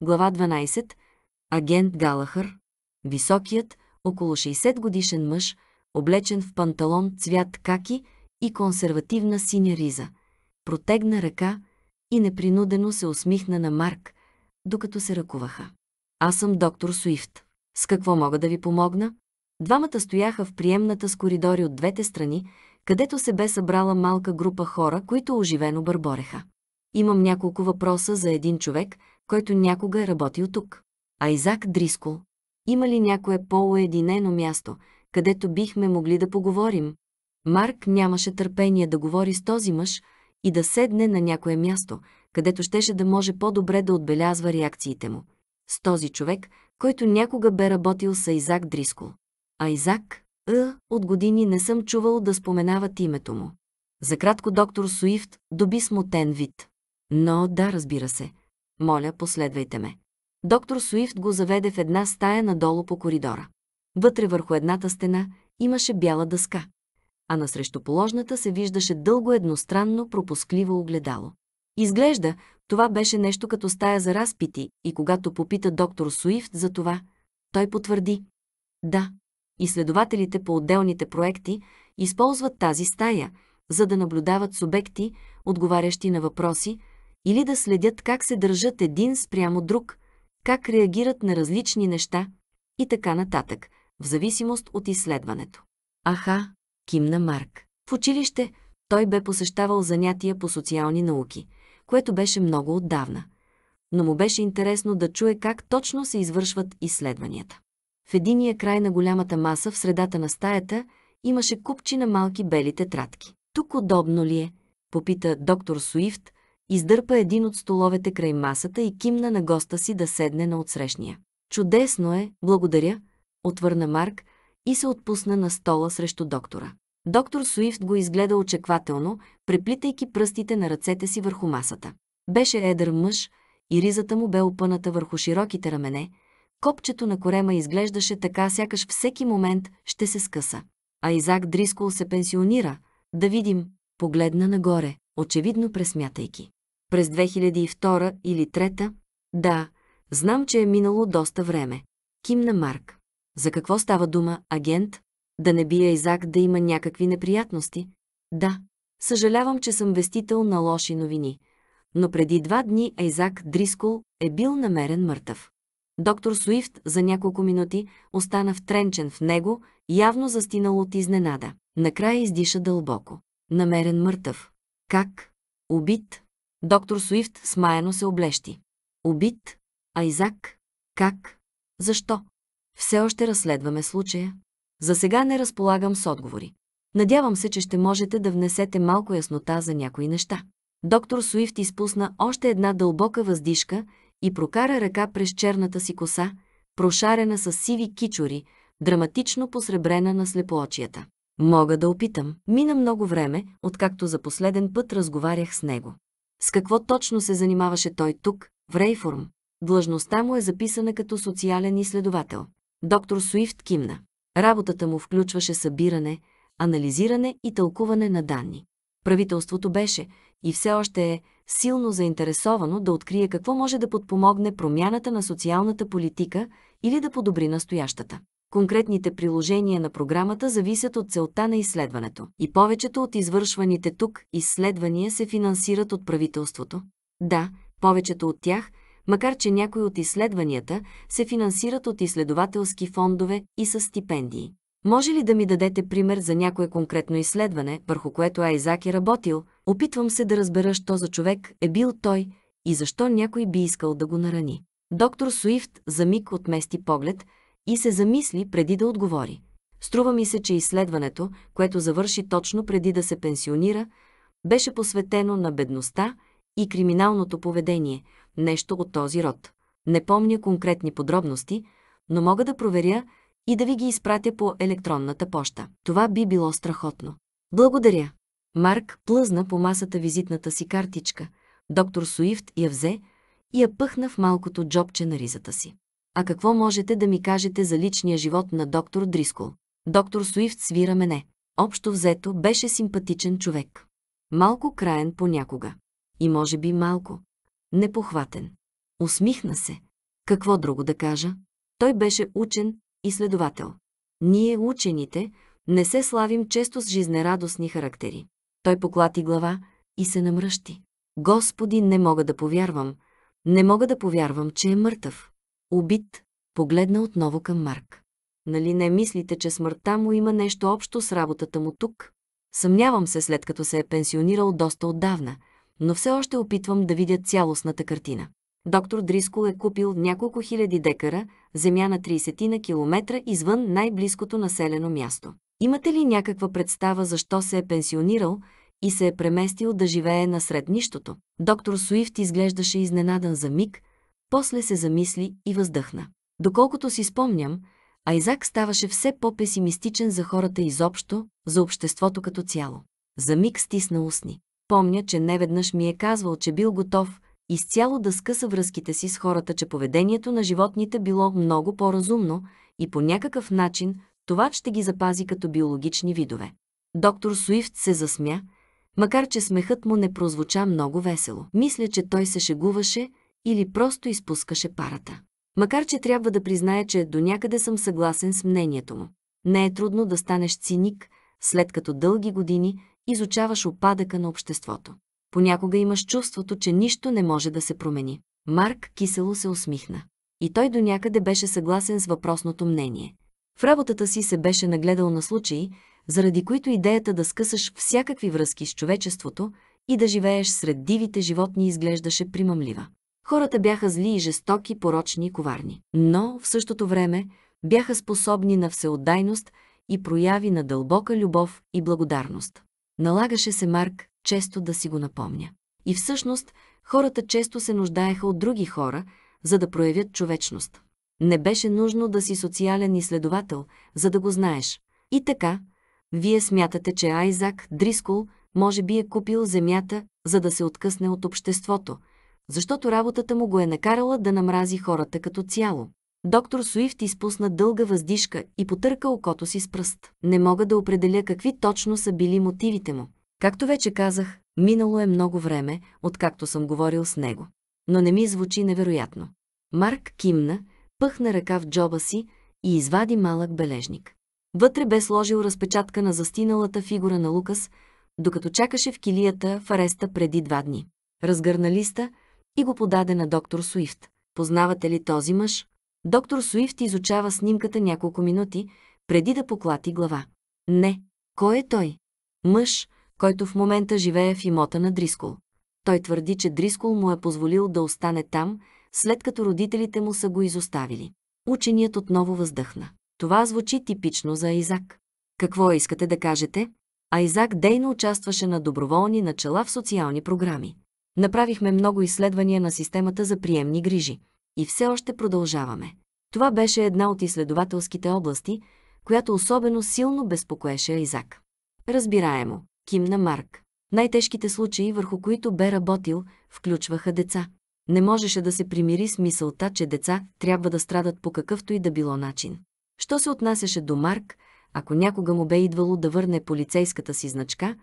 Глава 12. Агент Галахър. Високият, около 60 годишен мъж, облечен в панталон цвят каки и консервативна синя риза. Протегна ръка и непринудено се усмихна на Марк, докато се ръкуваха. Аз съм доктор Суифт. С какво мога да ви помогна? Двамата стояха в приемната с коридори от двете страни, където се бе събрала малка група хора, които оживено бърбореха. Имам няколко въпроса за един човек, който някога е работил тук. Айзак Дрискол. Има ли някое по-уединено място, където бихме могли да поговорим? Марк нямаше търпение да говори с този мъж и да седне на някое място, където щеше да може по-добре да отбелязва реакциите му. С този човек, който някога бе работил с Айзак Дрискол. Айзак, Э, е, от години не съм чувал да споменават името му. За кратко доктор Суифт доби смутен вид. Но да, разбира се, моля, последвайте ме. Доктор Суифт го заведе в една стая надолу по коридора. Вътре върху едната стена имаше бяла дъска, а на срещуположната се виждаше дълго едностранно пропускливо огледало. Изглежда, това беше нещо като стая за разпити и когато попита доктор Суифт за това, той потвърди. Да, изследователите по отделните проекти използват тази стая, за да наблюдават субекти, отговарящи на въпроси, или да следят как се държат един спрямо друг, как реагират на различни неща и така нататък, в зависимост от изследването. Аха, кимна Марк. В училище той бе посещавал занятия по социални науки, което беше много отдавна. Но му беше интересно да чуе как точно се извършват изследванията. В единия край на голямата маса, в средата на стаята, имаше купчи на малки бели тетрадки. Тук удобно ли е? Попита доктор Суифт, Издърпа един от столовете край масата и кимна на госта си да седне на отсрещния. Чудесно е, благодаря, отвърна Марк и се отпусна на стола срещу доктора. Доктор Суифт го изгледа очеквателно, преплитайки пръстите на ръцете си върху масата. Беше едър мъж и ризата му бе опъната върху широките рамене, копчето на корема изглеждаше така, сякаш всеки момент ще се скъса. А Изак Дрискол се пенсионира. Да видим, погледна нагоре, очевидно пресмятайки. През 2002 или 3 Да, знам, че е минало доста време. Кимна Марк. За какво става дума, агент? Да не бия Изак да има някакви неприятности? Да. Съжалявам, че съм вестител на лоши новини. Но преди два дни Айзак Дрискол е бил намерен мъртъв. Доктор Суифт за няколко минути остана втренчен в него, явно застинал от изненада. Накрая издиша дълбоко. Намерен мъртъв. Как? Убит? Доктор Суифт смаяно се облещи. Убит? а Изак? Как? Защо? Все още разследваме случая. За сега не разполагам с отговори. Надявам се, че ще можете да внесете малко яснота за някои неща. Доктор Суифт изпусна още една дълбока въздишка и прокара ръка през черната си коса, прошарена с сиви кичори, драматично посребрена на слепоочията. Мога да опитам. Мина много време, откакто за последен път разговарях с него. С какво точно се занимаваше той тук, в Рейформ? Длъжността му е записана като социален изследовател. Доктор Суифт кимна. Работата му включваше събиране, анализиране и тълкуване на данни. Правителството беше и все още е силно заинтересовано да открие какво може да подпомогне промяната на социалната политика или да подобри настоящата. Конкретните приложения на програмата зависят от целта на изследването. И повечето от извършваните тук изследвания се финансират от правителството. Да, повечето от тях, макар че някои от изследванията се финансират от изследователски фондове и с стипендии. Може ли да ми дадете пример за някое конкретно изследване, върху което Айзак е работил? Опитвам се да разбера, що за човек е бил той и защо някой би искал да го нарани. Доктор Суифт за миг отмести поглед – и се замисли преди да отговори. Струва ми се, че изследването, което завърши точно преди да се пенсионира, беше посветено на бедността и криминалното поведение, нещо от този род. Не помня конкретни подробности, но мога да проверя и да ви ги изпратя по електронната поща. Това би било страхотно. Благодаря. Марк плъзна по масата визитната си картичка. Доктор Суифт я взе и я пъхна в малкото джобче на ризата си. А какво можете да ми кажете за личния живот на доктор Дрискол? Доктор Суифт свира мене. Общо взето беше симпатичен човек. Малко краен понякога. И може би малко. Непохватен. Усмихна се. Какво друго да кажа? Той беше учен и следовател. Ние, учените, не се славим често с жизнерадостни характери. Той поклати глава и се намръщи. Господи, не мога да повярвам. Не мога да повярвам, че е мъртъв. Убит, погледна отново към Марк. Нали не мислите, че смъртта му има нещо общо с работата му тук? Съмнявам се, след като се е пенсионирал доста отдавна, но все още опитвам да видя цялостната картина. Доктор Дрискол е купил няколко хиляди декара, земя на 30 на километра извън най-близкото населено място. Имате ли някаква представа защо се е пенсионирал и се е преместил да живее насред нищото? Доктор Суифт изглеждаше изненадан за миг, после се замисли и въздъхна. Доколкото си спомням, Айзак ставаше все по-песимистичен за хората изобщо, за обществото като цяло. За миг стисна устни. Помня, че неведнъж ми е казвал, че бил готов изцяло да скъса връзките си с хората, че поведението на животните било много по-разумно и по някакъв начин това ще ги запази като биологични видове. Доктор Суифт се засмя, макар че смехът му не прозвуча много весело. Мисля, че той се шегуваше, или просто изпускаше парата. Макар, че трябва да призная, че до някъде съм съгласен с мнението му. Не е трудно да станеш циник, след като дълги години изучаваш опадъка на обществото. Понякога имаш чувството, че нищо не може да се промени. Марк кисело се усмихна. И той до някъде беше съгласен с въпросното мнение. В работата си се беше нагледал на случаи, заради които идеята да скъсаш всякакви връзки с човечеството и да живееш сред дивите животни изглеждаше примамлива. Хората бяха зли и жестоки, порочни и коварни. Но в същото време бяха способни на всеотдайност и прояви на дълбока любов и благодарност. Налагаше се Марк често да си го напомня. И всъщност хората често се нуждаеха от други хора, за да проявят човечност. Не беше нужно да си социален изследовател, за да го знаеш. И така, вие смятате, че Айзак Дрискол може би е купил земята, за да се откъсне от обществото – защото работата му го е накарала да намрази хората като цяло. Доктор Суифт изпусна дълга въздишка и потърка окото си с пръст. Не мога да определя какви точно са били мотивите му. Както вече казах, минало е много време, откакто съм говорил с него. Но не ми звучи невероятно. Марк кимна, пъхна ръка в джоба си и извади малък бележник. Вътре бе сложил разпечатка на застиналата фигура на Лукас, докато чакаше в килията в ареста преди два дни. Разгърна листа, и го подаде на доктор Суифт. Познавате ли този мъж? Доктор Суифт изучава снимката няколко минути, преди да поклати глава. Не. Кой е той? Мъж, който в момента живее в имота на Дрискол. Той твърди, че Дрискол му е позволил да остане там, след като родителите му са го изоставили. Ученият отново въздъхна. Това звучи типично за Айзак. Какво искате да кажете? Айзак дейно участваше на доброволни начала в социални програми. Направихме много изследвания на системата за приемни грижи и все още продължаваме. Това беше една от изследователските области, която особено силно безпокоеше Айзак. Разбираемо, кимна Марк. Най-тежките случаи, върху които бе работил, включваха деца. Не можеше да се примири с мисълта, че деца трябва да страдат по какъвто и да било начин. Що се отнасяше до Марк, ако някога му бе идвало да върне полицейската си значка,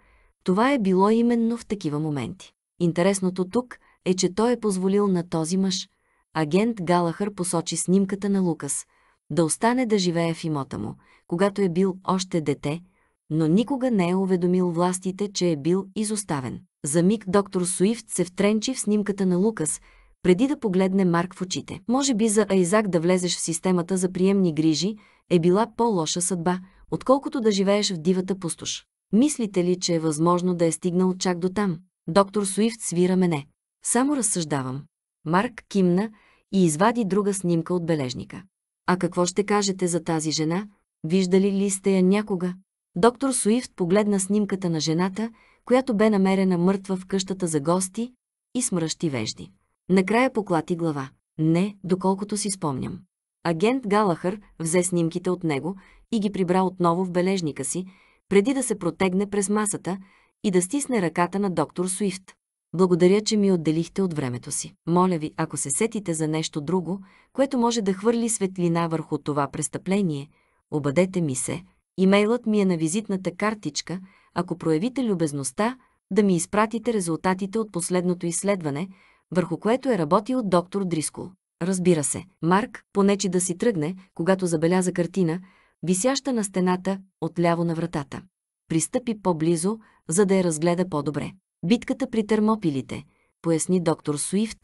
това е било именно в такива моменти. Интересното тук е, че той е позволил на този мъж, агент Галахър посочи снимката на Лукас, да остане да живее в имота му, когато е бил още дете, но никога не е уведомил властите, че е бил изоставен. За миг доктор Суифт се втренчи в снимката на Лукас, преди да погледне Марк в очите. Може би за Айзак да влезеш в системата за приемни грижи е била по-лоша съдба, отколкото да живееш в дивата пустош. Мислите ли, че е възможно да е стигнал чак до там? Доктор Суифт свира мене. Само разсъждавам. Марк кимна и извади друга снимка от бележника. А какво ще кажете за тази жена? Виждали ли сте я някога? Доктор Суифт погледна снимката на жената, която бе намерена мъртва в къщата за гости и смръщи вежди. Накрая поклати глава. Не, доколкото си спомням. Агент Галахър взе снимките от него и ги прибра отново в бележника си, преди да се протегне през масата, и да стисне ръката на доктор Суифт. Благодаря, че ми отделихте от времето си. Моля ви, ако се сетите за нещо друго, което може да хвърли светлина върху това престъпление, обадете ми се. Имейлът ми е на визитната картичка, ако проявите любезността да ми изпратите резултатите от последното изследване, върху което е работил доктор Дрискул. Разбира се, Марк понечи да си тръгне, когато забеляза картина, висяща на стената, отляво на вратата. Пристъпи по-близо, за да я разгледа по-добре. Битката при термопилите, поясни доктор Суифт,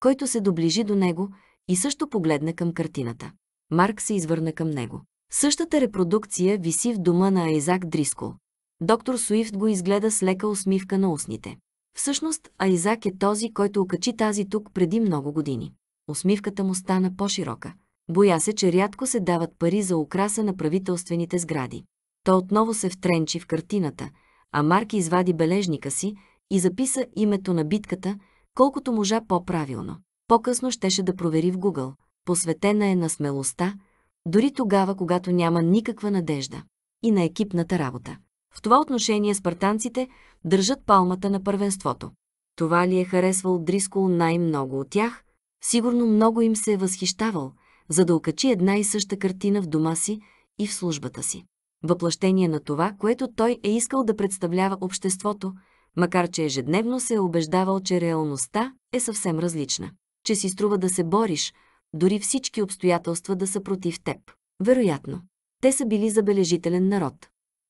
който се доближи до него и също погледна към картината. Марк се извърна към него. Същата репродукция виси в дома на Айзак Дриско. Доктор Суифт го изгледа с лека усмивка на устните. Всъщност, Айзак е този, който окачи тази тук преди много години. Усмивката му стана по-широка. Боя се, че рядко се дават пари за украса на правителствените сгради. Той отново се втренчи в картината, а Марки извади бележника си и записа името на битката, колкото можа по-правилно. По-късно щеше да провери в Google. Посветена е на смелостта, дори тогава, когато няма никаква надежда. И на екипната работа. В това отношение спартанците държат палмата на първенството. Това ли е харесвал Дрискол най-много от тях? Сигурно много им се е възхищавал, за да окачи една и съща картина в дома си и в службата си въплъщение на това, което той е искал да представлява обществото, макар че ежедневно се е убеждавал, че реалността е съвсем различна. Че си струва да се бориш, дори всички обстоятелства да са против теб. Вероятно. Те са били забележителен народ.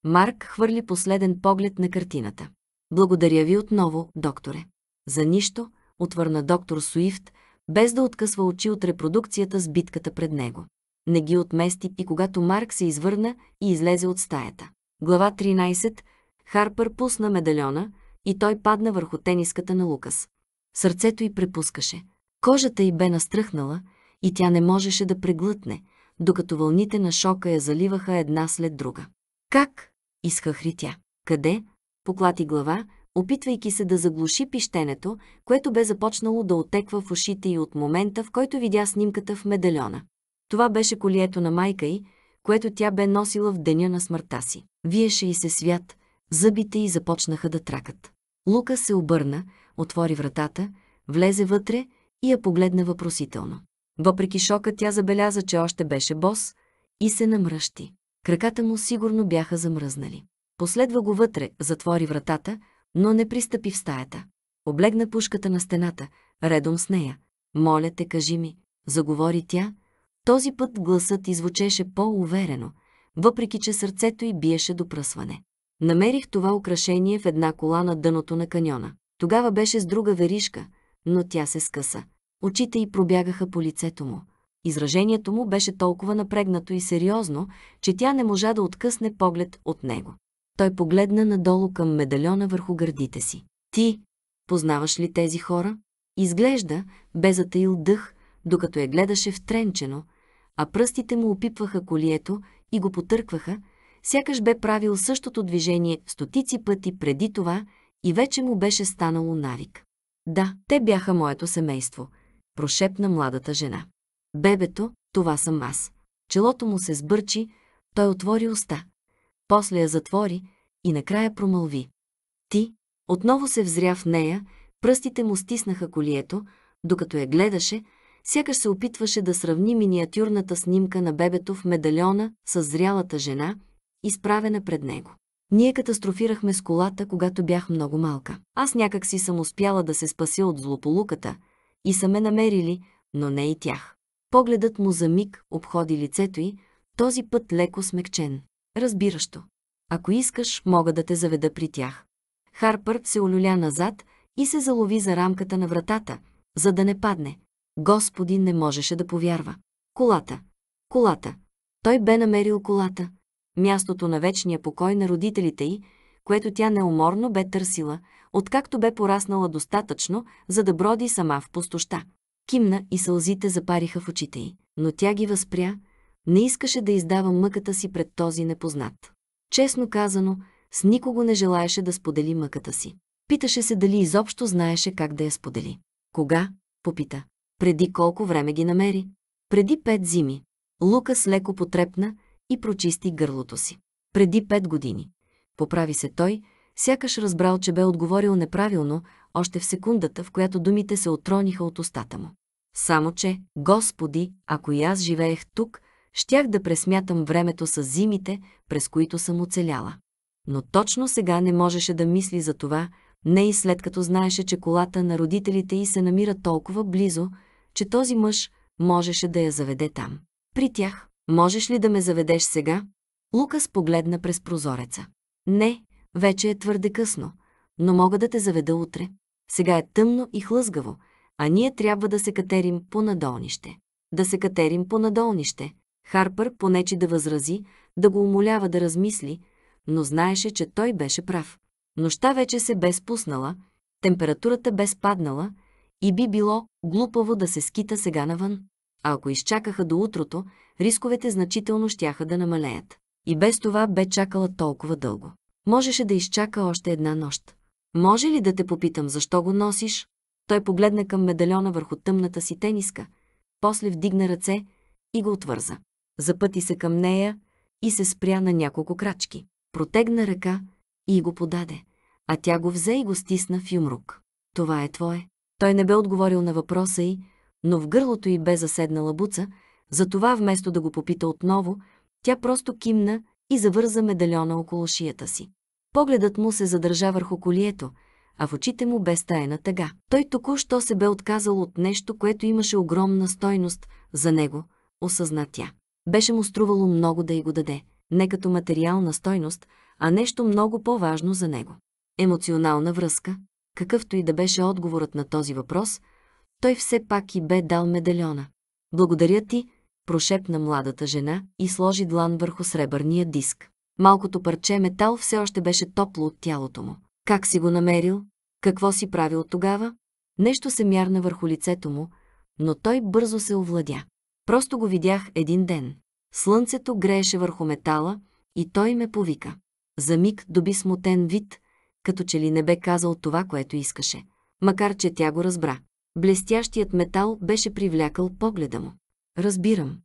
Марк хвърли последен поглед на картината. Благодаря ви отново, докторе. За нищо, отвърна доктор Суифт, без да откъсва очи от репродукцията с битката пред него не ги отмести и когато Марк се извърна и излезе от стаята. Глава 13. Харпър пусна медальона и той падна върху тениската на Лукас. Сърцето й препускаше. Кожата й бе настръхнала и тя не можеше да преглътне, докато вълните на шока я заливаха една след друга. Как? изхъхри тя. Къде? Поклати глава, опитвайки се да заглуши пищенето, което бе започнало да отеква в ушите й от момента, в който видя снимката в медальона. Това беше колието на майка й, което тя бе носила в деня на смъртта си. Виеше и се свят, зъбите й започнаха да тракат. Лука се обърна, отвори вратата, влезе вътре и я погледна въпросително. Въпреки шока тя забеляза, че още беше бос и се намръщи. Краката му сигурно бяха замръзнали. Последва го вътре, затвори вратата, но не пристъпи в стаята. Облегна пушката на стената, редом с нея. «Моля те, кажи ми», заговори тя, този път гласът извучеше по-уверено, въпреки че сърцето й биеше до пръсване. Намерих това украшение в една кола на дъното на каньона. Тогава беше с друга веришка, но тя се скъса. Очите й пробягаха по лицето му. Изражението му беше толкова напрегнато и сериозно, че тя не можа да откъсне поглед от него. Той погледна надолу към медальона върху гърдите си. Ти, познаваш ли тези хора? Изглежда, бе затаил дъх, докато я гледаше втренчено, а пръстите му опипваха колието и го потъркваха, сякаш бе правил същото движение стотици пъти преди това и вече му беше станало навик. Да, те бяха моето семейство, прошепна младата жена. Бебето, това съм аз. Челото му се сбърчи, той отвори уста. После я затвори и накрая промълви. Ти, отново се взря в нея, пръстите му стиснаха колието, докато я гледаше, сякаш се опитваше да сравни миниатюрната снимка на бебето в медальона с зрялата жена, изправена пред него. Ние катастрофирахме с колата, когато бях много малка. Аз някак си съм успяла да се спася от злополуката и са ме намерили, но не и тях. Погледът му за миг обходи лицето й, този път леко смекчен. Разбиращо. Ако искаш, мога да те заведа при тях. Харпърт се олюля назад и се залови за рамката на вратата, за да не падне. Господи не можеше да повярва. Колата. Колата. Той бе намерил колата. Мястото на вечния покой на родителите й, което тя неуморно бе търсила, откакто бе пораснала достатъчно, за да броди сама в пустоща. Кимна и сълзите запариха в очите й, но тя ги възпря, не искаше да издава мъката си пред този непознат. Честно казано, с никого не желаеше да сподели мъката си. Питаше се дали изобщо знаеше как да я сподели. Кога? Попита. Преди колко време ги намери? Преди пет зими. Лукас леко потрепна и прочисти гърлото си. Преди пет години. Поправи се той, сякаш разбрал, че бе отговорил неправилно, още в секундата, в която думите се отрониха от устата му. Само че, Господи, ако и аз живеех тук, щях да пресмятам времето с зимите, през които съм оцеляла. Но точно сега не можеше да мисли за това, не и след като знаеше, че колата на родителите й се намира толкова близо, че този мъж можеше да я заведе там. При тях, можеш ли да ме заведеш сега? Лукас погледна през прозореца. Не, вече е твърде късно, но мога да те заведа утре. Сега е тъмно и хлъзгаво, а ние трябва да се катерим по надолнище. Да се катерим по надолнище. Харпър понечи да възрази, да го умолява да размисли, но знаеше, че той беше прав. Нощта вече се бе спуснала, температурата бе спаднала и би било глупаво да се скита сега навън. А ако изчакаха до утрото, рисковете значително щяха да намалеят. И без това бе чакала толкова дълго. Можеше да изчака още една нощ. Може ли да те попитам защо го носиш? Той погледна към медальона върху тъмната си тениска, после вдигна ръце и го отвърза. Запъти се към нея и се спря на няколко крачки. Протегна ръка и го подаде, а тя го взе и го стисна в юмрук. Това е твое. Той не бе отговорил на въпроса й, но в гърлото й бе заседнала буца, затова вместо да го попита отново, тя просто кимна и завърза медальона около шията си. Погледът му се задържа върху колието, а в очите му бе стаяна тъга. Той току-що се бе отказал от нещо, което имаше огромна стойност за него, осъзна тя. Беше му струвало много да й го даде, не като материална стойност, а нещо много по-важно за него. Емоционална връзка, Какъвто и да беше отговорът на този въпрос, той все пак и бе дал медальона. Благодаря ти, прошепна младата жена и сложи длан върху сребърния диск. Малкото парче метал все още беше топло от тялото му. Как си го намерил? Какво си правил тогава? Нещо се мярна върху лицето му, но той бързо се овладя. Просто го видях един ден. Слънцето грееше върху метала и той ме повика. За миг доби смутен вид, като че ли не бе казал това, което искаше. Макар, че тя го разбра. Блестящият метал беше привлякал погледа му. Разбирам.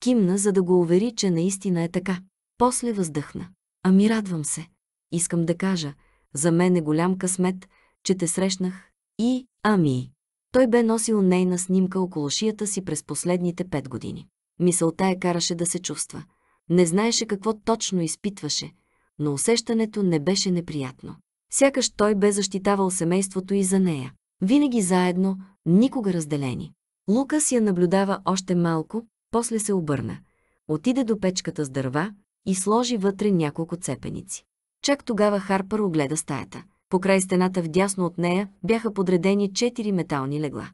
Кимна, за да го увери, че наистина е така. После въздъхна. Ами радвам се. Искам да кажа, за мен е голям късмет, че те срещнах. И, ами. Той бе носил нейна снимка около шията си през последните пет години. Мисълта я караше да се чувства. Не знаеше какво точно изпитваше, но усещането не беше неприятно. Сякаш той бе защитавал семейството и за нея. Винаги заедно, никога разделени. Лукас я наблюдава още малко, после се обърна. Отиде до печката с дърва и сложи вътре няколко цепеници. Чак тогава Харпър огледа стаята. Покрай стената вдясно от нея бяха подредени четири метални легла.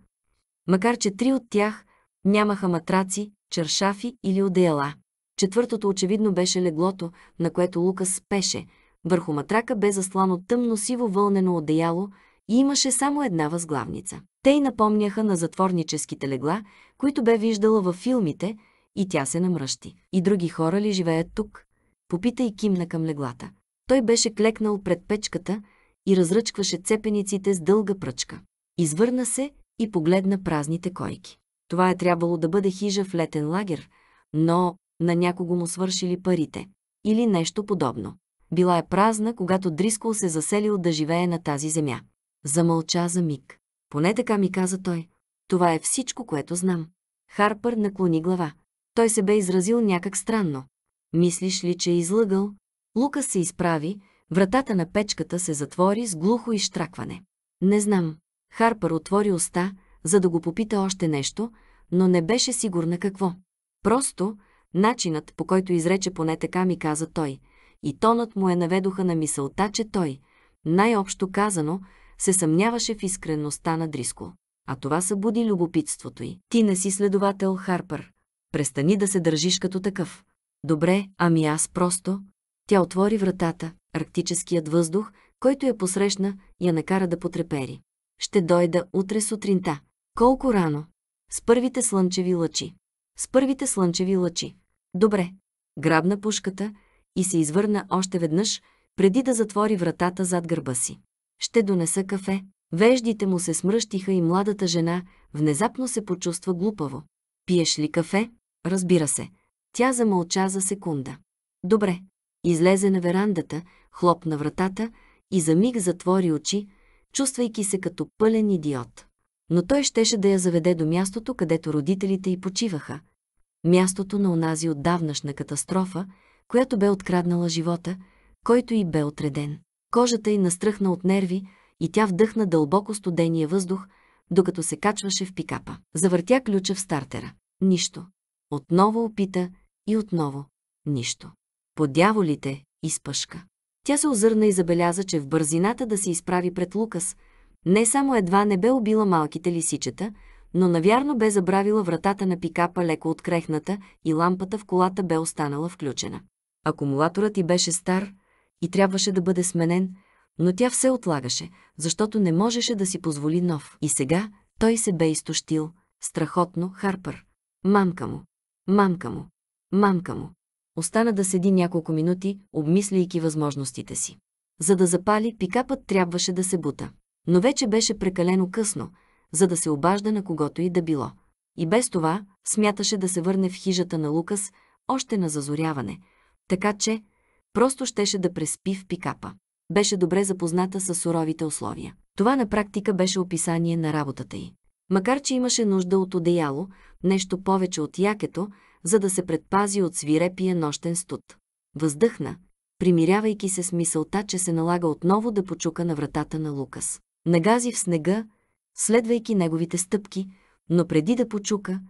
Макар че три от тях нямаха матраци, чершафи или одеяла. Четвъртото очевидно беше леглото, на което Лукас спеше – върху матрака бе заслано тъмно сиво вълнено одеяло и имаше само една възглавница. Те й напомняха на затворническите легла, които бе виждала във филмите, и тя се намръщи. И други хора ли живеят тук? Попита и кимна към леглата. Той беше клекнал пред печката и разръчкваше цепениците с дълга пръчка. Извърна се и погледна празните койки. Това е трябвало да бъде хижа в летен лагер, но на някого му свършили парите. Или нещо подобно. Била е празна, когато Дрискол се заселил да живее на тази земя. Замълча за миг. Поне така ми каза той. Това е всичко, което знам. Харпър наклони глава. Той се бе изразил някак странно. Мислиш ли, че е излъгал? Лукас се изправи, вратата на печката се затвори с глухо изтракване. Не знам. Харпър отвори уста, за да го попита още нещо, но не беше сигурна какво. Просто, начинът, по който изрече поне така ми каза той, и тонът му е наведоха на мисълта, че той, най-общо казано, се съмняваше в искренността на Дриско. А това събуди любопитството й. Ти не си следовател, Харпър. Престани да се държиш като такъв. Добре, ами аз просто. Тя отвори вратата. Арктическият въздух, който я посрещна, я накара да потрепери. Ще дойда утре сутринта. Колко рано? С първите слънчеви лъчи. С първите слънчеви лъчи. Добре. Грабна пушката, и се извърна още веднъж, преди да затвори вратата зад гърба си. Ще донеса кафе. Веждите му се смръщиха и младата жена внезапно се почувства глупаво. Пиеш ли кафе? Разбира се. Тя замълча за секунда. Добре. Излезе на верандата, хлопна вратата и за миг затвори очи, чувствайки се като пълен идиот. Но той щеше да я заведе до мястото, където родителите й почиваха. Мястото на онази отдавнашна катастрофа, която бе откраднала живота, който й бе отреден. Кожата й настръхна от нерви и тя вдъхна дълбоко студения въздух, докато се качваше в пикапа. Завъртя ключа в стартера. Нищо. Отново опита и отново. Нищо. По дяволите изпъшка. Тя се озърна и забеляза, че в бързината да се изправи пред Лукас, не само едва не бе убила малките лисичета, но навярно бе забравила вратата на пикапа леко открехната и лампата в колата бе останала включена. Акумулаторът ти беше стар и трябваше да бъде сменен, но тя все отлагаше, защото не можеше да си позволи нов. И сега той се бе изтощил. Страхотно, Харпър. Мамка му. Мамка му. Мамка му. Остана да седи няколко минути, обмисляйки възможностите си. За да запали, пикапът трябваше да се бута. Но вече беше прекалено късно, за да се обажда на когото и да било. И без това смяташе да се върне в хижата на Лукас още на зазоряване – така че просто щеше да преспи в пикапа. Беше добре запозната с суровите условия. Това на практика беше описание на работата й. Макар, че имаше нужда от одеяло, нещо повече от якето, за да се предпази от свирепия нощен студ. Въздъхна, примирявайки се с мисълта, че се налага отново да почука на вратата на Лукас. Нагази в снега, следвайки неговите стъпки, но преди да почука,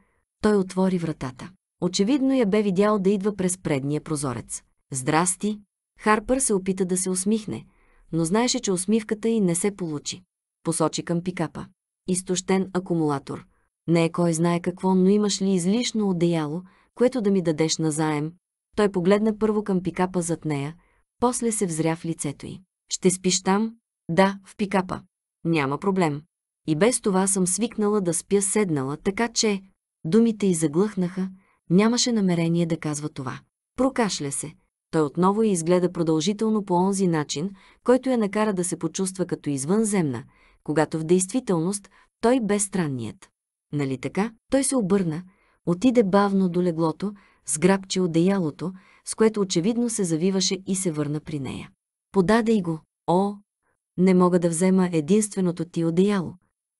той отвори вратата. Очевидно я бе видял да идва през предния прозорец. Здрасти! Харпър се опита да се усмихне, но знаеше, че усмивката й не се получи. Посочи към пикапа. Изтощен акумулатор. Не е кой знае какво, но имаш ли излишно одеяло, което да ми дадеш назаем? Той погледна първо към пикапа зад нея, после се взря в лицето й. Ще спиш там? Да, в пикапа. Няма проблем. И без това съм свикнала да спя седнала, така че... Думите й заглъхнаха, Нямаше намерение да казва това. Прокашля се. Той отново я изгледа продължително по онзи начин, който я накара да се почувства като извънземна, когато в действителност той бе странният. Нали така? Той се обърна, отиде бавно до леглото, сграбче одеялото, с което очевидно се завиваше и се върна при нея. Подаде и го. О, не мога да взема единственото ти одеяло.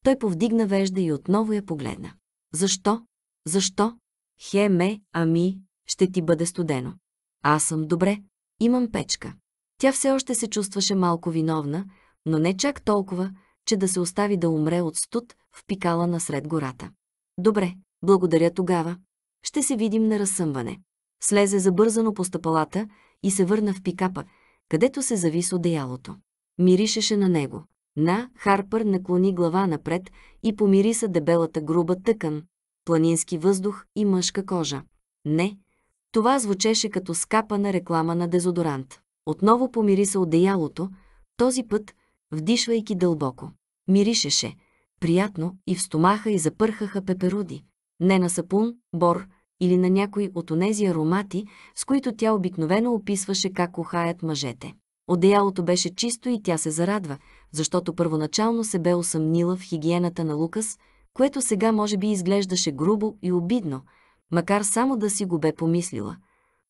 Той повдигна вежда и отново я погледна. Защо? Защо? Хеме, ами, ще ти бъде студено. Аз съм добре, имам печка. Тя все още се чувстваше малко виновна, но не чак толкова, че да се остави да умре от студ в пикала насред гората. Добре, благодаря тогава. Ще се видим на разсъмване. Слезе забързано по стъпалата и се върна в пикапа, където се завис одеялото. Миришеше на него. На, Харпър наклони глава напред и помириса дебелата груба тъкан, планински въздух и мъжка кожа. Не, това звучеше като скапана реклама на дезодорант. Отново помириса одеялото, този път вдишвайки дълбоко. Миришеше, приятно и в стомаха и запърхаха пеперуди. Не на сапун, бор или на някой от онези аромати, с които тя обикновено описваше как ухаят мъжете. Одеялото беше чисто и тя се зарадва, защото първоначално се бе усъмнила в хигиената на Лукас – което сега може би изглеждаше грубо и обидно, макар само да си го бе помислила.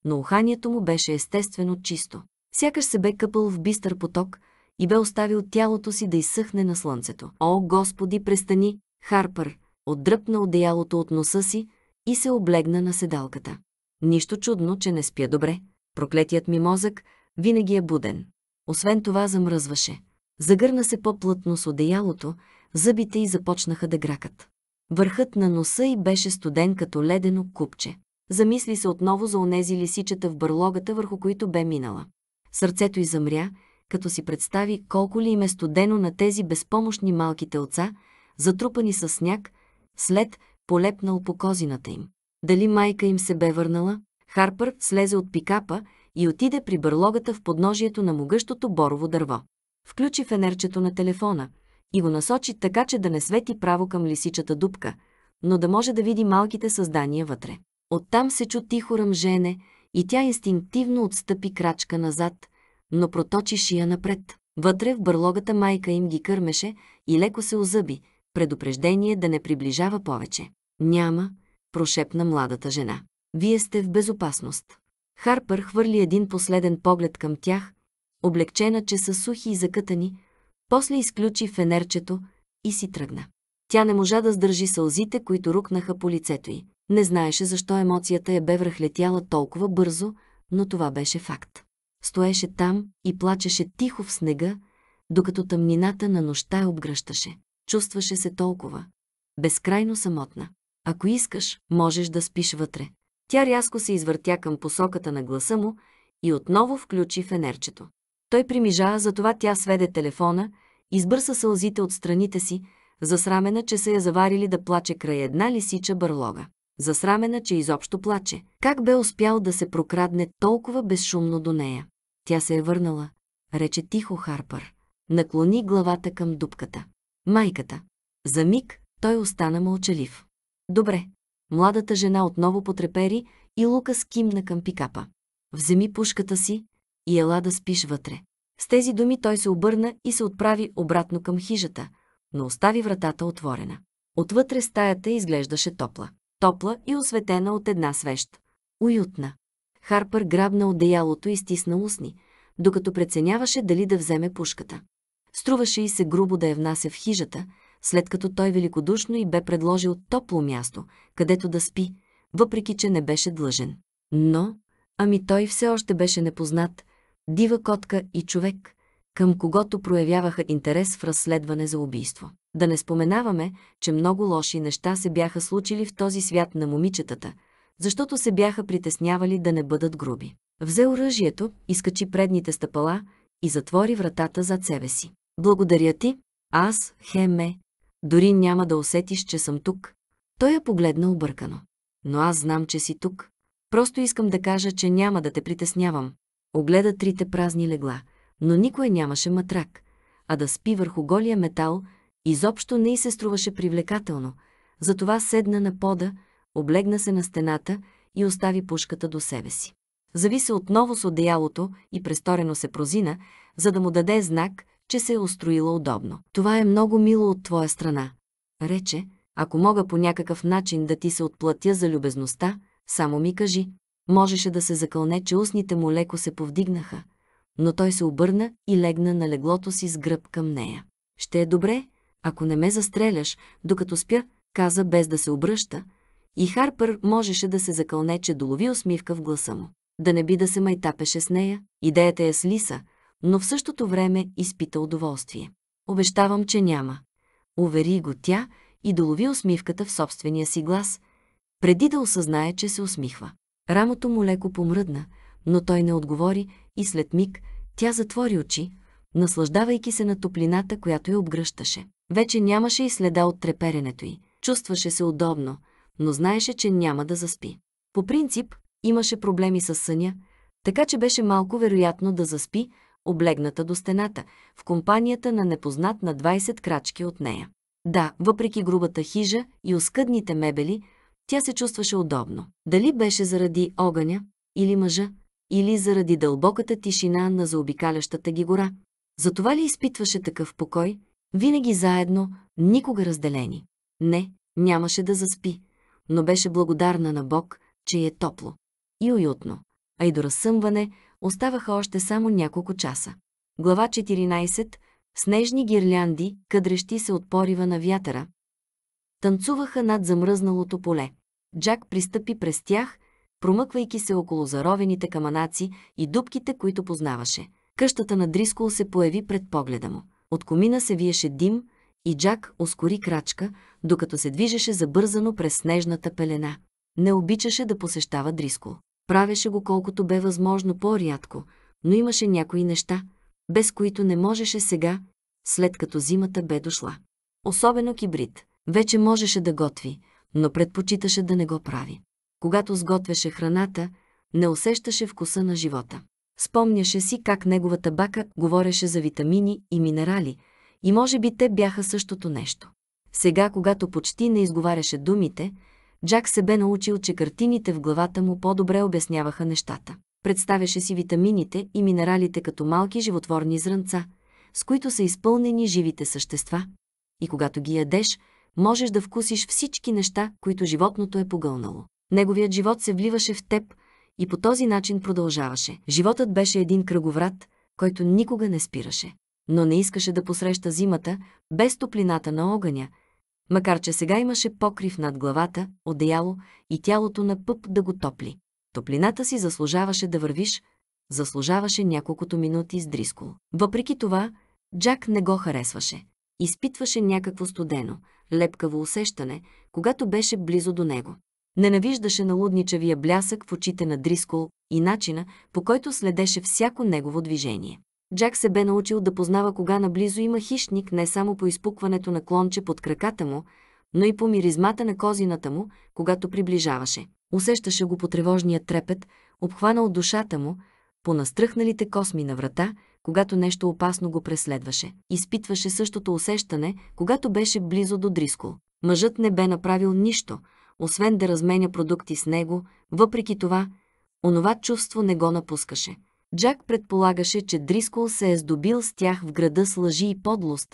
Но уханието му беше естествено чисто. Сякаш се бе къпал в бистър поток и бе оставил тялото си да изсъхне на слънцето. О, Господи, престани! Харпър отдръпна одеялото от носа си и се облегна на седалката. Нищо чудно, че не спя добре. Проклетият ми мозък винаги е буден. Освен това замръзваше. Загърна се по-плътно с одеялото зъбите й започнаха да гракат. Върхът на носа й беше студен като ледено купче. Замисли се отново за онези лисичета в бърлогата, върху които бе минала. Сърцето й замря, като си представи колко ли им е студено на тези безпомощни малки телца, затрупани с сняг, след полепнал по козината им. Дали майка им се бе върнала? Харпър слезе от пикапа и отиде при бърлогата в подножието на могъщото борово дърво. Включи фенерчето на телефона – и го насочи така, че да не свети право към лисичата дупка, но да може да види малките създания вътре. Оттам се чу тихо ръмжене и тя инстинктивно отстъпи крачка назад, но проточи шия напред. Вътре в бърлогата майка им ги кърмеше и леко се озъби, предупреждение да не приближава повече. Няма, прошепна младата жена. Вие сте в безопасност. Харпър хвърли един последен поглед към тях, облегчена, че са сухи и закътани, после изключи фенерчето и си тръгна. Тя не можа да сдържи сълзите, които рукнаха по лицето й. Не знаеше защо емоцията я бе връхлетяла толкова бързо, но това беше факт. Стоеше там и плачеше тихо в снега, докато тъмнината на нощта я обгръщаше. Чувстваше се толкова. Безкрайно самотна. Ако искаш, можеш да спиш вътре. Тя рязко се извъртя към посоката на гласа му и отново включи фенерчето. Той примижа, затова тя сведе телефона, избърса сълзите от страните си, засрамена, че са я заварили да плаче край една лисича бърлога. Засрамена, че изобщо плаче. Как бе успял да се прокрадне толкова безшумно до нея? Тя се е върнала, рече тихо Харпър. Наклони главата към дупката. Майката. За миг той остана мълчалив. Добре. Младата жена отново потрепери и Лукас кимна към пикапа. Вземи пушката си, и ела да спиш вътре. С тези думи той се обърна и се отправи обратно към хижата, но остави вратата отворена. Отвътре стаята изглеждаше топла. Топла и осветена от една свещ. Уютна. Харпър грабна одеялото и стисна устни, докато преценяваше дали да вземе пушката. Струваше и се грубо да я внася в хижата, след като той великодушно и бе предложил топло място, където да спи, въпреки че не беше длъжен. Но, ами той все още беше непознат, дива котка и човек, към когото проявяваха интерес в разследване за убийство. Да не споменаваме, че много лоши неща се бяха случили в този свят на момичетата, защото се бяха притеснявали да не бъдат груби. Взе оръжието, изкачи предните стъпала и затвори вратата зад себе си. Благодаря ти, аз, Хеме, дори няма да усетиш, че съм тук. Той я погледна объркано. Но аз знам, че си тук. Просто искам да кажа, че няма да те притеснявам. Огледа трите празни легла, но никой нямаше матрак, а да спи върху голия метал изобщо не й се струваше привлекателно, затова седна на пода, облегна се на стената и остави пушката до себе си. Зави се отново с одеялото и престорено се прозина, за да му даде знак, че се е устроила удобно. Това е много мило от твоя страна, рече, ако мога по някакъв начин да ти се отплатя за любезността, само ми кажи. Можеше да се закълне, че устните му леко се повдигнаха, но той се обърна и легна на леглото си с гръб към нея. «Ще е добре, ако не ме застреляш, докато спя», каза без да се обръща, и Харпър можеше да се закълне, че долови усмивка в гласа му. Да не би да се майтапеше с нея, идеята е с Лиса, но в същото време изпита удоволствие. Обещавам, че няма. Увери го тя и долови усмивката в собствения си глас, преди да осъзнае, че се усмихва. Рамото му леко помръдна, но той не отговори и след миг тя затвори очи, наслаждавайки се на топлината, която я обгръщаше. Вече нямаше и следа от треперенето й. Чувстваше се удобно, но знаеше, че няма да заспи. По принцип, имаше проблеми с съня, така че беше малко вероятно да заспи, облегната до стената, в компанията на непознат на 20 крачки от нея. Да, въпреки грубата хижа и оскъдните мебели, тя се чувстваше удобно. Дали беше заради огъня, или мъжа, или заради дълбоката тишина на заобикалящата ги гора. Затова ли изпитваше такъв покой, винаги заедно, никога разделени? Не, нямаше да заспи, но беше благодарна на Бог, че е топло и уютно. А и до разсъмване оставаха още само няколко часа. Глава 14. Снежни гирлянди, къдрещи се от порива на вятъра, танцуваха над замръзналото поле. Джак пристъпи през тях, промъквайки се около заровените каманаци и дубките, които познаваше. Къщата на Дрискол се появи пред погледа му. От комина се виеше дим и Джак ускори крачка, докато се движеше забързано през снежната пелена. Не обичаше да посещава Дрискол. Правеше го колкото бе възможно по-рядко, но имаше някои неща, без които не можеше сега, след като зимата бе дошла. Особено кибрид. Вече можеше да готви, но предпочиташе да не го прави. Когато сготвяше храната, не усещаше вкуса на живота. Спомняше си как неговата бака говореше за витамини и минерали, и може би те бяха същото нещо. Сега, когато почти не изговаряше думите, Джак се бе научил, че картините в главата му по-добре обясняваха нещата. Представяше си витамините и минералите като малки животворни зранца, с които са изпълнени живите същества. И когато ги ядеш, можеш да вкусиш всички неща, които животното е погълнало. Неговият живот се вливаше в теб и по този начин продължаваше. Животът беше един кръговрат, който никога не спираше. Но не искаше да посреща зимата без топлината на огъня, макар че сега имаше покрив над главата, одеяло и тялото на пъп да го топли. Топлината си заслужаваше да вървиш, заслужаваше няколкото минути с дрискол. Въпреки това, Джак не го харесваше. Изпитваше някакво студено, лепкаво усещане, когато беше близо до него. Ненавиждаше налудничавия блясък в очите на Дрискол и начина, по който следеше всяко негово движение. Джак се бе научил да познава кога наблизо има хищник не само по изпукването на клонче под краката му, но и по миризмата на козината му, когато приближаваше. Усещаше го по тревожния трепет, обхванал душата му, по настръхналите косми на врата – когато нещо опасно го преследваше. Изпитваше същото усещане, когато беше близо до Дрискол. Мъжът не бе направил нищо, освен да разменя продукти с него, въпреки това, онова чувство не го напускаше. Джак предполагаше, че Дрискол се е здобил с тях в града с лъжи и подлост,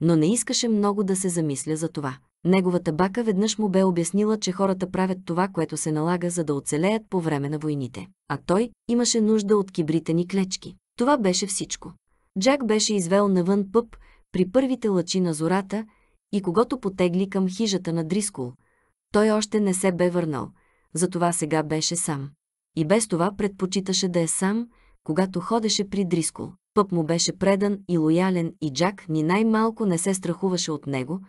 но не искаше много да се замисля за това. Неговата бака веднъж му бе обяснила, че хората правят това, което се налага, за да оцелеят по време на войните. А той имаше нужда от кибрите ни клечки. Това беше всичко. Джак беше извел навън пъп при първите лъчи на зората и когато потегли към хижата на Дрискол. Той още не се бе върнал, затова сега беше сам. И без това предпочиташе да е сам, когато ходеше при Дрискол. Пъп му беше предан и лоялен и Джак ни най-малко не се страхуваше от него,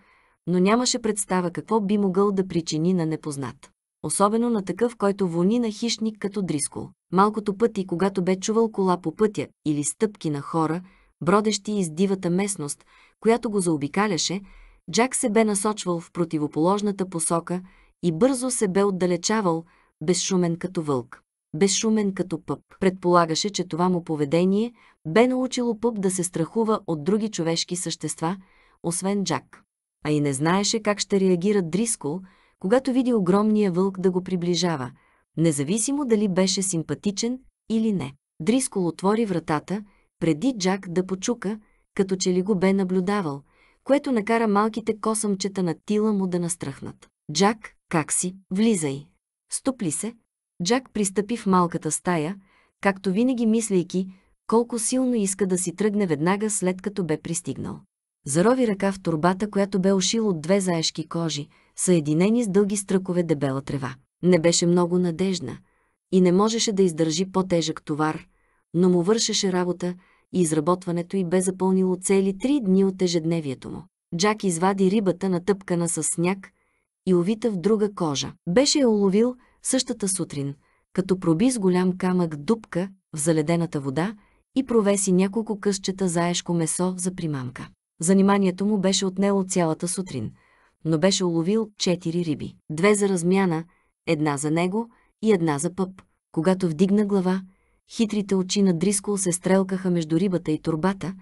но нямаше представа какво би могъл да причини на непознат. Особено на такъв, който вони на хищник като Дрискол малкото пъти, когато бе чувал кола по пътя или стъпки на хора, бродещи из дивата местност, която го заобикаляше, Джак се бе насочвал в противоположната посока и бързо се бе отдалечавал, безшумен като вълк. Безшумен като пъп. Предполагаше, че това му поведение бе научило пъп да се страхува от други човешки същества, освен Джак. А и не знаеше как ще реагира Дрискол, когато види огромния вълк да го приближава – независимо дали беше симпатичен или не. Дрискол отвори вратата, преди Джак да почука, като че ли го бе наблюдавал, което накара малките косъмчета на тила му да настръхнат. Джак, как си? Влизай. Стопли се. Джак пристъпи в малката стая, както винаги мислейки, колко силно иска да си тръгне веднага след като бе пристигнал. Зарови ръка в турбата, която бе ушил от две заешки кожи, съединени с дълги стръкове дебела трева. Не беше много надежна и не можеше да издържи по-тежък товар, но му вършеше работа и изработването й бе запълнило цели три дни от ежедневието му. Джак извади рибата натъпкана с сняг и увита в друга кожа. Беше я уловил същата сутрин, като проби с голям камък дупка в заледената вода и провеси няколко късчета заешко месо за примамка. Заниманието му беше отнело цялата сутрин, но беше уловил четири риби. Две за размяна една за него и една за пъп. Когато вдигна глава, хитрите очи на Дрискол се стрелкаха между рибата и турбата,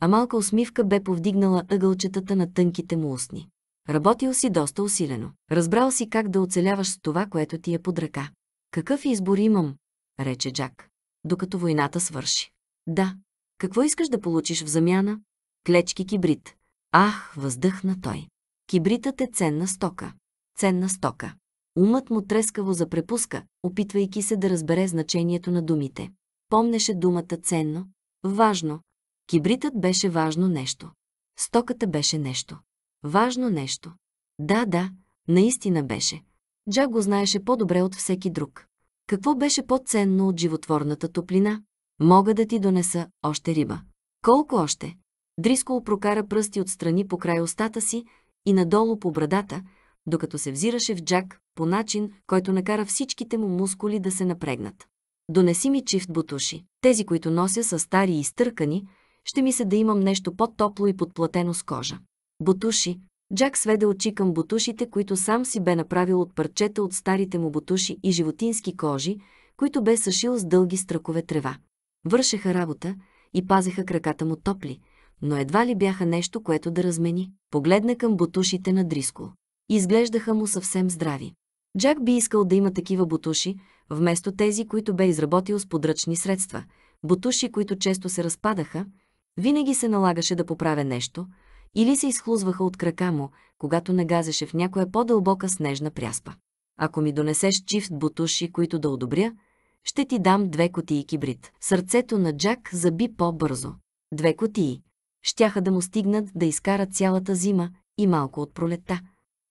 а малка усмивка бе повдигнала ъгълчетата на тънките му устни. Работил си доста усилено. Разбрал си как да оцеляваш с това, което ти е под ръка. Какъв избор имам? рече Джак, докато войната свърши. Да. Какво искаш да получиш в замяна? Клечки кибрид. Ах, въздъхна той. Кибритът е ценна стока. Ценна стока. Умът му трескаво запрепуска, опитвайки се да разбере значението на думите. Помнеше думата ценно, важно. Кибритът беше важно нещо. Стоката беше нещо. Важно нещо. Да, да, наистина беше. Джа го знаеше по-добре от всеки друг. Какво беше по-ценно от животворната топлина? Мога да ти донеса още риба. Колко още? Дрискол прокара пръсти отстрани по край устата си и надолу по брадата, докато се взираше в Джак, по начин, който накара всичките му мускули да се напрегнат. Донеси ми чифт бутуши. Тези, които нося, са стари и стъркани, ще ми се да имам нещо по-топло и подплатено с кожа. Бутуши. Джак сведе очи към бутушите, които сам си бе направил от парчета от старите му бутуши и животински кожи, които бе съшил с дълги стръкове трева. Вършеха работа и пазеха краката му топли, но едва ли бяха нещо, което да размени. Погледна към бутушите на Дриско. Изглеждаха му съвсем здрави. Джак би искал да има такива бутуши, вместо тези, които бе изработил с подръчни средства, бутуши, които често се разпадаха, винаги се налагаше да поправя нещо, или се изхлузваха от крака му, когато нагазеше в някоя по-дълбока снежна пряспа. Ако ми донесеш чифт бутуши, които да одобря, ще ти дам две котии кибрид. Сърцето на Джак заби по-бързо. Две котии. Щяха да му стигнат да изкара цялата зима и малко от пролетта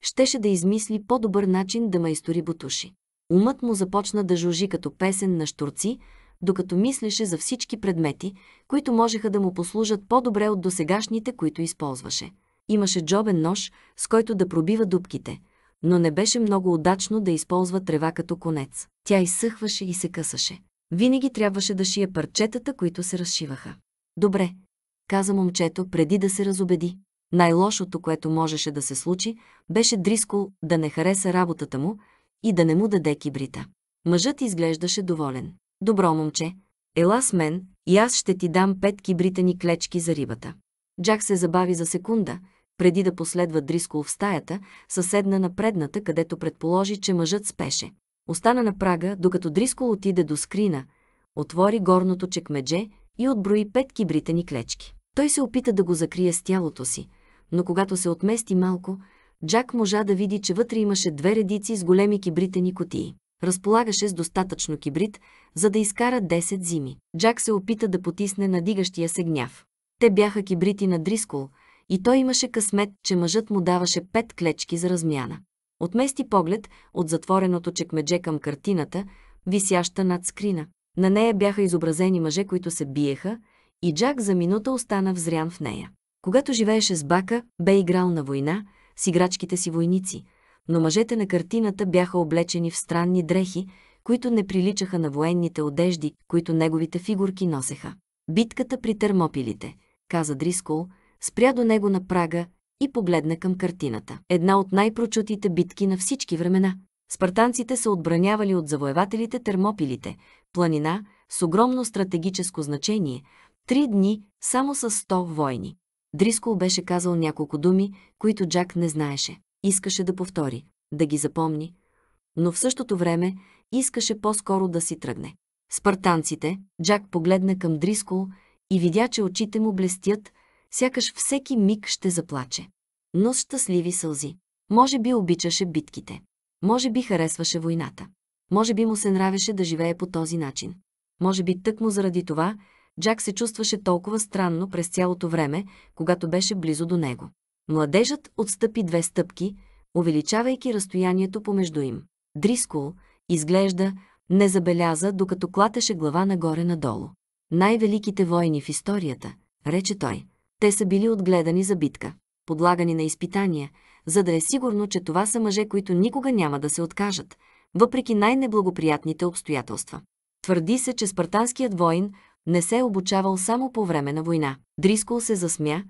щеше да измисли по-добър начин да ме изтори бутуши. Умът му започна да жужи като песен на штурци, докато мислеше за всички предмети, които можеха да му послужат по-добре от досегашните, които използваше. Имаше джобен нож, с който да пробива дубките, но не беше много удачно да използва трева като конец. Тя изсъхваше и се късаше. Винаги трябваше да шие парчетата, които се разшиваха. Добре, каза момчето, преди да се разобеди. Най-лошото, което можеше да се случи, беше Дрискол да не хареса работата му и да не му даде кибрита. Мъжът изглеждаше доволен. Добро момче, ела с мен и аз ще ти дам пет кибритени клечки за рибата. Джак се забави за секунда, преди да последва Дрискол в стаята, съседна на предната, където предположи, че мъжът спеше. Остана на прага, докато Дрискол отиде до скрина, отвори горното чекмедже и отброи пет кибритени клечки. Той се опита да го закрие с тялото си, но когато се отмести малко, Джак можа да види, че вътре имаше две редици с големи кибритени котии. Разполагаше с достатъчно кибрит, за да изкара 10 зими. Джак се опита да потисне надигащия се гняв. Те бяха кибрити на Дрискол и той имаше късмет, че мъжът му даваше пет клечки за размяна. Отмести поглед от затвореното чекмедже към картината, висяща над скрина. На нея бяха изобразени мъже, които се биеха, и Джак за минута остана взрян в нея. Когато живееше с Бака, бе играл на война с играчките си войници, но мъжете на картината бяха облечени в странни дрехи, които не приличаха на военните одежди, които неговите фигурки носеха. Битката при термопилите, каза Дрискол, спря до него на прага и погледна към картината. Една от най-прочутите битки на всички времена. Спартанците се отбранявали от завоевателите термопилите, планина с огромно стратегическо значение, три дни само с 100 войни. Дрискол беше казал няколко думи, които Джак не знаеше. Искаше да повтори, да ги запомни, но в същото време искаше по-скоро да си тръгне. Спартанците, Джак погледна към Дрискол и видя, че очите му блестят, сякаш всеки миг ще заплаче. Но с щастливи сълзи. Може би обичаше битките. Може би харесваше войната. Може би му се нравеше да живее по този начин. Може би тъкмо заради това Джак се чувстваше толкова странно през цялото време, когато беше близо до него. Младежът отстъпи две стъпки, увеличавайки разстоянието помежду им. Дрискол, изглежда, не забеляза, докато клатеше глава нагоре-надолу. Най-великите войни в историята, рече той. Те са били отгледани за битка, подлагани на изпитания, за да е сигурно, че това са мъже, които никога няма да се откажат, въпреки най-неблагоприятните обстоятелства. Твърди се, че спартанският воин не се е обучавал само по време на война. Дрискол се засмя,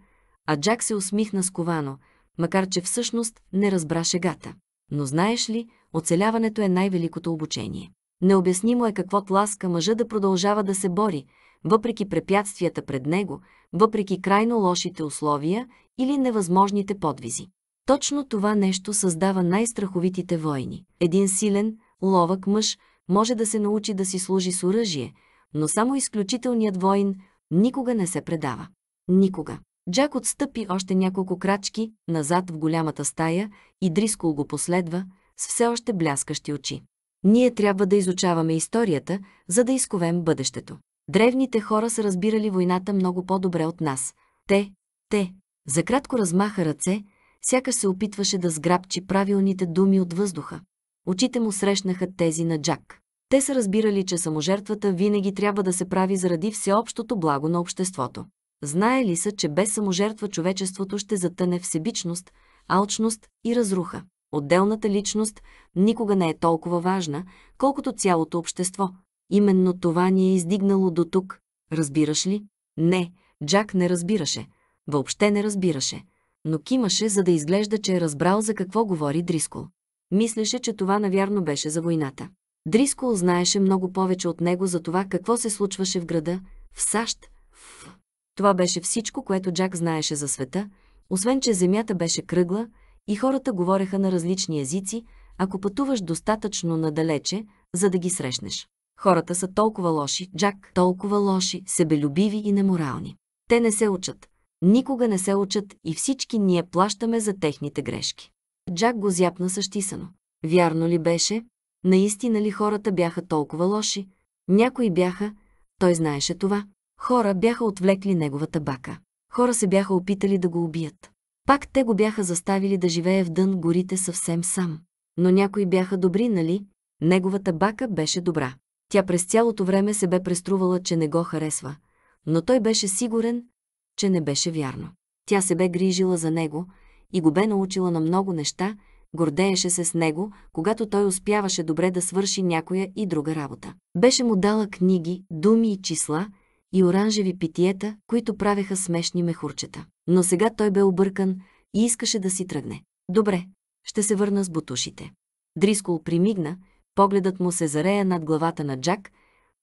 а Джак се усмихна сковано, макар че всъщност не разбра шегата. Но знаеш ли, оцеляването е най-великото обучение. Необяснимо е какво тласка мъжа да продължава да се бори, въпреки препятствията пред него, въпреки крайно лошите условия или невъзможните подвизи. Точно това нещо създава най-страховитите войни. Един силен, ловък мъж може да се научи да си служи с оръжие – но само изключителният воин никога не се предава. Никога. Джак отстъпи още няколко крачки назад в голямата стая и Дрискол го последва с все още бляскащи очи. Ние трябва да изучаваме историята, за да изковем бъдещето. Древните хора са разбирали войната много по-добре от нас. Те, те, за кратко размаха ръце, сякаш се опитваше да сграбчи правилните думи от въздуха. Очите му срещнаха тези на Джак. Те са разбирали, че саможертвата винаги трябва да се прави заради всеобщото благо на обществото. Знаели са, че без саможертва човечеството ще затъне в себичност, алчност и разруха. Отделната личност никога не е толкова важна, колкото цялото общество. Именно това ни е издигнало до тук. Разбираш ли? Не, Джак не разбираше. Въобще не разбираше. Но кимаше, за да изглежда, че е разбрал за какво говори Дрискол. Мислеше, че това навярно беше за войната. Дрискол знаеше много повече от него за това какво се случваше в града, в САЩ, в... Това беше всичко, което Джак знаеше за света, освен че земята беше кръгла и хората говореха на различни езици, ако пътуваш достатъчно надалече, за да ги срещнеш. Хората са толкова лоши, Джак, толкова лоши, себелюбиви и неморални. Те не се учат. Никога не се учат и всички ние плащаме за техните грешки. Джак го зяпна същисано. Вярно ли беше, Наистина ли хората бяха толкова лоши? Някои бяха, той знаеше това. Хора бяха отвлекли неговата бака. Хора се бяха опитали да го убият. Пак те го бяха заставили да живее в дън горите съвсем сам. Но някои бяха добри, нали? Неговата бака беше добра. Тя през цялото време се бе преструвала, че не го харесва, но той беше сигурен, че не беше вярно. Тя се бе грижила за него и го бе научила на много неща, гордееше се с него, когато той успяваше добре да свърши някоя и друга работа. Беше му дала книги, думи и числа и оранжеви питиета, които правеха смешни мехурчета. Но сега той бе объркан и искаше да си тръгне. Добре, ще се върна с бутушите. Дрискол примигна, погледът му се зарея над главата на Джак,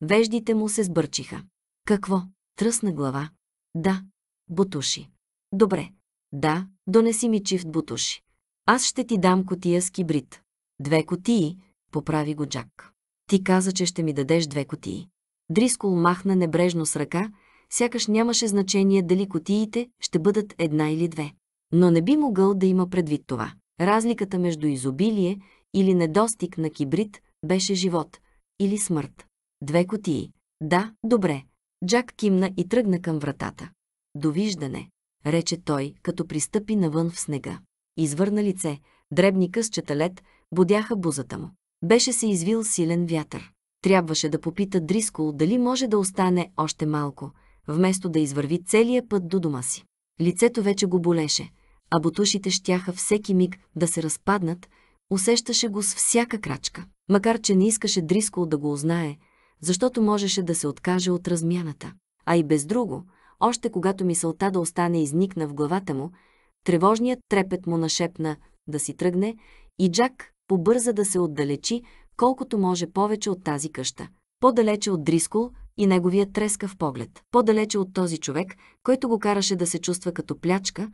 веждите му се сбърчиха. Какво? Тръсна глава. Да, бутуши. Добре. Да, донеси ми чифт бутуши. Аз ще ти дам котия с кибрид. Две котии, поправи го Джак. Ти каза, че ще ми дадеш две котии. Дрискол махна небрежно с ръка, сякаш нямаше значение дали котиите ще бъдат една или две. Но не би могъл да има предвид това. Разликата между изобилие или недостиг на кибрид беше живот или смърт. Две котии. Да, добре. Джак кимна и тръгна към вратата. Довиждане, рече той, като пристъпи навън в снега извърна лице, дребни късчета лед бодяха бузата му. Беше се извил силен вятър. Трябваше да попита Дрискол дали може да остане още малко, вместо да извърви целия път до дома си. Лицето вече го болеше, а бутушите щяха всеки миг да се разпаднат, усещаше го с всяка крачка. Макар, че не искаше Дрискол да го узнае, защото можеше да се откаже от размяната. А и без друго, още когато мисълта да остане изникна в главата му, Тревожният трепет му нашепна да си тръгне и Джак побърза да се отдалечи колкото може повече от тази къща. По-далече от Дрискол и неговия трескав поглед. По-далече от този човек, който го караше да се чувства като плячка,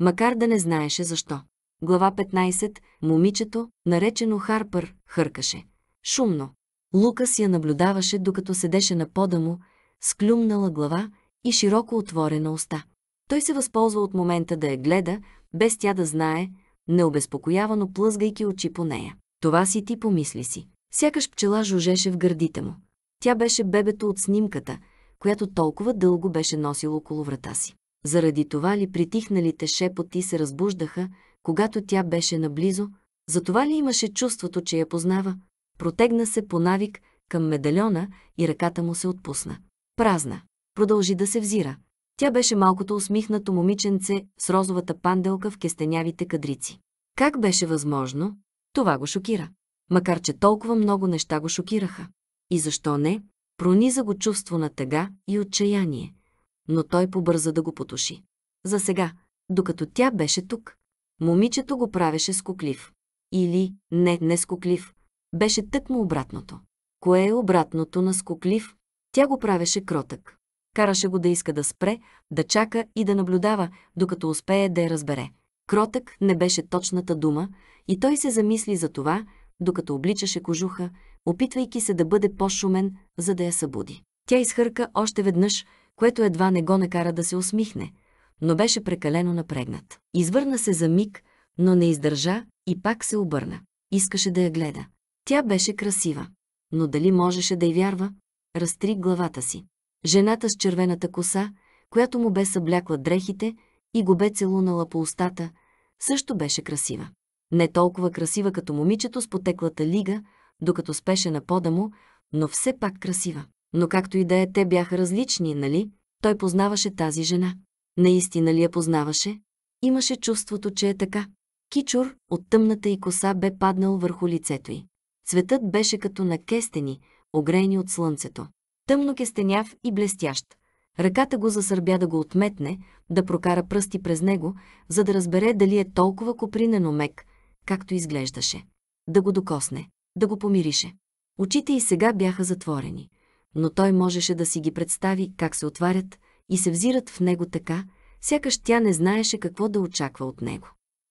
макар да не знаеше защо. Глава 15. Момичето, наречено Харпър, хъркаше. Шумно. Лукас я наблюдаваше, докато седеше на пода му, склюмнала глава и широко отворена уста. Той се възползва от момента да я гледа, без тя да знае, необезпокоявано плъзгайки очи по нея. Това си ти помисли си. Сякаш пчела жужеше в гърдите му. Тя беше бебето от снимката, която толкова дълго беше носил около врата си. Заради това ли притихналите шепоти се разбуждаха, когато тя беше наблизо, затова ли имаше чувството, че я познава? Протегна се по навик към медальона и ръката му се отпусна. Празна. Продължи да се взира. Тя беше малкото усмихнато момиченце с розовата панделка в кестенявите кадрици. Как беше възможно? Това го шокира. Макар, че толкова много неща го шокираха. И защо не? Прониза го чувство на тъга и отчаяние. Но той побърза да го потуши. За сега, докато тя беше тук, момичето го правеше скуклив. Или, не, не скоклив. Беше тъкмо обратното. Кое е обратното на скуклив? Тя го правеше кротък. Караше го да иска да спре, да чака и да наблюдава, докато успее да я разбере. Кротък не беше точната дума и той се замисли за това, докато обличаше кожуха, опитвайки се да бъде по-шумен, за да я събуди. Тя изхърка още веднъж, което едва не го накара да се усмихне, но беше прекалено напрегнат. Извърна се за миг, но не издържа и пак се обърна. Искаше да я гледа. Тя беше красива, но дали можеше да й вярва? Разтри главата си. Жената с червената коса, която му бе съблякла дрехите и го бе целунала по устата, също беше красива. Не толкова красива като момичето с потеклата лига, докато спеше на пода му, но все пак красива. Но както и да е, те бяха различни, нали? Той познаваше тази жена. Наистина ли я познаваше? Имаше чувството, че е така. Кичур от тъмната и коса бе паднал върху лицето й. Цветът беше като на кестени, огрени от слънцето тъмно кестеняв и блестящ. Ръката го засърбя да го отметне, да прокара пръсти през него, за да разбере дали е толкова копринено мек, както изглеждаше. Да го докосне, да го помирише. Очите и сега бяха затворени, но той можеше да си ги представи как се отварят и се взират в него така, сякаш тя не знаеше какво да очаква от него.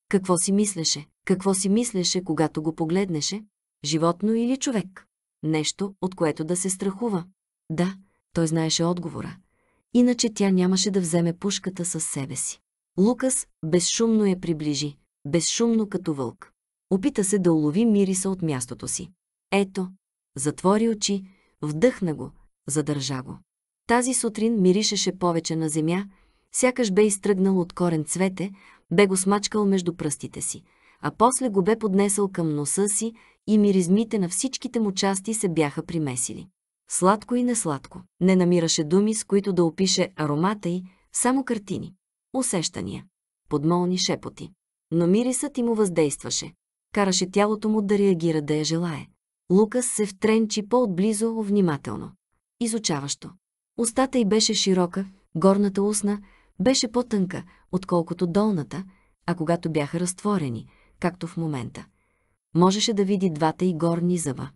Какво си мислеше? Какво си мислеше, когато го погледнеше? Животно или човек? Нещо, от което да се страхува. Да, той знаеше отговора. Иначе тя нямаше да вземе пушката със себе си. Лукас безшумно я приближи, безшумно като вълк. Опита се да улови мириса от мястото си. Ето, затвори очи, вдъхна го, задържа го. Тази сутрин миришеше повече на земя, сякаш бе изтръгнал от корен цвете, бе го смачкал между пръстите си, а после го бе поднесъл към носа си и миризмите на всичките му части се бяха примесили сладко и несладко. Не намираше думи, с които да опише аромата й, само картини, усещания, подмолни шепоти. Но мирисът и му въздействаше. Караше тялото му да реагира да я желае. Лукас се втренчи по-отблизо внимателно, изучаващо. Остата й беше широка, горната устна беше по-тънка, отколкото долната, а когато бяха разтворени, както в момента. Можеше да види двата и горни зъба.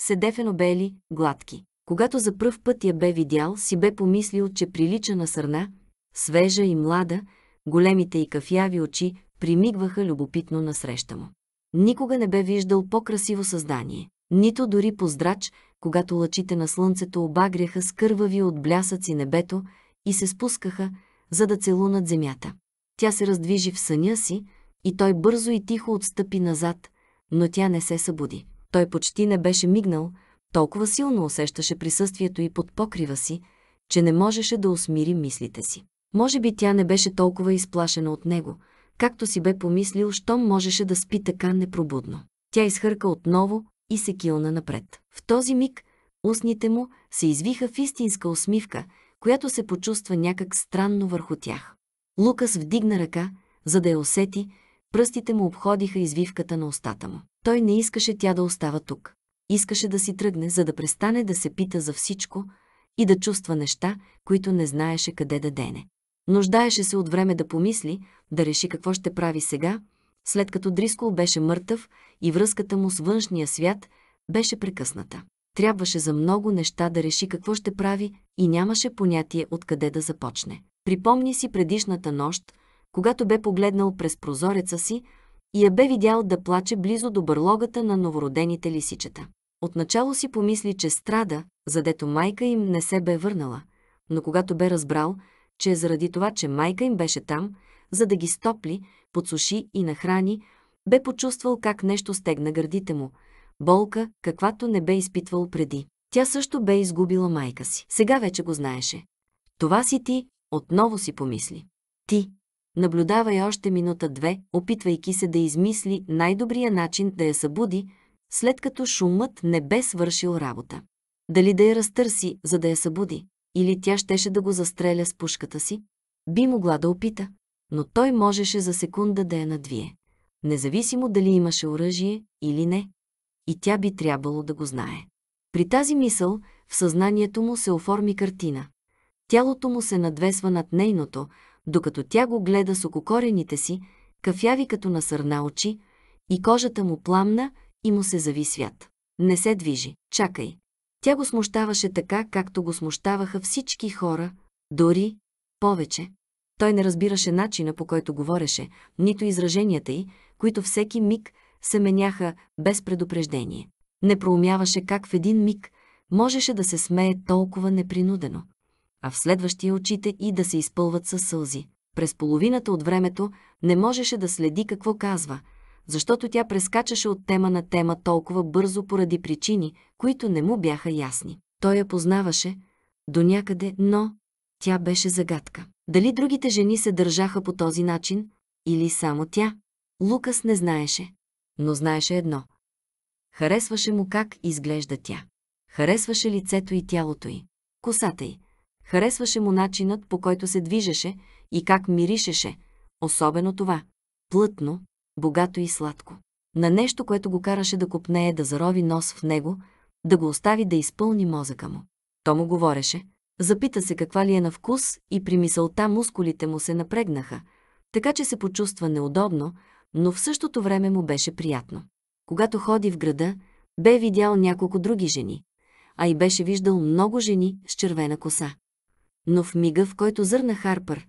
Седефено бели, гладки. Когато за пръв път я бе видял, си бе помислил, че прилича на сърна, свежа и млада, големите и кафяви очи примигваха любопитно насреща му. Никога не бе виждал по-красиво създание, нито дори здрач, когато лъчите на слънцето обагряха с кървави от блясъци небето и се спускаха, за да целунат земята. Тя се раздвижи в съня си и той бързо и тихо отстъпи назад, но тя не се събуди. Той почти не беше мигнал – толкова силно усещаше присъствието и под покрива си, че не можеше да усмири мислите си. Може би тя не беше толкова изплашена от него, както си бе помислил, щом можеше да спи така непробудно. Тя изхърка отново и се килна напред. В този миг устните му се извиха в истинска усмивка, която се почувства някак странно върху тях. Лукас вдигна ръка, за да я усети, пръстите му обходиха извивката на устата му. Той не искаше тя да остава тук. Искаше да си тръгне, за да престане да се пита за всичко и да чувства неща, които не знаеше къде да дене. Нуждаеше се от време да помисли, да реши какво ще прави сега, след като Дрискол беше мъртъв и връзката му с външния свят беше прекъсната. Трябваше за много неща да реши какво ще прави и нямаше понятие откъде да започне. Припомни си предишната нощ, когато бе погледнал през прозореца си, и я бе видял да плаче близо до бърлогата на новородените лисичета. Отначало си помисли, че страда, задето майка им не се бе върнала, но когато бе разбрал, че е заради това, че майка им беше там, за да ги стопли, подсуши и нахрани, бе почувствал как нещо стегна гърдите му, болка, каквато не бе изпитвал преди. Тя също бе изгубила майка си. Сега вече го знаеше. Това си ти, отново си помисли. Ти, Наблюдава я още минута-две, опитвайки се да измисли най-добрия начин да я събуди, след като шумът не бе свършил работа. Дали да я разтърси, за да я събуди, или тя щеше да го застреля с пушката си, би могла да опита, но той можеше за секунда да я надвие, независимо дали имаше оръжие или не, и тя би трябвало да го знае. При тази мисъл в съзнанието му се оформи картина. Тялото му се надвесва над нейното, докато тя го гледа с ококорените си, кафяви като насърна очи, и кожата му пламна и му се зави свят. Не се движи, чакай. Тя го смущаваше така, както го смущаваха всички хора, дори повече. Той не разбираше начина, по който говореше, нито израженията й, които всеки миг се меняха без предупреждение. Не проумяваше как в един миг можеше да се смее толкова непринудено а в следващия очите и да се изпълват със сълзи. През половината от времето не можеше да следи какво казва, защото тя прескачаше от тема на тема толкова бързо поради причини, които не му бяха ясни. Той я познаваше до някъде, но тя беше загадка. Дали другите жени се държаха по този начин или само тя? Лукас не знаеше, но знаеше едно. Харесваше му как изглежда тя. Харесваше лицето и тялото й, косата й, Харесваше му начинът, по който се движеше и как миришеше, особено това. Плътно, богато и сладко. На нещо, което го караше да копнее, да зарови нос в него, да го остави да изпълни мозъка му. То му говореше, запита се каква ли е на вкус и при мисълта мускулите му се напрегнаха, така че се почувства неудобно, но в същото време му беше приятно. Когато ходи в града, бе видял няколко други жени, а и беше виждал много жени с червена коса но в мига, в който зърна Харпър,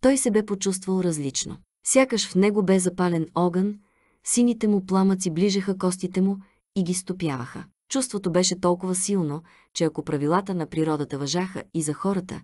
той се бе почувствал различно. Сякаш в него бе запален огън, сините му пламъци ближеха костите му и ги стопяваха. Чувството беше толкова силно, че ако правилата на природата въжаха и за хората,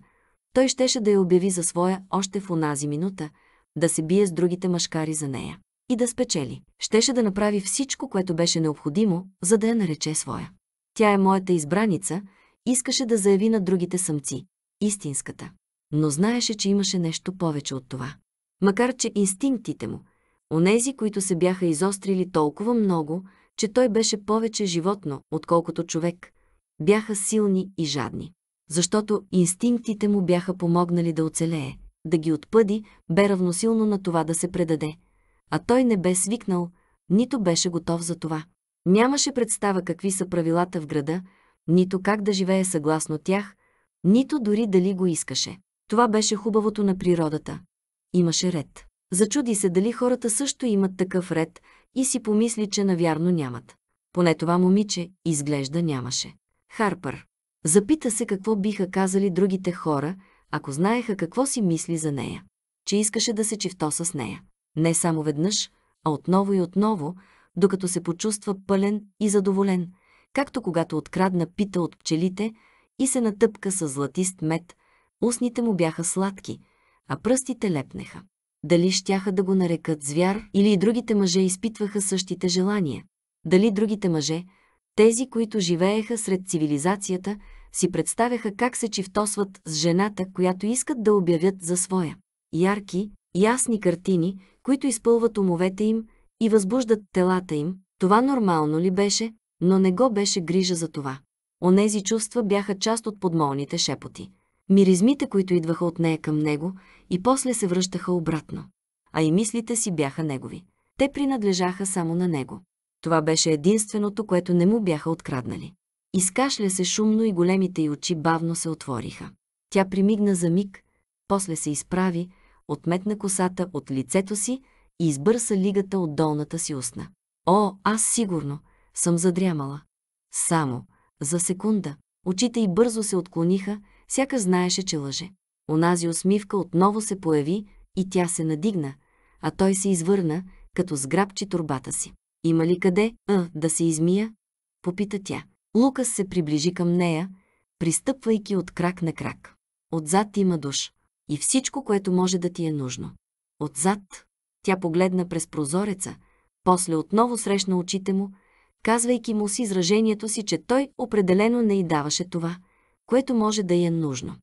той щеше да я обяви за своя още в онази минута, да се бие с другите машкари за нея и да спечели. Щеше да направи всичко, което беше необходимо, за да я нарече своя. Тя е моята избраница, искаше да заяви на другите самци истинската. Но знаеше, че имаше нещо повече от това. Макар, че инстинктите му, онези, които се бяха изострили толкова много, че той беше повече животно, отколкото човек, бяха силни и жадни. Защото инстинктите му бяха помогнали да оцелее, да ги отпъди, бе равносилно на това да се предаде. А той не бе свикнал, нито беше готов за това. Нямаше представа какви са правилата в града, нито как да живее съгласно тях, нито дори дали го искаше. Това беше хубавото на природата. Имаше ред. Зачуди се дали хората също имат такъв ред и си помисли, че навярно нямат. Поне това момиче, изглежда, нямаше. Харпър. Запита се какво биха казали другите хора, ако знаеха какво си мисли за нея. Че искаше да се чифтоса с нея. Не само веднъж, а отново и отново, докато се почувства пълен и задоволен, както когато открадна пита от пчелите – и се натъпка с златист мед. Устните му бяха сладки, а пръстите лепнеха. Дали щяха да го нарекат звяр или и другите мъже изпитваха същите желания? Дали другите мъже, тези, които живееха сред цивилизацията, си представяха как се чифтосват с жената, която искат да обявят за своя. Ярки, ясни картини, които изпълват умовете им и възбуждат телата им, това нормално ли беше, но не го беше грижа за това. Онези чувства бяха част от подмолните шепоти. Миризмите, които идваха от нея към него и после се връщаха обратно. А и мислите си бяха негови. Те принадлежаха само на него. Това беше единственото, което не му бяха откраднали. Изкашля се шумно и големите й очи бавно се отвориха. Тя примигна за миг, после се изправи, отметна косата от лицето си и избърса лигата от долната си устна. О, аз сигурно съм задрямала. Само, за секунда, очите й бързо се отклониха, сяка знаеше, че лъже. Онази усмивка отново се появи и тя се надигна, а той се извърна, като сграбчи турбата си. Има ли къде, а, да се измия? Попита тя. Лукас се приближи към нея, пристъпвайки от крак на крак. Отзад има душ и всичко, което може да ти е нужно. Отзад тя погледна през прозореца, после отново срещна очите му, казвайки му с изражението си, че той определено не й даваше това, което може да й е нужно.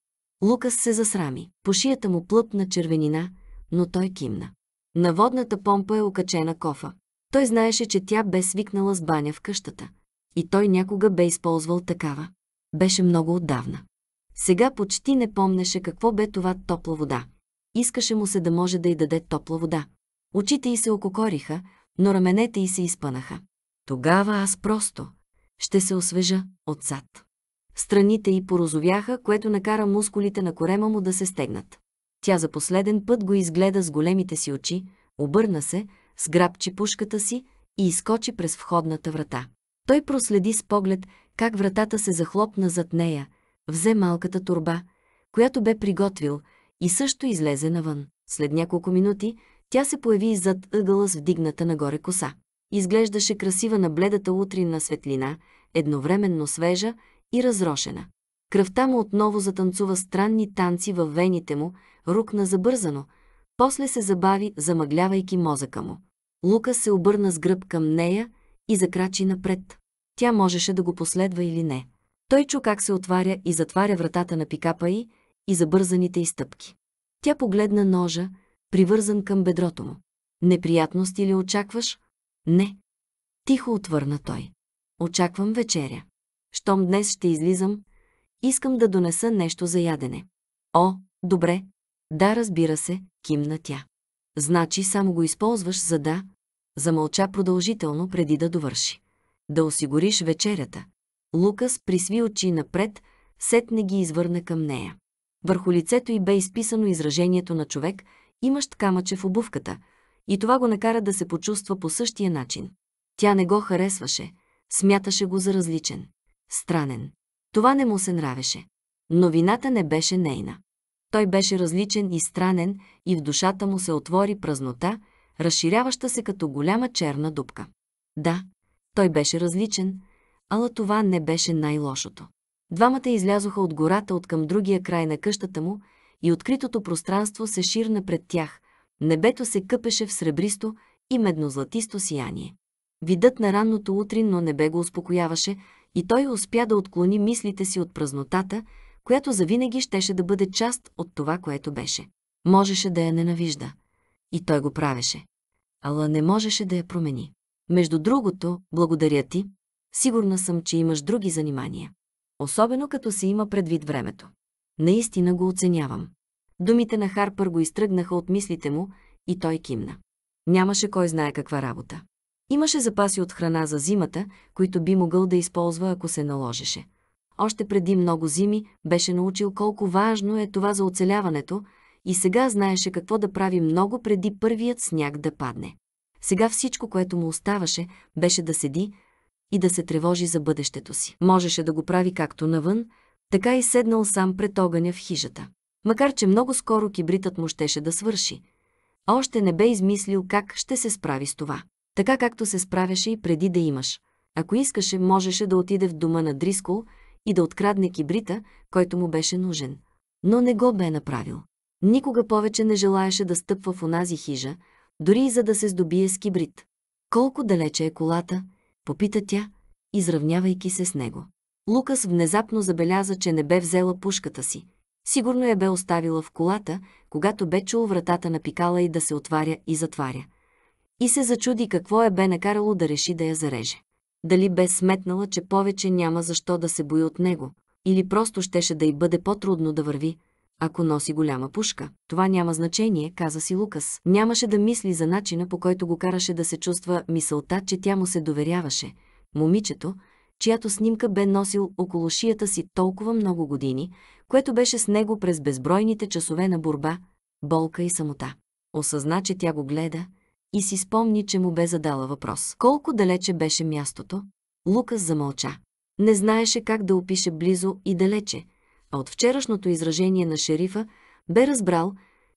Лукас се засрами, по шията му плътна червенина, но той кимна. На водната помпа е окачена кофа. Той знаеше, че тя бе свикнала с баня в къщата. И той някога бе използвал такава. Беше много отдавна. Сега почти не помнеше какво бе това топла вода. Искаше му се да може да й даде топла вода. Очите й се ококориха, но раменете й се изпънаха. Тогава аз просто ще се освежа отзад. Страните й порозовяха, което накара мускулите на корема му да се стегнат. Тя за последен път го изгледа с големите си очи, обърна се, сграбчи пушката си и изкочи през входната врата. Той проследи с поглед как вратата се захлопна зад нея, взе малката турба, която бе приготвил, и също излезе навън. След няколко минути тя се появи зад ъгъла с вдигната нагоре коса изглеждаше красива на бледата утринна светлина, едновременно свежа и разрошена. Кръвта му отново затанцува странни танци във вените му, рукна забързано, после се забави, замъглявайки мозъка му. Лука се обърна с гръб към нея и закрачи напред. Тя можеше да го последва или не. Той чу как се отваря и затваря вратата на пикапа й и забързаните й стъпки. Тя погледна ножа, привързан към бедрото му. Неприятност ли очакваш? Не. Тихо отвърна той. Очаквам вечеря. Щом днес ще излизам, искам да донеса нещо за ядене. О, добре. Да, разбира се, кимна тя. Значи само го използваш за да... Замълча продължително преди да довърши. Да осигуриш вечерята. Лукас присви очи напред, сетне ги извърна към нея. Върху лицето й бе изписано изражението на човек, имащ камъче в обувката – и това го накара да се почувства по същия начин. Тя не го харесваше, смяташе го за различен, странен. Това не му се нравеше. Но вината не беше нейна. Той беше различен и странен и в душата му се отвори празнота, разширяваща се като голяма черна дупка. Да, той беше различен, ала това не беше най-лошото. Двамата излязоха от гората от към другия край на къщата му и откритото пространство се ширна пред тях, Небето се къпеше в сребристо и меднозлатисто сияние. Видът на ранното утринно небе го успокояваше и той успя да отклони мислите си от празнотата, която завинаги щеше да бъде част от това, което беше. Можеше да я ненавижда. И той го правеше. Ала не можеше да я промени. Между другото, благодаря ти, сигурна съм, че имаш други занимания. Особено като се има предвид времето. Наистина го оценявам. Думите на Харпър го изтръгнаха от мислите му и той кимна. Нямаше кой знае каква работа. Имаше запаси от храна за зимата, които би могъл да използва, ако се наложеше. Още преди много зими беше научил колко важно е това за оцеляването и сега знаеше какво да прави много преди първият сняг да падне. Сега всичко, което му оставаше, беше да седи и да се тревожи за бъдещето си. Можеше да го прави както навън, така и седнал сам пред огъня в хижата макар че много скоро кибритът му щеше да свърши. А още не бе измислил как ще се справи с това. Така както се справяше и преди да имаш. Ако искаше, можеше да отиде в дома на Дрискол и да открадне кибрита, който му беше нужен. Но не го бе направил. Никога повече не желаеше да стъпва в онази хижа, дори и за да се здобие с кибрит. Колко далече е колата? Попита тя, изравнявайки се с него. Лукас внезапно забеляза, че не бе взела пушката си. Сигурно я бе оставила в колата, когато бе чул вратата на пикала и да се отваря и затваря. И се зачуди какво е бе накарало да реши да я зареже. Дали бе сметнала, че повече няма защо да се бои от него, или просто щеше да й бъде по-трудно да върви, ако носи голяма пушка. Това няма значение, каза си Лукас. Нямаше да мисли за начина, по който го караше да се чувства мисълта, че тя му се доверяваше. Момичето, чиято снимка бе носил около шията си толкова много години, което беше с него през безбройните часове на борба, болка и самота. Осъзна, че тя го гледа и си спомни, че му бе задала въпрос. Колко далече беше мястото? Лукас замълча. Не знаеше как да опише близо и далече, а от вчерашното изражение на шерифа бе разбрал,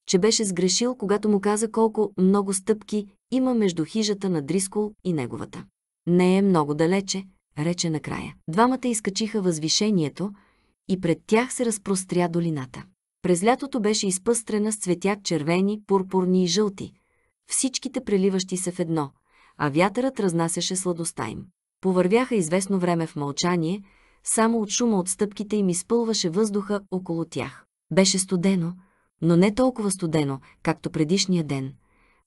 че беше сгрешил, когато му каза колко много стъпки има между хижата на Дрискол и неговата. Не е много далече, рече накрая. Двамата изкачиха възвишението и пред тях се разпростря долината. През лятото беше изпъстрена с цветя червени, пурпурни и жълти, всичките преливащи се в едно, а вятърът разнасяше сладостта им. Повървяха известно време в мълчание, само от шума от стъпките им изпълваше въздуха около тях. Беше студено, но не толкова студено, както предишния ден,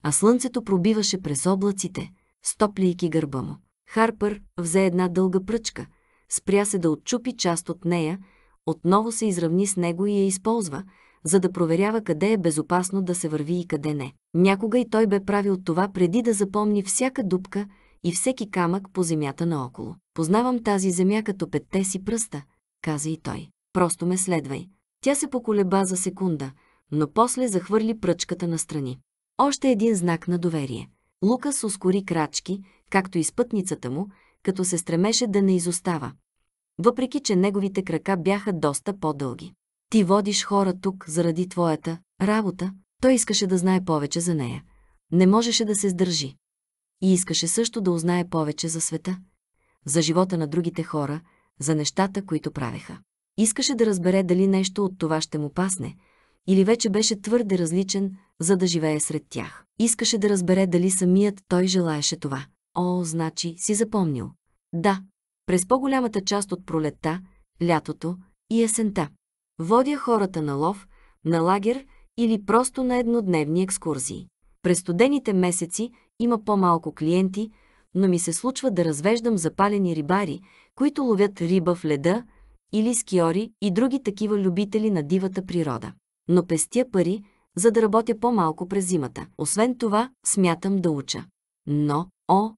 а слънцето пробиваше през облаците, стопляйки гърба му. Харпър взе една дълга пръчка, спря се да отчупи част от нея, отново се изравни с него и я използва, за да проверява къде е безопасно да се върви и къде не. Някога и той бе правил това преди да запомни всяка дупка и всеки камък по земята наоколо. Познавам тази земя като петте си пръста, каза и той. Просто ме следвай. Тя се поколеба за секунда, но после захвърли пръчката настрани. Още един знак на доверие. Лукас ускори крачки както и спътницата му, като се стремеше да не изостава. Въпреки, че неговите крака бяха доста по-дълги. Ти водиш хора тук заради твоята работа, той искаше да знае повече за нея. Не можеше да се сдържи. И искаше също да узнае повече за света, за живота на другите хора, за нещата, които правеха. Искаше да разбере дали нещо от това ще му пасне, или вече беше твърде различен, за да живее сред тях. Искаше да разбере дали самият той желаеше това. О, значи, си запомнил. Да, през по-голямата част от пролетта, лятото и есента. Водя хората на лов, на лагер или просто на еднодневни екскурзии. През студените месеци има по-малко клиенти, но ми се случва да развеждам запалени рибари, които ловят риба в леда или скиори и други такива любители на дивата природа. Но пестя пари, за да работя по-малко през зимата. Освен това, смятам да уча. Но, о,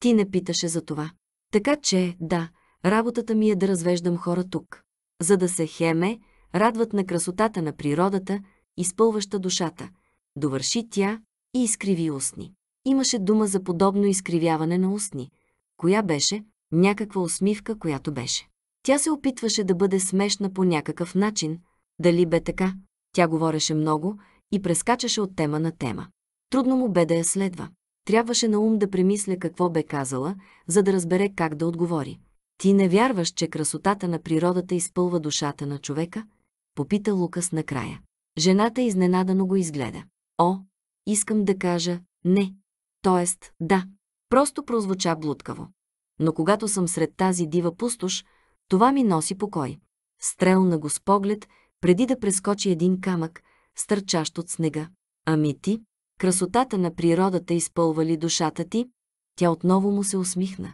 ти не питаше за това. Така че, да, работата ми е да развеждам хора тук. За да се хеме, радват на красотата на природата, изпълваща душата. Довърши тя и изкриви устни. Имаше дума за подобно изкривяване на устни. Коя беше? Някаква усмивка, която беше. Тя се опитваше да бъде смешна по някакъв начин. Дали бе така? Тя говореше много и прескачаше от тема на тема. Трудно му бе да я следва трябваше на ум да премисля какво бе казала, за да разбере как да отговори. Ти не вярваш, че красотата на природата изпълва душата на човека? Попита Лукас накрая. Жената изненадано го изгледа. О, искам да кажа не. Тоест, да. Просто прозвуча блудкаво. Но когато съм сред тази дива пустош, това ми носи покой. Стрелна го с поглед, преди да прескочи един камък, стърчащ от снега. Ами ти? красотата на природата изпълвали душата ти, тя отново му се усмихна.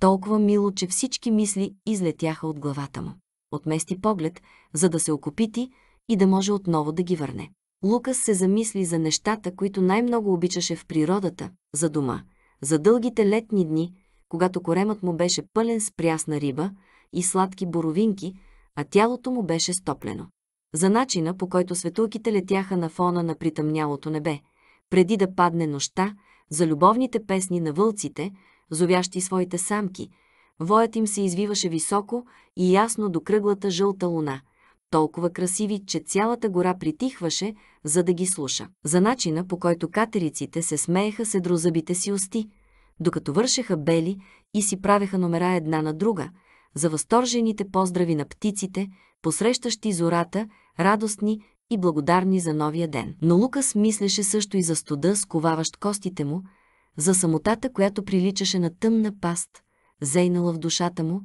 Толкова мило, че всички мисли излетяха от главата му. Отмести поглед, за да се окупити и да може отново да ги върне. Лукас се замисли за нещата, които най-много обичаше в природата, за дома, за дългите летни дни, когато коремът му беше пълен с прясна риба и сладки боровинки, а тялото му беше стоплено. За начина, по който светулките летяха на фона на притъмнялото небе, преди да падне нощта, за любовните песни на вълците, зовящи своите самки, воят им се извиваше високо и ясно до кръглата жълта луна, толкова красиви, че цялата гора притихваше, за да ги слуша. За начина, по който катериците се смееха с едрозъбите си усти, докато вършеха бели и си правеха номера една на друга, за възторжените поздрави на птиците, посрещащи зората, радостни, и благодарни за новия ден. Но Лукас мислеше също и за студа, сковаващ костите му, за самотата, която приличаше на тъмна паст, зейнала в душата му,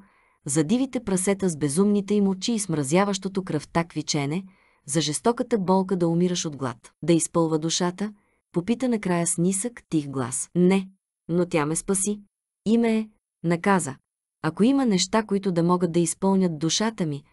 за дивите прасета с безумните им очи и смразяващото кръвта квичене, за жестоката болка да умираш от глад. Да изпълва душата, попита накрая с нисък, тих глас. Не, но тя ме спаси. Име е наказа. Ако има неща, които да могат да изпълнят душата ми,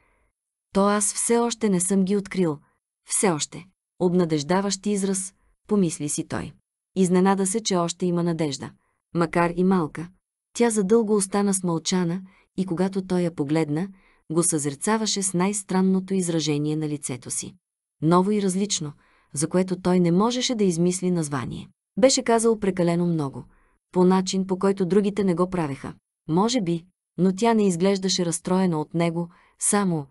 то аз все още не съм ги открил – все още. Обнадеждаващ израз, помисли си той. Изненада се, че още има надежда. Макар и малка. Тя задълго остана смълчана и когато той я погледна, го съзерцаваше с най-странното изражение на лицето си. Ново и различно, за което той не можеше да измисли название. Беше казал прекалено много, по начин, по който другите не го правеха. Може би, но тя не изглеждаше разстроена от него, само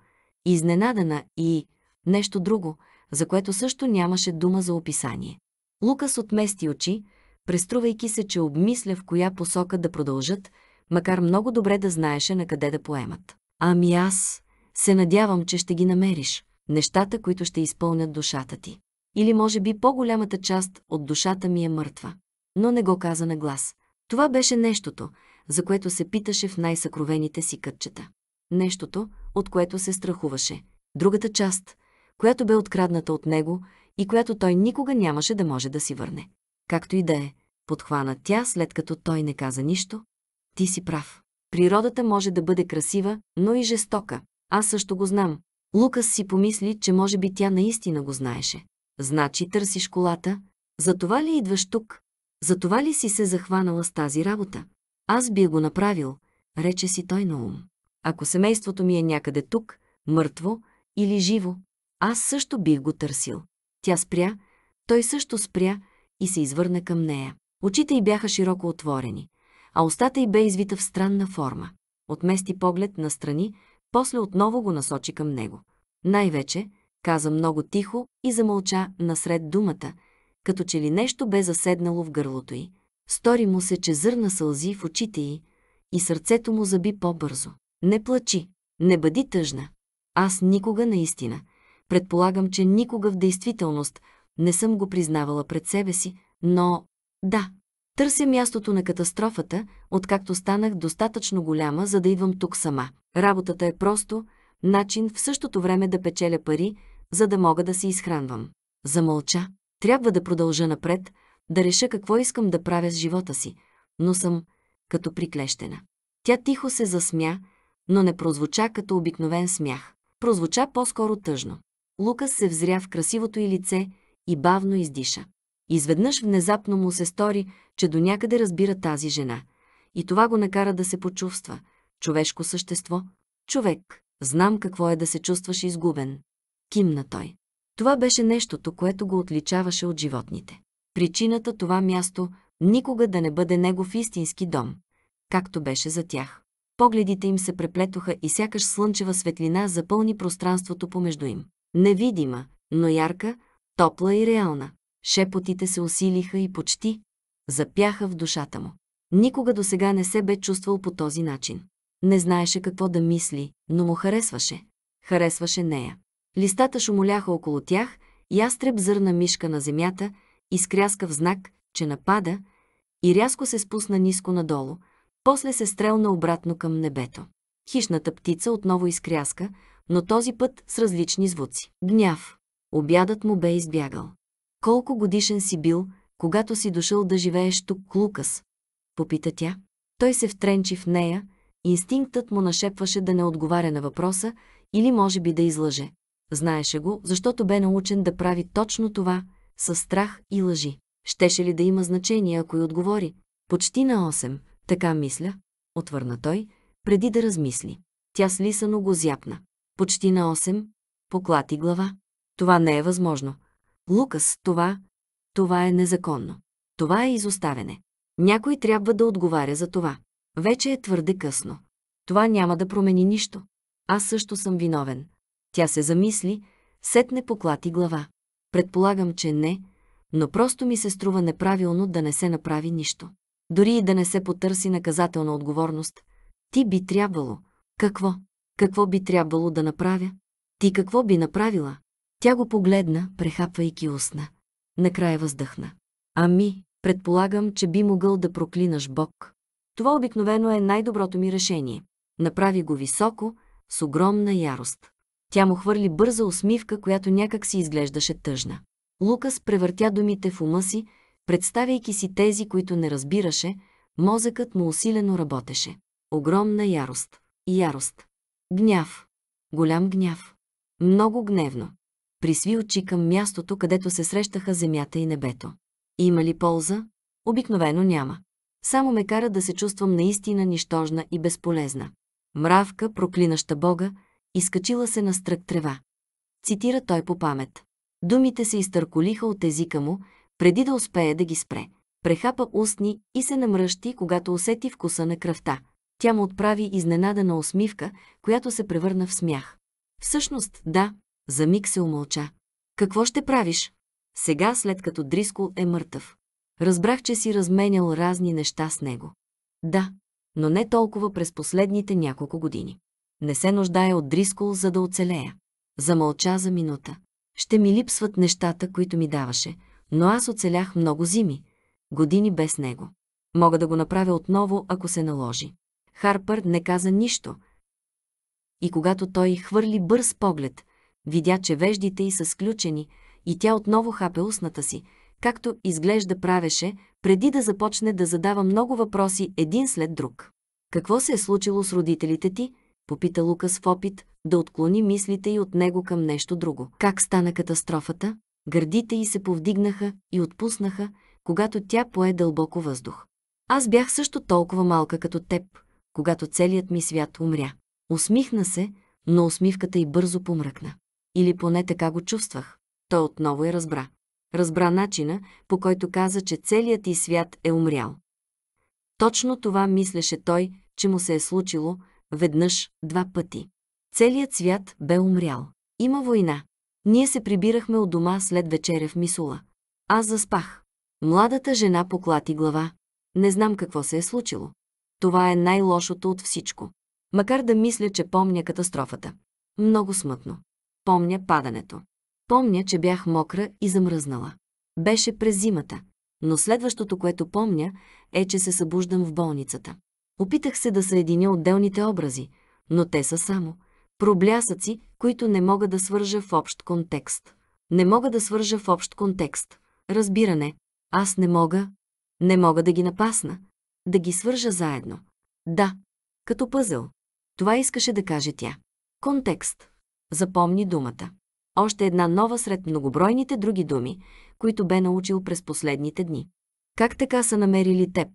изненадана и Нещо друго, за което също нямаше дума за описание. Лукас отмести очи, преструвайки се, че обмисля в коя посока да продължат, макар много добре да знаеше на къде да поемат. Ами аз се надявам, че ще ги намериш. Нещата, които ще изпълнят душата ти. Или може би по-голямата част от душата ми е мъртва. Но не го каза на глас. Това беше нещото, за което се питаше в най-съкровените си кътчета. Нещото, от което се страхуваше. Другата част, която бе открадната от него и която той никога нямаше да може да си върне. Както и да е, подхвана тя, след като той не каза нищо. Ти си прав. Природата може да бъде красива, но и жестока. Аз също го знам. Лукас си помисли, че може би тя наистина го знаеше. Значи търсиш колата. Затова ли идваш тук? Затова ли си се захванала с тази работа? Аз би го направил, рече си той на ум. Ако семейството ми е някъде тук, мъртво или живо, аз също бих го търсил. Тя спря, той също спря и се извърна към нея. Очите й бяха широко отворени, а устата й бе извита в странна форма. Отмести поглед настрани, после отново го насочи към него. Най-вече, каза много тихо и замълча насред думата, като че ли нещо бе заседнало в гърлото й. Стори му се, че зърна сълзи в очите й и сърцето му заби по-бързо. Не плачи, не бъди тъжна. Аз никога наистина – Предполагам, че никога в действителност не съм го признавала пред себе си, но да, търся мястото на катастрофата, откакто станах достатъчно голяма, за да идвам тук сама. Работата е просто начин в същото време да печеля пари, за да мога да се изхранвам. Замълча. Трябва да продължа напред, да реша какво искам да правя с живота си, но съм като приклещена. Тя тихо се засмя, но не прозвуча като обикновен смях. Прозвуча по-скоро тъжно. Лукас се взря в красивото й лице и бавно издиша. Изведнъж внезапно му се стори, че до някъде разбира тази жена. И това го накара да се почувства. Човешко същество. Човек. Знам какво е да се чувстваш изгубен. Кимна той. Това беше нещото, което го отличаваше от животните. Причината това място никога да не бъде негов истински дом, както беше за тях. Погледите им се преплетоха и сякаш слънчева светлина запълни пространството помежду им. Невидима, но ярка, топла и реална. Шепотите се усилиха и почти запяха в душата му. Никога до сега не се бе чувствал по този начин. Не знаеше какво да мисли, но му харесваше. Харесваше нея. Листата шумоляха около тях, ястреб зърна мишка на земята, изкряска в знак, че напада, и рязко се спусна ниско надолу, после се стрелна обратно към небето. Хищната птица отново изкряска, но този път с различни звуци. Гняв. Обядът му бе избягал. Колко годишен си бил, когато си дошъл да живееш тук, Лукас? Попита тя. Той се втренчи в нея, инстинктът му нашепваше да не отговаря на въпроса или може би да излъже. Знаеше го, защото бе научен да прави точно това, със страх и лъжи. Щеше ли да има значение, ако й отговори? Почти на 8, така мисля, отвърна той, преди да размисли. Тя слисано го зяпна почти на 8, поклати глава. Това не е възможно. Лукас, това, това е незаконно. Това е изоставяне. Някой трябва да отговаря за това. Вече е твърде късно. Това няма да промени нищо. Аз също съм виновен. Тя се замисли, сетне поклати глава. Предполагам, че не, но просто ми се струва неправилно да не се направи нищо. Дори и да не се потърси наказателна отговорност, ти би трябвало. Какво? Какво би трябвало да направя? Ти какво би направила? Тя го погледна, прехапвайки устна. Накрая въздъхна. Ами, предполагам, че би могъл да проклинаш Бог. Това обикновено е най-доброто ми решение. Направи го високо, с огромна ярост. Тя му хвърли бърза усмивка, която някак си изглеждаше тъжна. Лукас превъртя думите в ума си, представяйки си тези, които не разбираше, мозъкът му усилено работеше. Огромна ярост. Ярост. Гняв. Голям гняв. Много гневно. Присви очи към мястото, където се срещаха земята и небето. Има ли полза? Обикновено няма. Само ме кара да се чувствам наистина нищожна и безполезна. Мравка, проклинаща Бога, изкачила се на стрък трева. Цитира той по памет. Думите се изтърколиха от езика му, преди да успее да ги спре. Прехапа устни и се намръщи, когато усети вкуса на кръвта – тя му отправи изненадана усмивка, която се превърна в смях. Всъщност, да, за миг се умълча. Какво ще правиш? Сега, след като Дриско е мъртъв. Разбрах, че си разменял разни неща с него. Да, но не толкова през последните няколко години. Не се нуждая от Дрискол, за да оцелея. Замълча за минута. Ще ми липсват нещата, които ми даваше, но аз оцелях много зими, години без него. Мога да го направя отново, ако се наложи. Харпър не каза нищо. И когато той хвърли бърз поглед, видя, че веждите й са сключени и тя отново хапе устната си, както изглежда правеше, преди да започне да задава много въпроси един след друг. Какво се е случило с родителите ти? Попита Лукас в опит да отклони мислите й от него към нещо друго. Как стана катастрофата? Гърдите й се повдигнаха и отпуснаха, когато тя пое дълбоко въздух. Аз бях също толкова малка като теб, когато целият ми свят умря. Усмихна се, но усмивката й бързо помръкна. Или поне така го чувствах. Той отново я разбра. Разбра начина, по който каза, че целият й свят е умрял. Точно това мислеше той, че му се е случило веднъж, два пъти. Целият свят бе умрял. Има война. Ние се прибирахме от дома след вечеря в Мисула. Аз заспах. Младата жена поклати глава. Не знам какво се е случило. Това е най-лошото от всичко. Макар да мисля, че помня катастрофата. Много смътно. Помня падането. Помня, че бях мокра и замръзнала. Беше през зимата. Но следващото, което помня, е, че се събуждам в болницата. Опитах се да съединя отделните образи, но те са само проблясъци, които не мога да свържа в общ контекст. Не мога да свържа в общ контекст. Разбиране. Аз не мога. Не мога да ги напасна да ги свържа заедно. Да, като пъзъл. Това искаше да каже тя. Контекст. Запомни думата. Още една нова сред многобройните други думи, които бе научил през последните дни. Как така са намерили теб?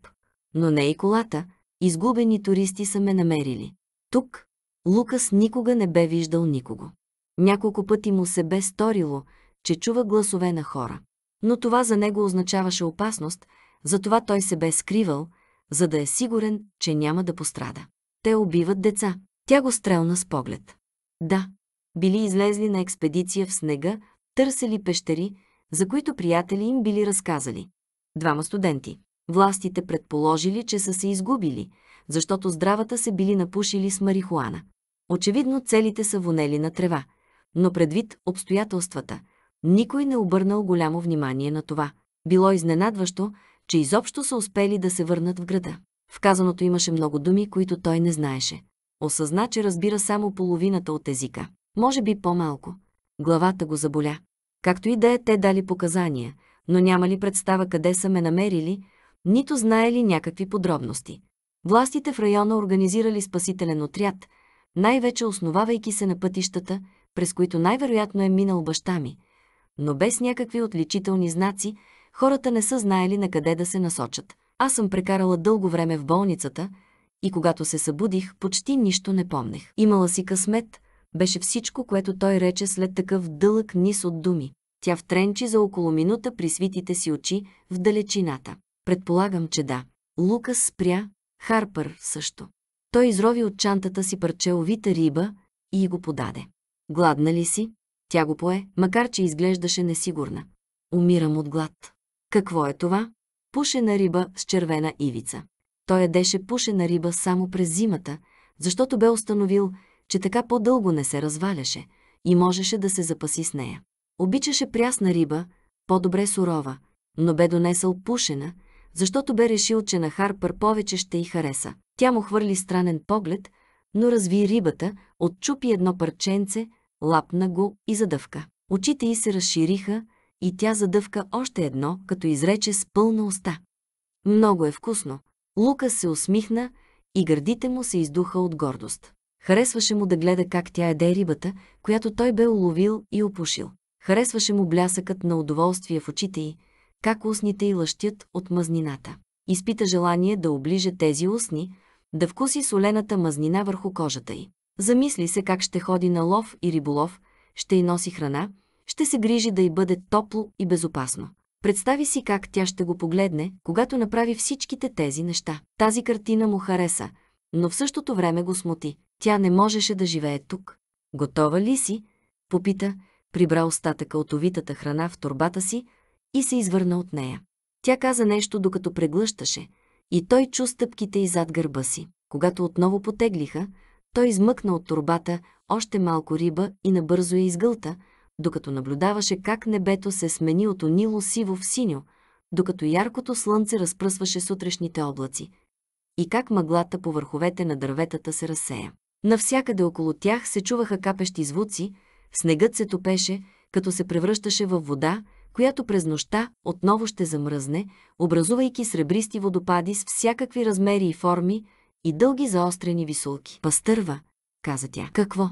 Но не и колата. Изгубени туристи са ме намерили. Тук Лукас никога не бе виждал никого. Няколко пъти му се бе сторило, че чува гласове на хора. Но това за него означаваше опасност, затова той се бе скривал, за да е сигурен, че няма да пострада. Те убиват деца. Тя го стрелна с поглед. Да, били излезли на експедиция в снега, търсили пещери, за които приятели им били разказали. Двама студенти. Властите предположили, че са се изгубили, защото здравата се били напушили с марихуана. Очевидно целите са вонели на трева, но предвид обстоятелствата, никой не обърнал голямо внимание на това. Било изненадващо, че изобщо са успели да се върнат в града. В казаното имаше много думи, които той не знаеше. Осъзна, че разбира само половината от езика. Може би по-малко. Главата го заболя. Както и да е, те дали показания, но няма ли представа къде са ме намерили, нито знаели някакви подробности. Властите в района организирали спасителен отряд, най-вече основавайки се на пътищата, през които най-вероятно е минал баща ми, но без някакви отличителни знаци – хората не са знаели на къде да се насочат. Аз съм прекарала дълго време в болницата и когато се събудих, почти нищо не помнех. Имала си късмет, беше всичко, което той рече след такъв дълъг низ от думи. Тя втренчи за около минута при свитите си очи в далечината. Предполагам, че да. Лукас спря, Харпър също. Той изрови от чантата си парче овита риба и го подаде. Гладна ли си? Тя го пое, макар че изглеждаше несигурна. Умирам от глад. Какво е това? Пушена риба с червена ивица. Той ядеше пушена риба само през зимата, защото бе установил, че така по-дълго не се разваляше и можеше да се запаси с нея. Обичаше прясна риба, по-добре сурова, но бе донесъл пушена, защото бе решил, че на Харпър повече ще й хареса. Тя му хвърли странен поглед, но разви рибата, отчупи едно парченце, лапна го и задъвка. Очите й се разшириха, и тя задъвка още едно, като изрече с пълна уста. Много е вкусно. Лукас се усмихна и гърдите му се издуха от гордост. Харесваше му да гледа как тя еде рибата, която той бе уловил и опушил. Харесваше му блясъкът на удоволствие в очите й, как устните й лъщят от мазнината. Изпита желание да оближе тези устни, да вкуси солената мазнина върху кожата й. Замисли се как ще ходи на лов и риболов, ще й носи храна, ще се грижи да й бъде топло и безопасно. Представи си как тя ще го погледне, когато направи всичките тези неща. Тази картина му хареса, но в същото време го смути. Тя не можеше да живее тук. Готова ли си? Попита, прибра остатъка от овитата храна в турбата си и се извърна от нея. Тя каза нещо, докато преглъщаше, и той чу стъпките и зад гърба си. Когато отново потеглиха, той измъкна от турбата още малко риба и набързо я изгълта, докато наблюдаваше как небето се смени от онило сиво в синьо, докато яркото слънце разпръсваше сутрешните облаци и как мъглата по върховете на дърветата се разсея. Навсякъде около тях се чуваха капещи звуци, снегът се топеше, като се превръщаше в вода, която през нощта отново ще замръзне, образувайки сребристи водопади с всякакви размери и форми и дълги заострени висулки. Пастърва, каза тя. Какво?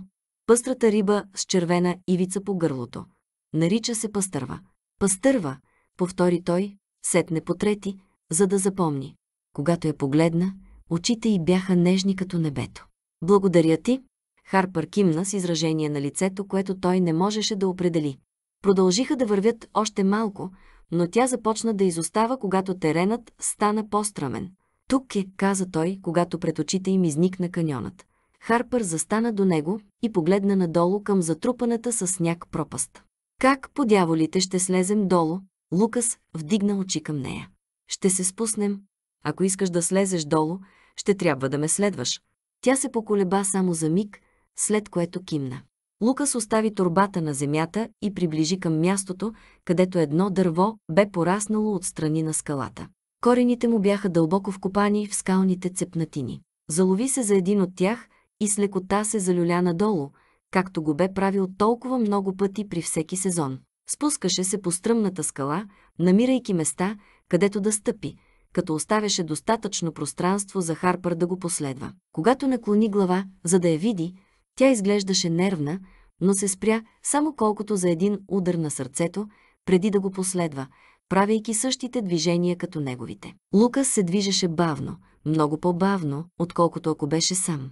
Пъстрата риба с червена ивица по гърлото. Нарича се пъстърва. Пъстърва, повтори той, сетне по трети, за да запомни. Когато я погледна, очите й бяха нежни като небето. Благодаря ти, Харпър кимна с изражение на лицето, което той не можеше да определи. Продължиха да вървят още малко, но тя започна да изостава, когато теренът стана по-страмен. Тук е, каза той, когато пред очите им изникна каньонът. Харпър застана до него и погледна надолу към затрупаната с сняг пропаст. Как по дяволите ще слезем долу? Лукас вдигна очи към нея. Ще се спуснем. Ако искаш да слезеш долу, ще трябва да ме следваш. Тя се поколеба само за миг, след което кимна. Лукас остави турбата на земята и приближи към мястото, където едно дърво бе пораснало от страни на скалата. Корените му бяха дълбоко вкопани в скалните цепнатини. Залови се за един от тях и с лекота се залюля надолу, както го бе правил толкова много пъти при всеки сезон. Спускаше се по стръмната скала, намирайки места, където да стъпи, като оставяше достатъчно пространство за Харпър да го последва. Когато наклони глава, за да я види, тя изглеждаше нервна, но се спря само колкото за един удар на сърцето, преди да го последва, правейки същите движения като неговите. Лукас се движеше бавно, много по-бавно, отколкото ако беше сам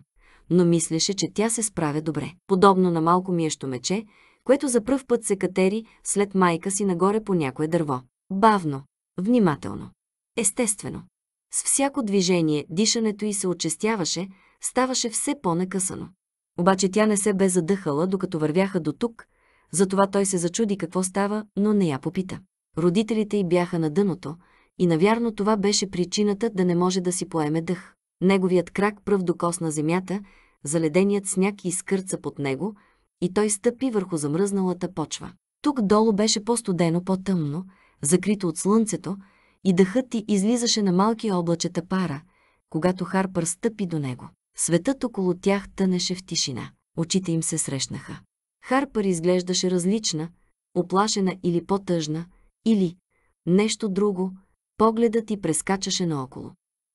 но мислеше, че тя се справя добре. Подобно на малко миещо мече, което за пръв път се катери след майка си нагоре по някое дърво. Бавно, внимателно, естествено. С всяко движение дишането й се очестяваше, ставаше все по-накъсано. Обаче тя не се бе задъхала, докато вървяха до тук, затова той се зачуди какво става, но не я попита. Родителите й бяха на дъното и навярно това беше причината да не може да си поеме дъх. Неговият крак пръв докосна земята, заледеният сняг изкърца под него и той стъпи върху замръзналата почва. Тук долу беше по-студено, по-тъмно, закрито от слънцето, и дъхът ти излизаше на малки облачета пара, когато Харпър стъпи до него. Светът около тях тънеше в тишина. Очите им се срещнаха. Харпър изглеждаше различна, оплашена или по-тъжна, или нещо друго, погледът ти прескачаше наоколо.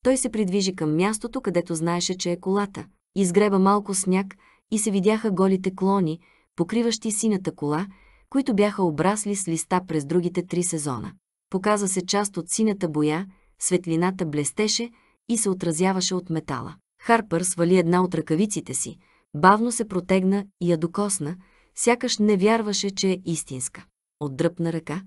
Той се придвижи към мястото, където знаеше, че е колата. Изгреба малко сняг и се видяха голите клони, покриващи сината кола, които бяха обрасли с листа през другите три сезона. Показа се част от сината боя, светлината блестеше и се отразяваше от метала. Харпър свали една от ръкавиците си, бавно се протегна и я докосна, сякаш не вярваше, че е истинска. Отдръпна ръка,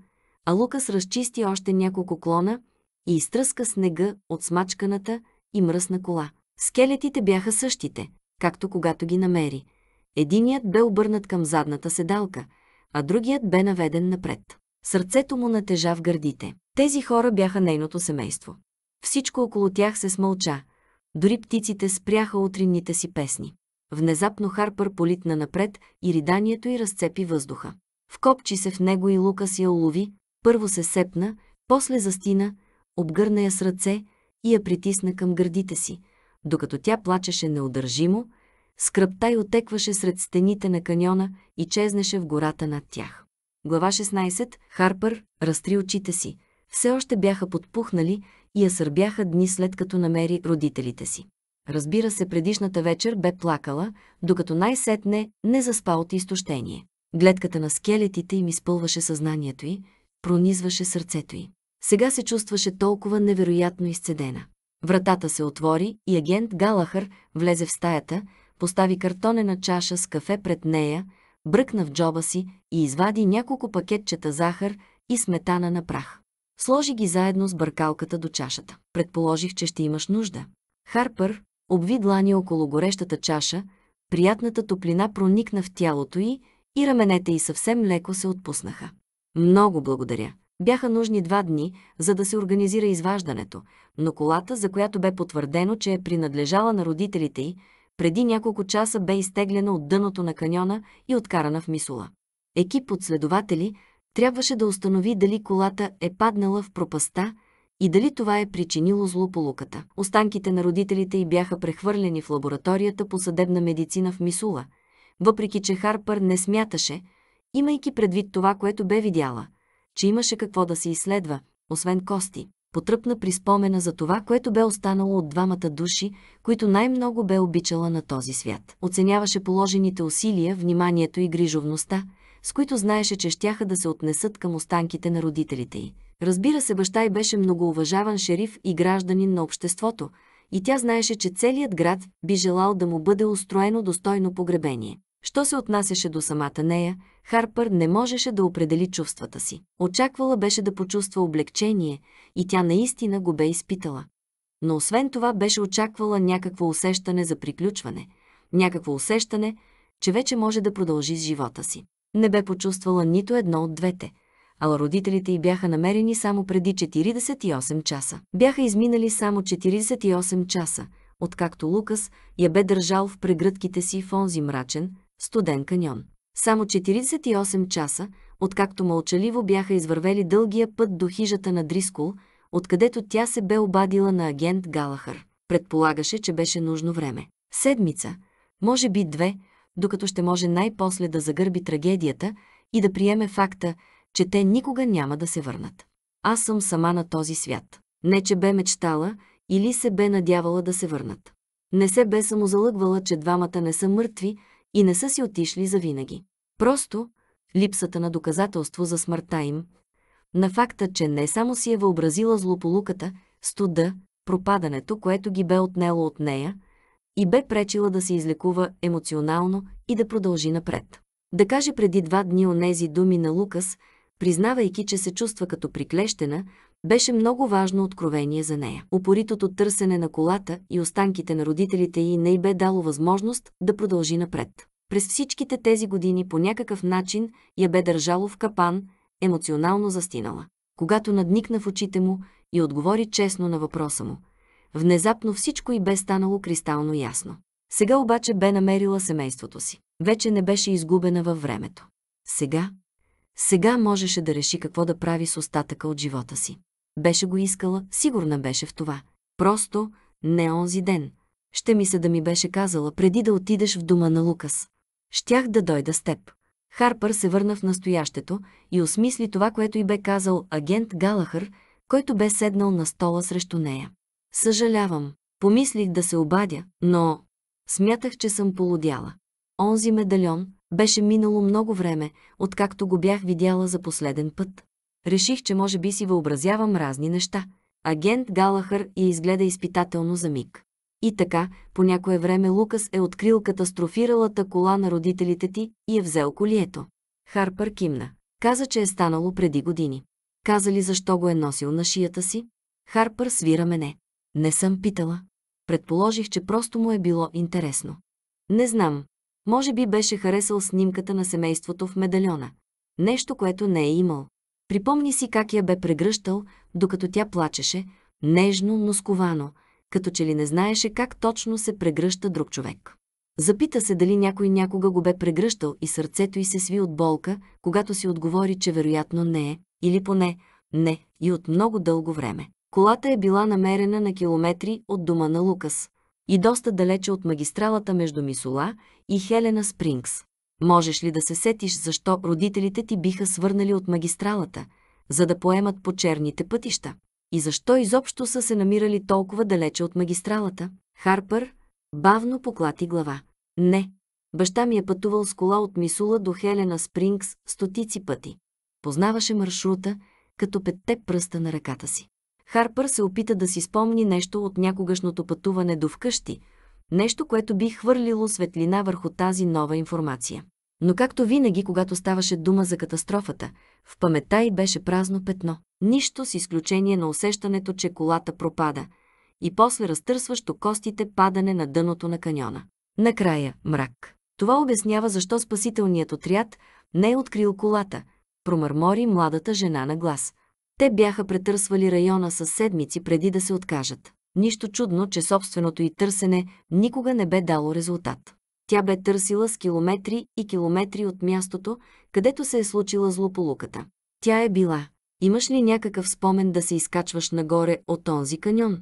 а Лукас разчисти още няколко клона и изтръска снега от смачканата и мръсна кола. Скелетите бяха същите, както когато ги намери. Единият бе обърнат към задната седалка, а другият бе наведен напред. Сърцето му натежа в гърдите. Тези хора бяха нейното семейство. Всичко около тях се смълча. Дори птиците спряха утринните си песни. Внезапно Харпър политна напред и риданието й разцепи въздуха. Вкопчи се в него и Лукас я улови, първо се сепна, после застина, обгърна я с ръце и я притисна към гърдите си, докато тя плачеше неудържимо, скръпта й отекваше сред стените на каньона и чезнеше в гората над тях. Глава 16. Харпър разтри очите си. Все още бяха подпухнали и я сърбяха дни след като намери родителите си. Разбира се, предишната вечер бе плакала, докато най-сетне не заспа от изтощение. Гледката на скелетите им изпълваше съзнанието й, пронизваше сърцето й сега се чувстваше толкова невероятно изцедена. Вратата се отвори и агент Галахър влезе в стаята, постави картонена чаша с кафе пред нея, бръкна в джоба си и извади няколко пакетчета захар и сметана на прах. Сложи ги заедно с бъркалката до чашата. Предположих, че ще имаш нужда. Харпър обви длани около горещата чаша, приятната топлина проникна в тялото й и раменете й съвсем леко се отпуснаха. Много благодаря. Бяха нужни два дни, за да се организира изваждането, но колата, за която бе потвърдено, че е принадлежала на родителите й, преди няколко часа бе изтеглена от дъното на каньона и откарана в Мисула. Екип от следователи трябваше да установи дали колата е паднала в пропаста и дали това е причинило злополуката. Останките на родителите й бяха прехвърлени в лабораторията по съдебна медицина в Мисула, въпреки че Харпър не смяташе, имайки предвид това, което бе видяла – че имаше какво да се изследва, освен кости. Потръпна при спомена за това, което бе останало от двамата души, които най-много бе обичала на този свят. Оценяваше положените усилия, вниманието и грижовността, с които знаеше, че щяха да се отнесат към останките на родителите й. Разбира се, баща й беше многоуважаван шериф и гражданин на обществото, и тя знаеше, че целият град би желал да му бъде устроено достойно погребение. Що се отнасяше до самата нея, Харпър не можеше да определи чувствата си. Очаквала беше да почувства облегчение и тя наистина го бе изпитала. Но освен това беше очаквала някакво усещане за приключване, някакво усещане, че вече може да продължи с живота си. Не бе почувствала нито едно от двете, ала родителите й бяха намерени само преди 48 часа. Бяха изминали само 48 часа, откакто Лукас я бе държал в прегръдките си в онзи мрачен, студен каньон. Само 48 часа, откакто мълчаливо бяха извървели дългия път до хижата на Дрискол, откъдето тя се бе обадила на агент Галахър. Предполагаше, че беше нужно време. Седмица, може би две, докато ще може най-после да загърби трагедията и да приеме факта, че те никога няма да се върнат. Аз съм сама на този свят. Не, че бе мечтала или се бе надявала да се върнат. Не се бе самозалъгвала, че двамата не са мъртви, и не са си отишли завинаги. Просто липсата на доказателство за смъртта им, на факта, че не само си е въобразила злополуката, студа, пропадането, което ги бе отнело от нея, и бе пречила да се излекува емоционално и да продължи напред. Да каже преди два дни онези думи на Лукас, признавайки, че се чувства като приклещена, беше много важно откровение за нея. Опоритото търсене на колата и останките на родителите й не й бе дало възможност да продължи напред. През всичките тези години по някакъв начин я бе държало в капан, емоционално застинала. Когато надникна в очите му и отговори честно на въпроса му, внезапно всичко й бе станало кристално ясно. Сега обаче бе намерила семейството си. Вече не беше изгубена във времето. Сега, сега можеше да реши какво да прави с остатъка от живота си. Беше го искала, сигурна беше в това. Просто не онзи ден. Ще ми се да ми беше казала, преди да отидеш в дома на Лукас. Щях да дойда с теб. Харпър се върна в настоящето и осмисли това, което й бе казал агент Галахър, който бе седнал на стола срещу нея. Съжалявам, помислих да се обадя, но смятах, че съм полудяла. Онзи медальон беше минало много време, откакто го бях видяла за последен път. Реших, че може би си въобразявам разни неща. Агент Галахър я изгледа изпитателно за миг. И така, по някое време Лукас е открил катастрофиралата кола на родителите ти и е взел колието. Харпър кимна. Каза, че е станало преди години. Каза ли защо го е носил на шията си? Харпър свира мене. Не съм питала. Предположих, че просто му е било интересно. Не знам. Може би беше харесал снимката на семейството в медальона. Нещо, което не е имал. Припомни си как я бе прегръщал, докато тя плачеше, нежно, но сковано, като че ли не знаеше как точно се прегръща друг човек. Запита се дали някой някога го бе прегръщал и сърцето й се сви от болка, когато си отговори, че вероятно не е, или поне не, и от много дълго време. Колата е била намерена на километри от дома на Лукас и доста далече от магистралата между Мисола и Хелена Спрингс. Можеш ли да се сетиш защо родителите ти биха свърнали от магистралата, за да поемат по черните пътища? И защо изобщо са се намирали толкова далече от магистралата? Харпър бавно поклати глава. Не. Баща ми е пътувал с кола от Мисула до Хелена Спрингс стотици пъти. Познаваше маршрута, като петте пръста на ръката си. Харпър се опита да си спомни нещо от някогашното пътуване до вкъщи, нещо, което би хвърлило светлина върху тази нова информация. Но както винаги, когато ставаше дума за катастрофата, в памета й беше празно петно. Нищо с изключение на усещането, че колата пропада и после разтърсващо костите падане на дъното на каньона. Накрая – мрак. Това обяснява защо спасителният отряд не е открил колата, промърмори младата жена на глас. Те бяха претърсвали района със седмици преди да се откажат. Нищо чудно, че собственото й търсене никога не бе дало резултат. Тя бе търсила с километри и километри от мястото, където се е случила злополуката. Тя е била. Имаш ли някакъв спомен да се изкачваш нагоре от онзи каньон?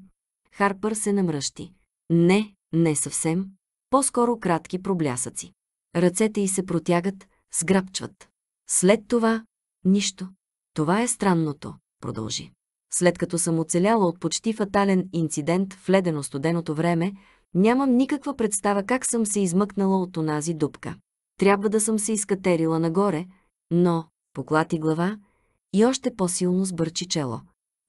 Харпър се намръщи. Не, не съвсем. По-скоро кратки проблясъци. Ръцете й се протягат, сграбчват. След това – нищо. Това е странното, продължи. След като съм оцеляла от почти фатален инцидент в ледено-студеното време, нямам никаква представа как съм се измъкнала от онази дупка. Трябва да съм се изкатерила нагоре, но поклати глава и още по-силно сбърчи чело.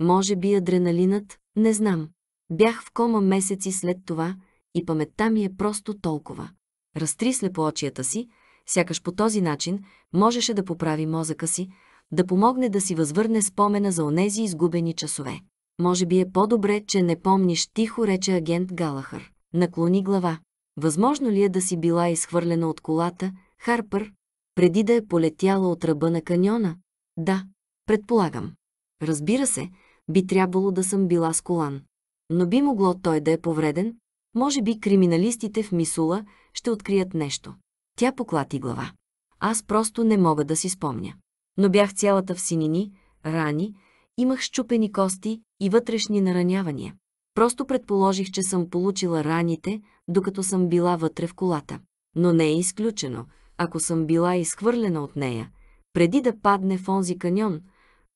Може би адреналинът, не знам. Бях в кома месеци след това и паметта ми е просто толкова. Разтрисля по очията си, сякаш по този начин можеше да поправи мозъка си, да помогне да си възвърне спомена за онези изгубени часове. Може би е по-добре, че не помниш, тихо рече агент Галахър. Наклони глава. Възможно ли е да си била изхвърлена от колата, Харпър, преди да е полетяла от ръба на каньона? Да, предполагам. Разбира се, би трябвало да съм била с колан. Но би могло той да е повреден. Може би криминалистите в Мисула ще открият нещо. Тя поклати глава. Аз просто не мога да си спомня но бях цялата в синини, рани, имах щупени кости и вътрешни наранявания. Просто предположих, че съм получила раните, докато съм била вътре в колата. Но не е изключено, ако съм била изхвърлена от нея, преди да падне в онзи каньон,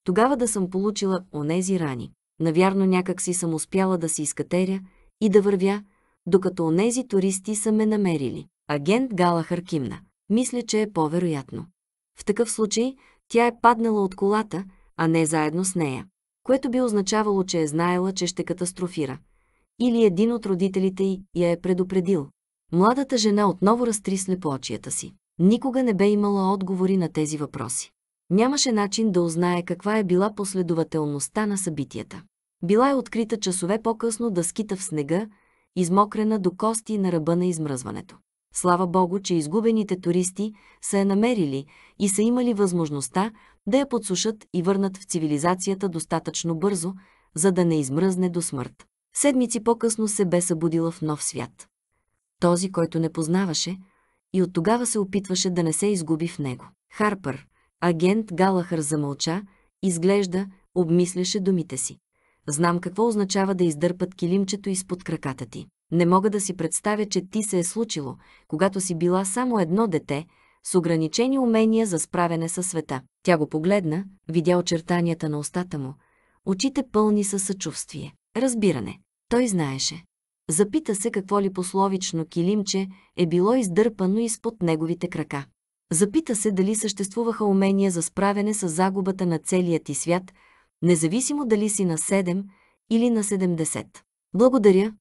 тогава да съм получила онези рани. Навярно някак си съм успяла да си изкатеря и да вървя, докато онези туристи са ме намерили. Агент Гала Харкимна. Мисля, че е по-вероятно. В такъв случай тя е паднала от колата, а не заедно с нея, което би означавало, че е знаела, че ще катастрофира. Или един от родителите й я е предупредил. Младата жена отново разтри плочията си. Никога не бе имала отговори на тези въпроси. Нямаше начин да узнае каква е била последователността на събитията. Била е открита часове по-късно да скита в снега, измокрена до кости на ръба на измръзването. Слава Богу, че изгубените туристи са я намерили и са имали възможността да я подсушат и върнат в цивилизацията достатъчно бързо, за да не измръзне до смърт. Седмици по-късно се бе събудила в нов свят. Този, който не познаваше, и от тогава се опитваше да не се изгуби в него. Харпър, агент Галахър замълча, изглежда, обмисляше думите си. Знам какво означава да издърпат килимчето изпод краката ти. Не мога да си представя, че ти се е случило, когато си била само едно дете, с ограничени умения за справяне със света. Тя го погледна, видя очертанията на устата му, очите пълни със съчувствие. Разбиране. Той знаеше. Запита се какво ли пословично килимче е било издърпано изпод неговите крака. Запита се дали съществуваха умения за справяне с загубата на целия ти свят, независимо дали си на 7 или на 70. Благодаря,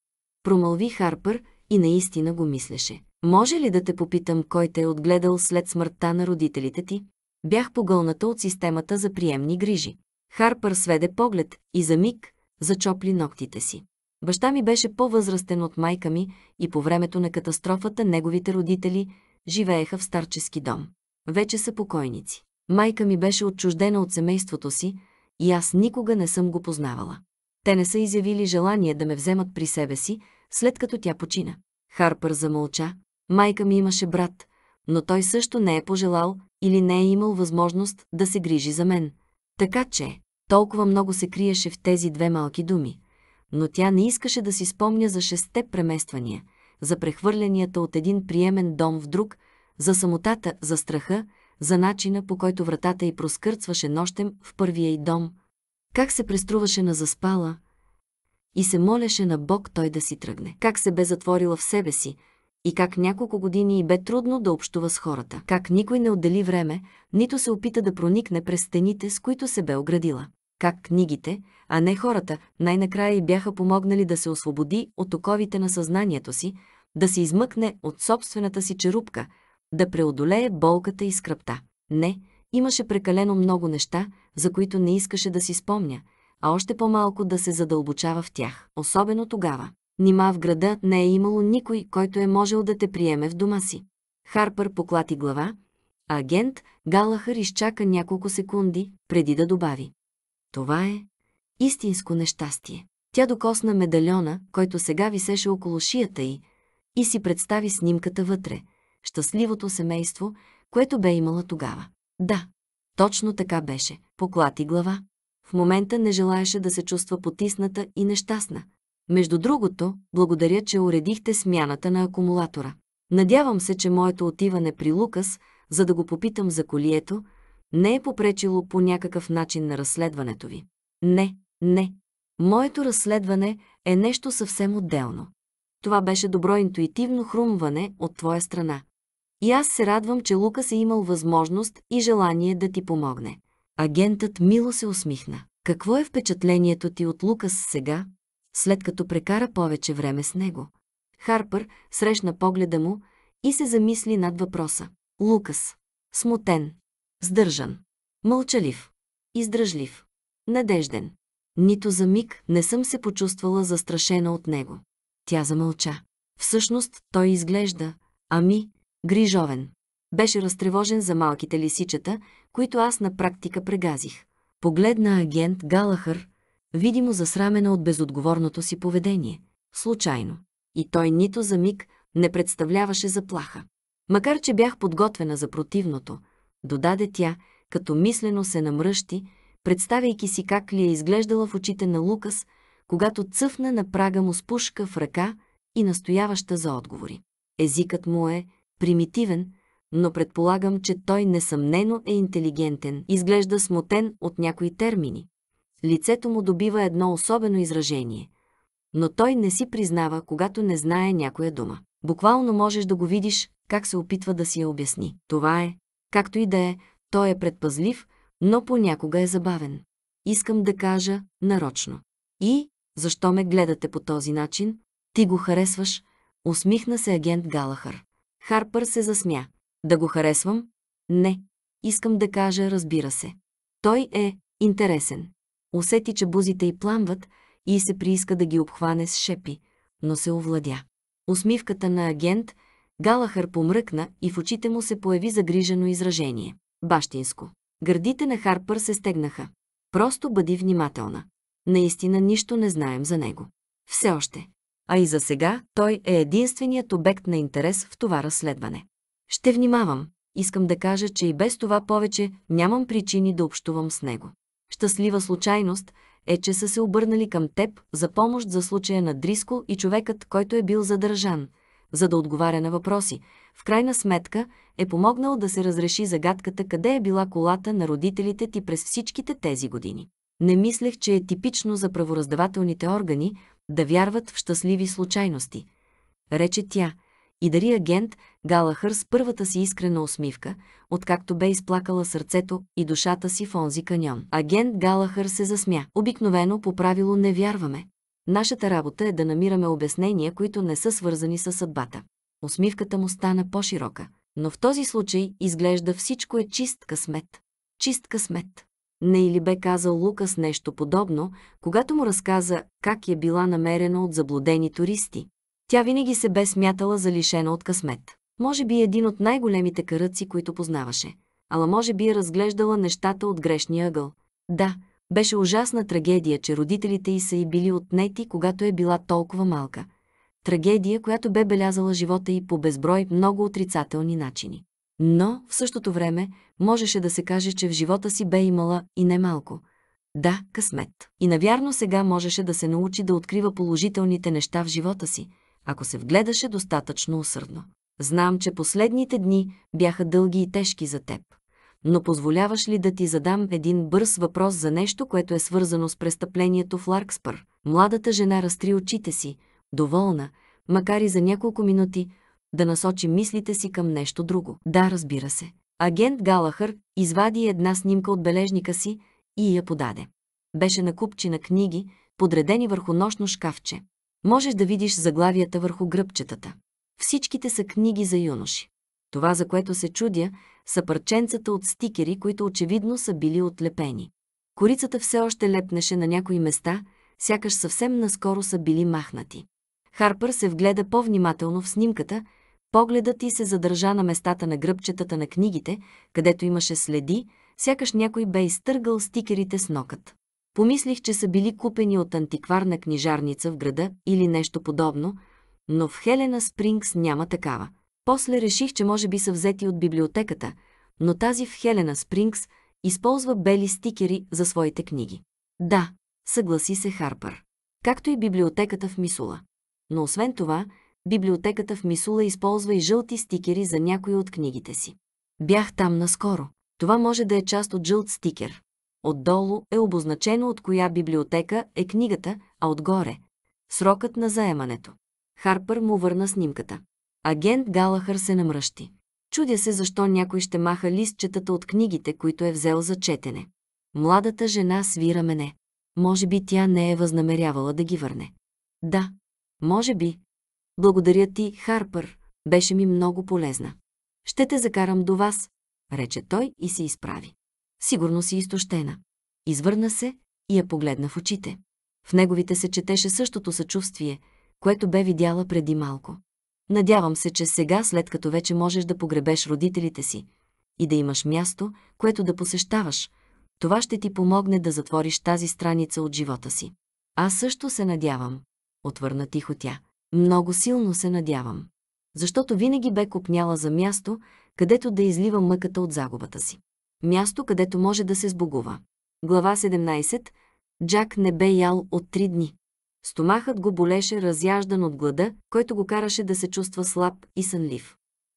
промълви Харпър и наистина го мислеше. Може ли да те попитам кой те е отгледал след смъртта на родителите ти? Бях погълната от системата за приемни грижи. Харпър сведе поглед и за миг зачопли ногтите си. Баща ми беше по-възрастен от майка ми и по времето на катастрофата неговите родители живееха в старчески дом. Вече са покойници. Майка ми беше отчуждена от семейството си и аз никога не съм го познавала. Те не са изявили желание да ме вземат при себе си, след като тя почина. Харпър замълча, Майка ми имаше брат, но той също не е пожелал или не е имал възможност да се грижи за мен. Така че, толкова много се криеше в тези две малки думи. Но тя не искаше да си спомня за шесте премествания, за прехвърлянията от един приемен дом в друг, за самотата, за страха, за начина по който вратата й проскърцваше нощем в първия й дом, как се преструваше на заспала и се молеше на Бог той да си тръгне, как се бе затворила в себе си, и как няколко години и бе трудно да общува с хората. Как никой не отдели време, нито се опита да проникне през стените, с които се бе оградила. Как книгите, а не хората, най-накрая и бяха помогнали да се освободи от оковите на съзнанието си, да се измъкне от собствената си черупка, да преодолее болката и скръпта. Не, имаше прекалено много неща, за които не искаше да си спомня, а още по-малко да се задълбочава в тях, особено тогава. Нима в града не е имало никой, който е можел да те приеме в дома си. Харпър поклати глава, а агент Галахър изчака няколко секунди, преди да добави. Това е истинско нещастие. Тя докосна медальона, който сега висеше около шията й, и си представи снимката вътре, щастливото семейство, което бе имала тогава. Да, точно така беше, поклати глава. В момента не желаеше да се чувства потисната и нещастна, между другото, благодаря, че уредихте смяната на акумулатора. Надявам се, че моето отиване при Лукас, за да го попитам за колието, не е попречило по някакъв начин на разследването ви. Не, не. Моето разследване е нещо съвсем отделно. Това беше добро интуитивно хрумване от твоя страна. И аз се радвам, че Лукас е имал възможност и желание да ти помогне. Агентът мило се усмихна. Какво е впечатлението ти от Лукас сега, след като прекара повече време с него. Харпър срещна погледа му и се замисли над въпроса. Лукас. Смутен. Сдържан. Мълчалив. Издръжлив. Надежден. Нито за миг не съм се почувствала застрашена от него. Тя замълча. Всъщност той изглежда, ами, грижовен. Беше разтревожен за малките лисичета, които аз на практика прегазих. Погледна агент Галахър, видимо засрамена от безотговорното си поведение. Случайно. И той нито за миг не представляваше заплаха. Макар, че бях подготвена за противното, додаде тя, като мислено се намръщи, представяйки си как ли е изглеждала в очите на Лукас, когато цъфна на прага му с пушка в ръка и настояваща за отговори. Езикът му е примитивен, но предполагам, че той несъмнено е интелигентен, изглежда смутен от някои термини лицето му добива едно особено изражение. Но той не си признава, когато не знае някоя дума. Буквално можеш да го видиш, как се опитва да си я обясни. Това е, както и да е, той е предпазлив, но понякога е забавен. Искам да кажа нарочно. И, защо ме гледате по този начин? Ти го харесваш, усмихна се агент Галахър. Харпър се засмя. Да го харесвам? Не. Искам да кажа, разбира се. Той е интересен усети, че бузите й пламват и се прииска да ги обхване с шепи, но се овладя. Усмивката на агент Галахър помръкна и в очите му се появи загрижено изражение. Бащинско. Гърдите на Харпър се стегнаха. Просто бъди внимателна. Наистина нищо не знаем за него. Все още. А и за сега той е единственият обект на интерес в това разследване. Ще внимавам. Искам да кажа, че и без това повече нямам причини да общувам с него. Щастлива случайност е, че са се обърнали към теб за помощ за случая на Дриско и човекът, който е бил задържан, за да отговаря на въпроси. В крайна сметка е помогнал да се разреши загадката къде е била колата на родителите ти през всичките тези години. Не мислех, че е типично за правораздавателните органи да вярват в щастливи случайности. Рече тя – и дари агент Галахър с първата си искрена усмивка, откакто бе изплакала сърцето и душата си в онзи каньон. Агент Галахър се засмя. Обикновено по правило не вярваме. Нашата работа е да намираме обяснения, които не са свързани с съдбата. Усмивката му стана по-широка, но в този случай изглежда всичко е чист късмет. Чист късмет. Не или бе казал Лукас нещо подобно, когато му разказа как е била намерена от заблудени туристи. Тя винаги се бе смятала за лишена от късмет. Може би един от най-големите каръци, които познаваше. Ала може би е разглеждала нещата от грешния ъгъл. Да, беше ужасна трагедия, че родителите й са и били отнети, когато е била толкова малка. Трагедия, която бе белязала живота й по безброй много отрицателни начини. Но, в същото време, можеше да се каже, че в живота си бе имала и немалко. Да, късмет. И навярно сега можеше да се научи да открива положителните неща в живота си – ако се вгледаше достатъчно усърдно. Знам, че последните дни бяха дълги и тежки за теб, но позволяваш ли да ти задам един бърз въпрос за нещо, което е свързано с престъплението в Ларкспър? Младата жена разтри очите си, доволна, макар и за няколко минути, да насочи мислите си към нещо друго. Да, разбира се. Агент Галахър извади една снимка от бележника си и я подаде. Беше на купчина книги, подредени върху нощно шкафче. Можеш да видиш заглавията върху гръбчетата. Всичките са книги за юноши. Това, за което се чудя, са парченцата от стикери, които очевидно са били отлепени. Корицата все още лепнеше на някои места, сякаш съвсем наскоро са били махнати. Харпър се вгледа по-внимателно в снимката, погледът и се задържа на местата на гръбчетата на книгите, където имаше следи, сякаш някой бе изтъргал стикерите с нокът. Помислих, че са били купени от антикварна книжарница в града или нещо подобно, но в Хелена Спрингс няма такава. После реших, че може би са взети от библиотеката, но тази в Хелена Спрингс използва бели стикери за своите книги. Да, съгласи се Харпър. Както и библиотеката в Мисула. Но освен това, библиотеката в Мисула използва и жълти стикери за някои от книгите си. Бях там наскоро. Това може да е част от жълт стикер. Отдолу е обозначено от коя библиотека е книгата, а отгоре – срокът на заемането. Харпър му върна снимката. Агент Галахър се намръщи. Чудя се защо някой ще маха листчетата от книгите, които е взел за четене. Младата жена свира мене. Може би тя не е възнамерявала да ги върне. Да, може би. Благодаря ти, Харпър. Беше ми много полезна. Ще те закарам до вас, рече той и се изправи сигурно си изтощена. Извърна се и я погледна в очите. В неговите се четеше същото съчувствие, което бе видяла преди малко. Надявам се, че сега, след като вече можеш да погребеш родителите си и да имаш място, което да посещаваш, това ще ти помогне да затвориш тази страница от живота си. Аз също се надявам, отвърна тихо тя. Много силно се надявам. Защото винаги бе купняла за място, където да излива мъката от загубата си място, където може да се сбогува. Глава 17. Джак не бе ял от три дни. Стомахът го болеше разяждан от глада, който го караше да се чувства слаб и сънлив.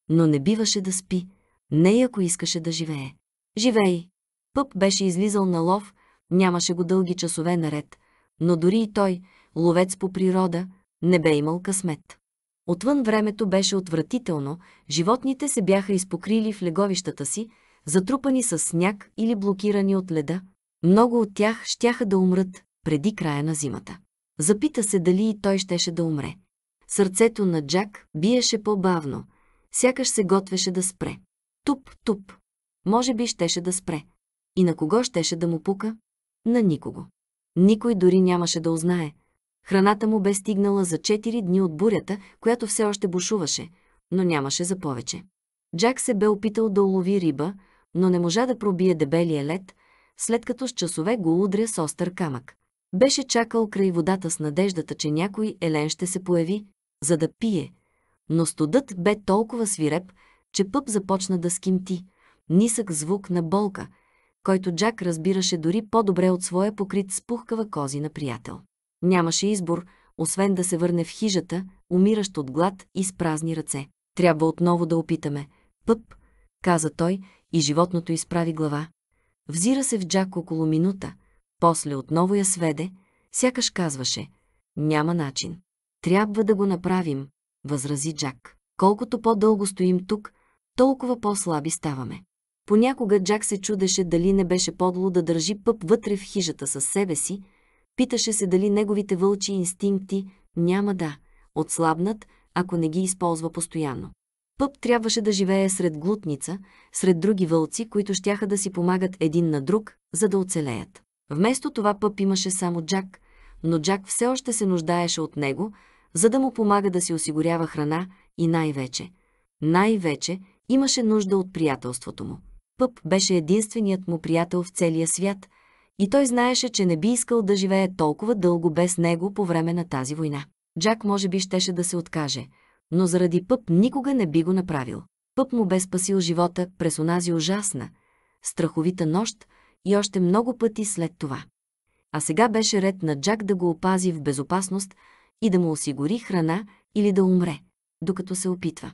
Но не биваше да спи, не ако искаше да живее. Живей! Пъп беше излизал на лов, нямаше го дълги часове наред, но дори и той, ловец по природа, не бе имал късмет. Отвън времето беше отвратително, животните се бяха изпокрили в леговищата си, затрупани с сняг или блокирани от леда. Много от тях щяха да умрат преди края на зимата. Запита се дали и той щеше да умре. Сърцето на Джак биеше по-бавно, сякаш се готвеше да спре. Туп-туп. Може би щеше да спре. И на кого щеше да му пука? На никого. Никой дори нямаше да узнае. Храната му бе стигнала за 4 дни от бурята, която все още бушуваше, но нямаше за повече. Джак се бе опитал да улови риба, но не можа да пробие дебелия лед, след като с часове го удря с остър камък. Беше чакал край водата с надеждата, че някой елен ще се появи, за да пие, но студът бе толкова свиреп, че пъп започна да скимти, нисък звук на болка, който Джак разбираше дори по-добре от своя покрит с пухкава кози на приятел. Нямаше избор, освен да се върне в хижата, умиращ от глад и с празни ръце. Трябва отново да опитаме. Пъп, каза той, и животното изправи глава. Взира се в Джак около минута, после отново я сведе, сякаш казваше «Няма начин. Трябва да го направим», възрази Джак. «Колкото по-дълго стоим тук, толкова по-слаби ставаме». Понякога Джак се чудеше дали не беше подло да държи пъп вътре в хижата със себе си, питаше се дали неговите вълчи инстинкти няма да отслабнат, ако не ги използва постоянно. Пъп трябваше да живее сред глутница, сред други вълци, които щяха да си помагат един на друг, за да оцелеят. Вместо това Пъп имаше само Джак, но Джак все още се нуждаеше от него, за да му помага да си осигурява храна и най-вече. Най-вече имаше нужда от приятелството му. Пъп беше единственият му приятел в целия свят и той знаеше, че не би искал да живее толкова дълго без него по време на тази война. Джак може би щеше да се откаже – но заради Пъп никога не би го направил. Пъп му бе спасил живота през онази ужасна, страховита нощ и още много пъти след това. А сега беше ред на Джак да го опази в безопасност и да му осигури храна или да умре, докато се опитва.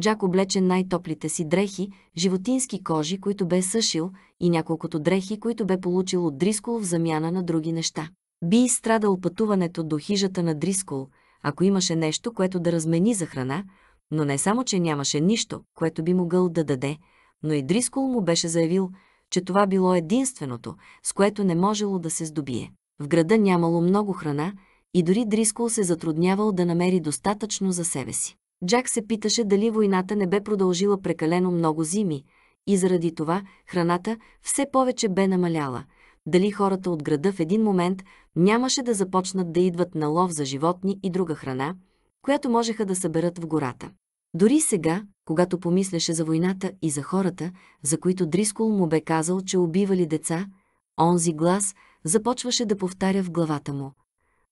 Джак облече най-топлите си дрехи, животински кожи, които бе съшил, и няколкото дрехи, които бе получил от Дрискол в замяна на други неща. Би изстрадал пътуването до хижата на Дрискол – ако имаше нещо, което да размени за храна, но не само, че нямаше нищо, което би могъл да даде, но и Дрискол му беше заявил, че това било единственото, с което не можело да се здобие. В града нямало много храна и дори Дрискол се затруднявал да намери достатъчно за себе си. Джак се питаше дали войната не бе продължила прекалено много зими и заради това храната все повече бе намаляла – дали хората от града в един момент нямаше да започнат да идват на лов за животни и друга храна, която можеха да съберат в гората. Дори сега, когато помисляше за войната и за хората, за които Дрискол му бе казал, че убивали деца, онзи глас започваше да повтаря в главата му.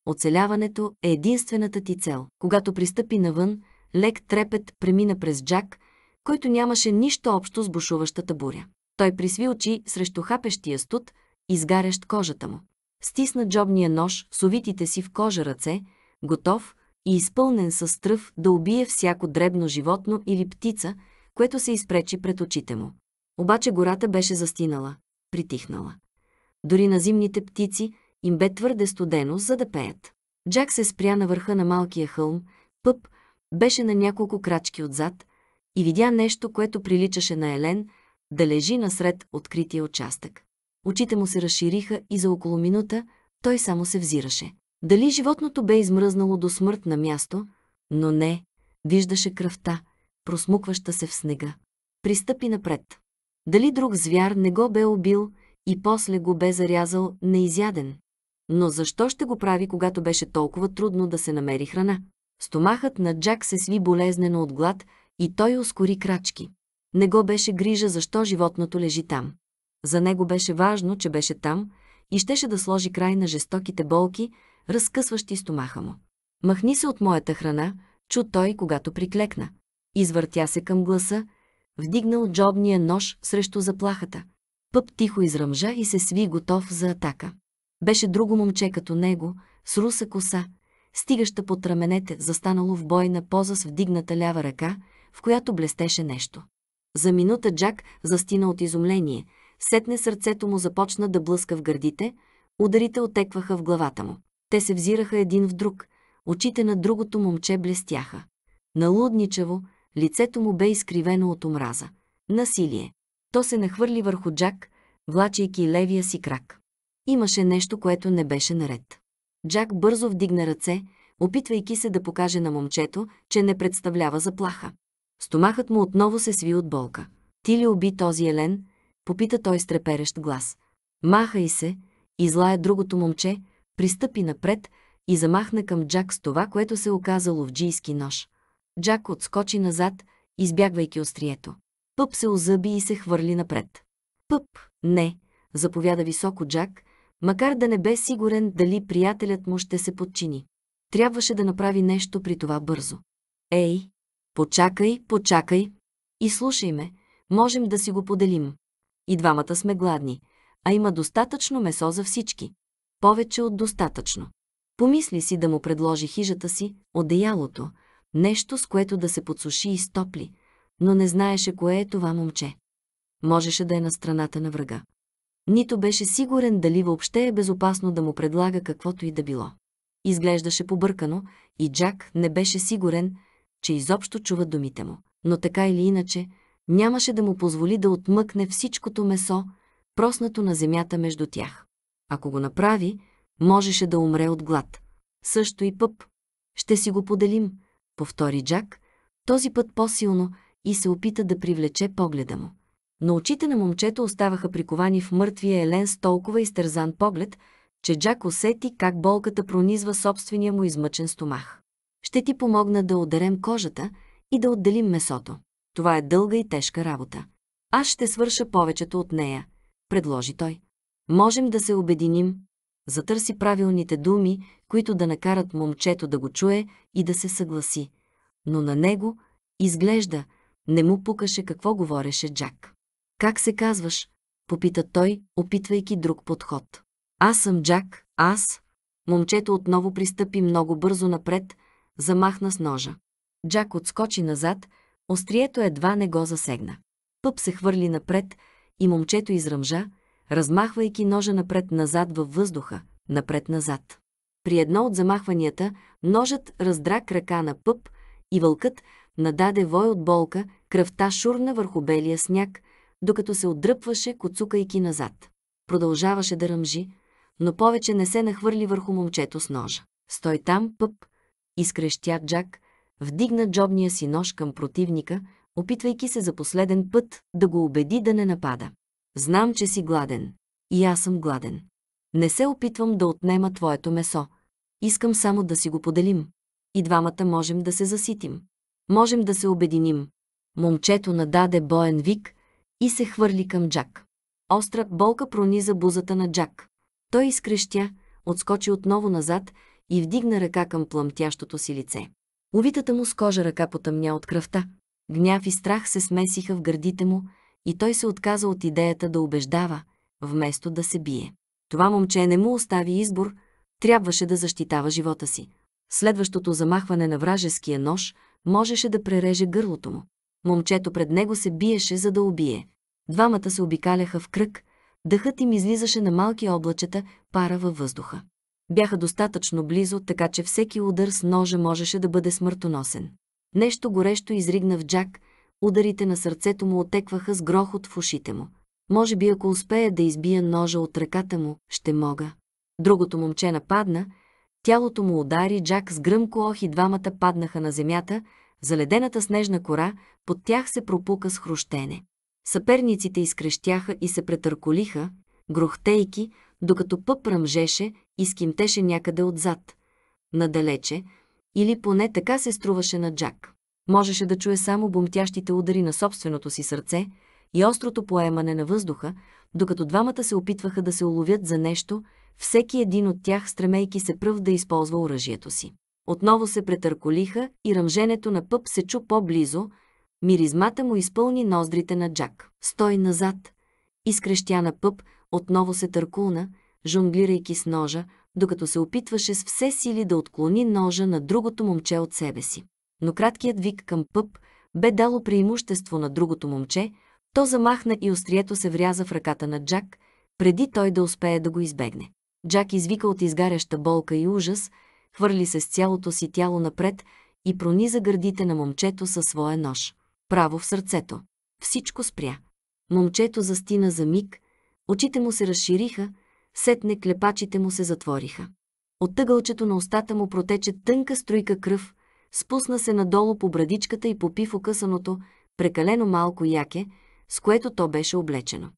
Оцеляването е единствената ти цел. Когато пристъпи навън, лек трепет премина през Джак, който нямаше нищо общо с бушуващата буря. Той присви очи срещу хапещия студ, изгарящ кожата му. Стисна джобния нож с увитите си в кожа ръце, готов и изпълнен с стръв да убие всяко дребно животно или птица, което се изпречи пред очите му. Обаче гората беше застинала, притихнала. Дори на зимните птици им бе твърде студено, за да пеят. Джак се спря на върха на малкия хълм, пъп беше на няколко крачки отзад и видя нещо, което приличаше на Елен, да лежи насред открития участък. Очите му се разшириха и за около минута той само се взираше. Дали животното бе измръзнало до смърт на място, но не, виждаше кръвта, просмукваща се в снега. Пристъпи напред. Дали друг звяр не го бе убил и после го бе зарязал неизяден. Но защо ще го прави, когато беше толкова трудно да се намери храна? Стомахът на Джак се сви болезнено от глад и той ускори крачки. Не го беше грижа защо животното лежи там. За него беше важно, че беше там и щеше да сложи край на жестоките болки, разкъсващи стомаха му. Махни се от моята храна, чу той, когато приклекна. Извъртя се към гласа, вдигнал джобния нож срещу заплахата. Пъп тихо изръмжа и се сви готов за атака. Беше друго момче като него, с руса коса, стигаща под раменете, застанало в бойна поза с вдигната лява ръка, в която блестеше нещо. За минута Джак застина от изумление – сетне сърцето му започна да блъска в гърдите, ударите отекваха в главата му. Те се взираха един в друг, очите на другото момче блестяха. Налудничаво, лицето му бе изкривено от омраза. Насилие. То се нахвърли върху Джак, влачейки левия си крак. Имаше нещо, което не беше наред. Джак бързо вдигна ръце, опитвайки се да покаже на момчето, че не представлява заплаха. Стомахът му отново се сви от болка. Ти ли уби този елен? Попита той с треперещ глас. Махай се, излая другото момче, пристъпи напред и замахна към Джак с това, което се оказа ловджийски нож. Джак отскочи назад, избягвайки острието. Пъп се озъби и се хвърли напред. Пъп, не, заповяда високо Джак, макар да не бе сигурен дали приятелят му ще се подчини. Трябваше да направи нещо при това бързо. Ей, почакай, почакай и слушай ме, можем да си го поделим. И двамата сме гладни, а има достатъчно месо за всички. Повече от достатъчно. Помисли си да му предложи хижата си, одеялото, нещо с което да се подсуши и стопли, но не знаеше кое е това момче. Можеше да е на страната на врага. Нито беше сигурен дали въобще е безопасно да му предлага каквото и да било. Изглеждаше побъркано и Джак не беше сигурен, че изобщо чува думите му. Но така или иначе, нямаше да му позволи да отмъкне всичкото месо, проснато на земята между тях. Ако го направи, можеше да умре от глад. Също и пъп. Ще си го поделим, повтори Джак, този път по-силно и се опита да привлече погледа му. Но очите на момчето оставаха приковани в мъртвия Елен с толкова изтързан поглед, че Джак усети как болката пронизва собствения му измъчен стомах. Ще ти помогна да ударем кожата и да отделим месото. Това е дълга и тежка работа. Аз ще свърша повечето от нея, предложи той. Можем да се обединим. Затърси правилните думи, които да накарат момчето да го чуе и да се съгласи. Но на него, изглежда, не му пукаше какво говореше Джак. Как се казваш? попита той, опитвайки друг подход. Аз съм Джак, аз. Момчето отново пристъпи много бързо напред, замахна с ножа. Джак отскочи назад, Острието едва не го засегна. Пъп се хвърли напред и момчето изръмжа, размахвайки ножа напред-назад във въздуха, напред-назад. При едно от замахванията ножът раздра крака на пъп и вълкът нададе вой от болка, кръвта шурна върху белия сняг, докато се отдръпваше, коцукайки назад. Продължаваше да ръмжи, но повече не се нахвърли върху момчето с ножа. Стой там, пъп, изкрещя Джак, вдигна джобния си нож към противника, опитвайки се за последен път да го убеди да не напада. Знам, че си гладен. И аз съм гладен. Не се опитвам да отнема твоето месо. Искам само да си го поделим. И двамата можем да се заситим. Можем да се обединим. Момчето нададе боен вик и се хвърли към Джак. Остра болка прониза бузата на Джак. Той изкрещя, отскочи отново назад и вдигна ръка към пламтящото си лице. Увитата му с кожа ръка потъмня от кръвта. Гняв и страх се смесиха в гърдите му и той се отказа от идеята да убеждава, вместо да се бие. Това момче не му остави избор, трябваше да защитава живота си. Следващото замахване на вражеския нож можеше да пререже гърлото му. Момчето пред него се биеше, за да убие. Двамата се обикаляха в кръг, дъхът им излизаше на малки облачета пара във въздуха бяха достатъчно близо, така че всеки удар с ножа можеше да бъде смъртоносен. Нещо горещо изригна в Джак, ударите на сърцето му отекваха с грохот в ушите му. Може би ако успея да избия ножа от ръката му, ще мога. Другото момче нападна, тялото му удари Джак с гръмко ох и двамата паднаха на земята, заледената снежна кора под тях се пропука с хрущене. Съперниците изкрещяха и се претърколиха, грохтейки, докато пъп ръмжеше и скимтеше някъде отзад, надалече, или поне така се струваше на Джак. Можеше да чуе само бумтящите удари на собственото си сърце и острото поемане на въздуха, докато двамата се опитваха да се уловят за нещо, всеки един от тях стремейки се пръв да използва оръжието си. Отново се претърколиха и ръмженето на пъп се чу по-близо, миризмата му изпълни ноздрите на Джак. Стой назад! Изкрещя на пъп, отново се търкулна, жонглирайки с ножа, докато се опитваше с все сили да отклони ножа на другото момче от себе си. Но краткият вик към пъп бе дало преимущество на другото момче, то замахна и острието се вряза в ръката на Джак, преди той да успее да го избегне. Джак извика от изгаряща болка и ужас, хвърли се с цялото си тяло напред и прониза гърдите на момчето със своя нож. Право в сърцето. Всичко спря. Момчето застина за миг, Очите му се разшириха, сетне клепачите му се затвориха. От тъгълчето на устата му протече тънка струйка кръв, спусна се надолу по брадичката и попи в окъсаното, прекалено малко яке, с което то беше облечено.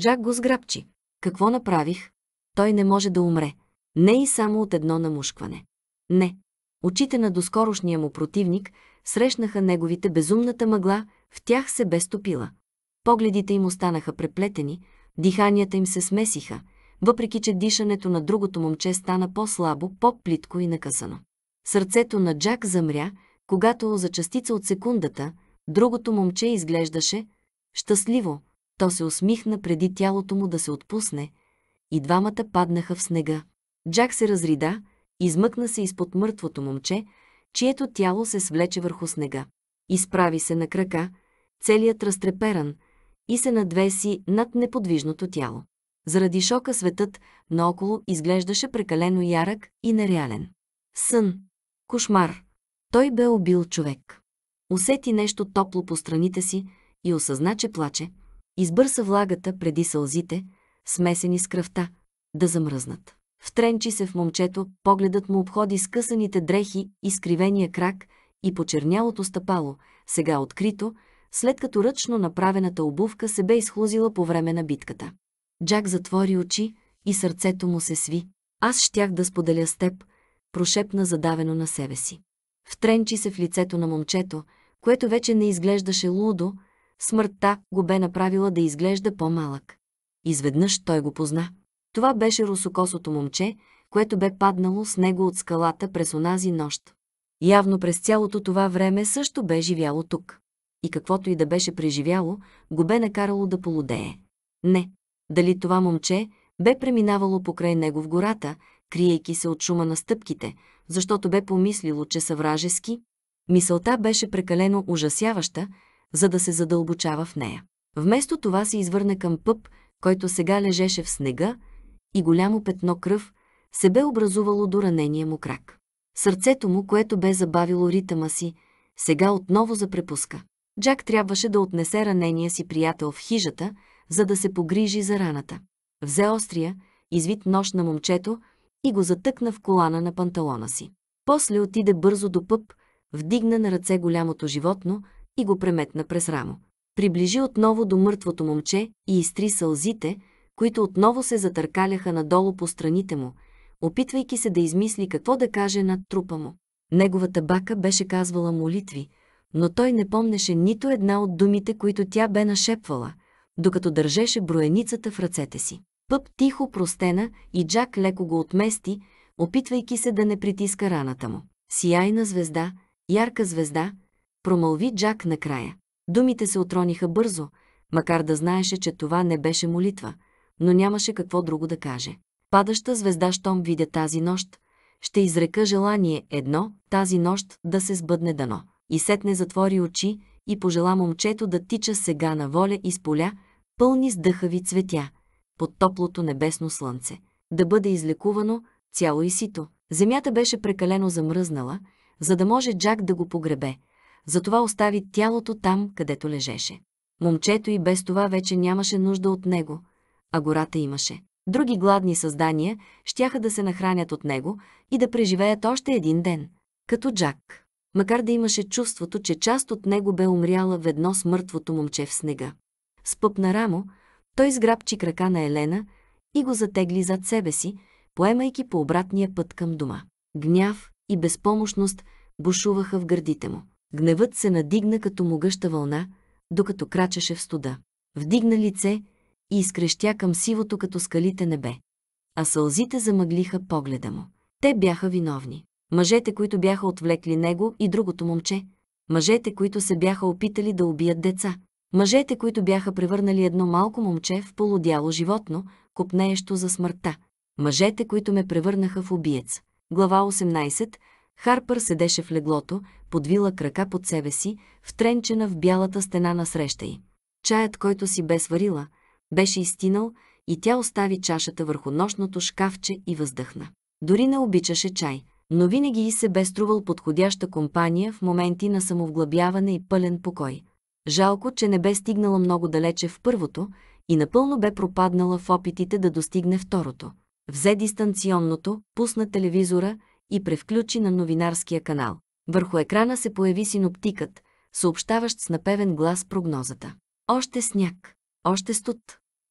Джак го сграбчи. Какво направих? Той не може да умре. Не и само от едно намушкване. Не. Очите на доскорошния му противник срещнаха неговите безумната мъгла, в тях се бе стопила. Погледите им останаха преплетени, Диханията им се смесиха, въпреки че дишането на другото момче стана по-слабо, по-плитко и накъсано. Сърцето на Джак замря, когато за частица от секундата другото момче изглеждаше щастливо, то се усмихна преди тялото му да се отпусне и двамата паднаха в снега. Джак се разрида, измъкна се изпод мъртвото момче, чието тяло се свлече върху снега. Изправи се на крака, целият разтреперан – и се надвеси над неподвижното тяло. Заради шока светът наоколо изглеждаше прекалено ярък и нереален. Сън. Кошмар. Той бе убил човек. Усети нещо топло по страните си и осъзна, че плаче. Избърса влагата преди сълзите, смесени с кръвта, да замръзнат. Втренчи се в момчето, погледът му обходи скъсаните дрехи, изкривения крак и почернялото стъпало, сега открито, след като ръчно направената обувка се бе изхлузила по време на битката. Джак затвори очи и сърцето му се сви. Аз щях да споделя с теб, прошепна задавено на себе си. Втренчи се в лицето на момчето, което вече не изглеждаше лудо, смъртта го бе направила да изглежда по-малък. Изведнъж той го позна. Това беше русокосото момче, което бе паднало с него от скалата през онази нощ. Явно през цялото това време също бе живяло тук и каквото и да беше преживяло, го бе накарало да полудее. Не, дали това момче бе преминавало покрай него в гората, криейки се от шума на стъпките, защото бе помислило, че са вражески, мисълта беше прекалено ужасяваща, за да се задълбочава в нея. Вместо това се извърна към пъп, който сега лежеше в снега, и голямо петно кръв се бе образувало до ранения му крак. Сърцето му, което бе забавило ритъма си, сега отново запрепуска. Джак трябваше да отнесе ранения си приятел в хижата, за да се погрижи за раната. Взе острия, извит нож на момчето и го затъкна в колана на панталона си. После отиде бързо до пъп, вдигна на ръце голямото животно и го преметна през рамо. Приближи отново до мъртвото момче и изтри сълзите, които отново се затъркаляха надолу по страните му, опитвайки се да измисли какво да каже над трупа му. Неговата бака беше казвала молитви – но той не помнеше нито една от думите, които тя бе нашепвала, докато държеше броеницата в ръцете си. Пъп тихо простена и Джак леко го отмести, опитвайки се да не притиска раната му. Сияйна звезда, ярка звезда, промълви Джак накрая. Думите се отрониха бързо, макар да знаеше, че това не беше молитва, но нямаше какво друго да каже. Падаща звезда, щом видя тази нощ, ще изрека желание едно, тази нощ да се сбъдне дано и сетне затвори очи и пожела момчето да тича сега на воля из поля, пълни с дъхави цветя, под топлото небесно слънце, да бъде излекувано цяло и сито. Земята беше прекалено замръзнала, за да може Джак да го погребе, затова остави тялото там, където лежеше. Момчето и без това вече нямаше нужда от него, а гората имаше. Други гладни създания щяха да се нахранят от него и да преживеят още един ден, като Джак макар да имаше чувството, че част от него бе умряла ведно с мъртвото момче в снега. С пъпна на рамо, той сграбчи крака на Елена и го затегли зад себе си, поемайки по обратния път към дома. Гняв и безпомощност бушуваха в гърдите му. Гневът се надигна като могъща вълна, докато крачеше в студа. Вдигна лице и изкрещя към сивото като скалите небе. А сълзите замъглиха погледа му. Те бяха виновни мъжете, които бяха отвлекли него и другото момче, мъжете, които се бяха опитали да убият деца, мъжете, които бяха превърнали едно малко момче в полудяло животно, купнеещо за смъртта, мъжете, които ме превърнаха в убиец. Глава 18. Харпър седеше в леглото, подвила крака под себе си, втренчена в бялата стена на среща й. Чаят, който си бе сварила, беше изтинал и тя остави чашата върху нощното шкафче и въздъхна. Дори не обичаше чай – но винаги и се бе струвал подходяща компания в моменти на самовглъбяване и пълен покой. Жалко, че не бе стигнала много далече в първото и напълно бе пропаднала в опитите да достигне второто. Взе дистанционното, пусна телевизора и превключи на новинарския канал. Върху екрана се появи синоптикът, съобщаващ с напевен глас прогнозата. Още сняг, още студ.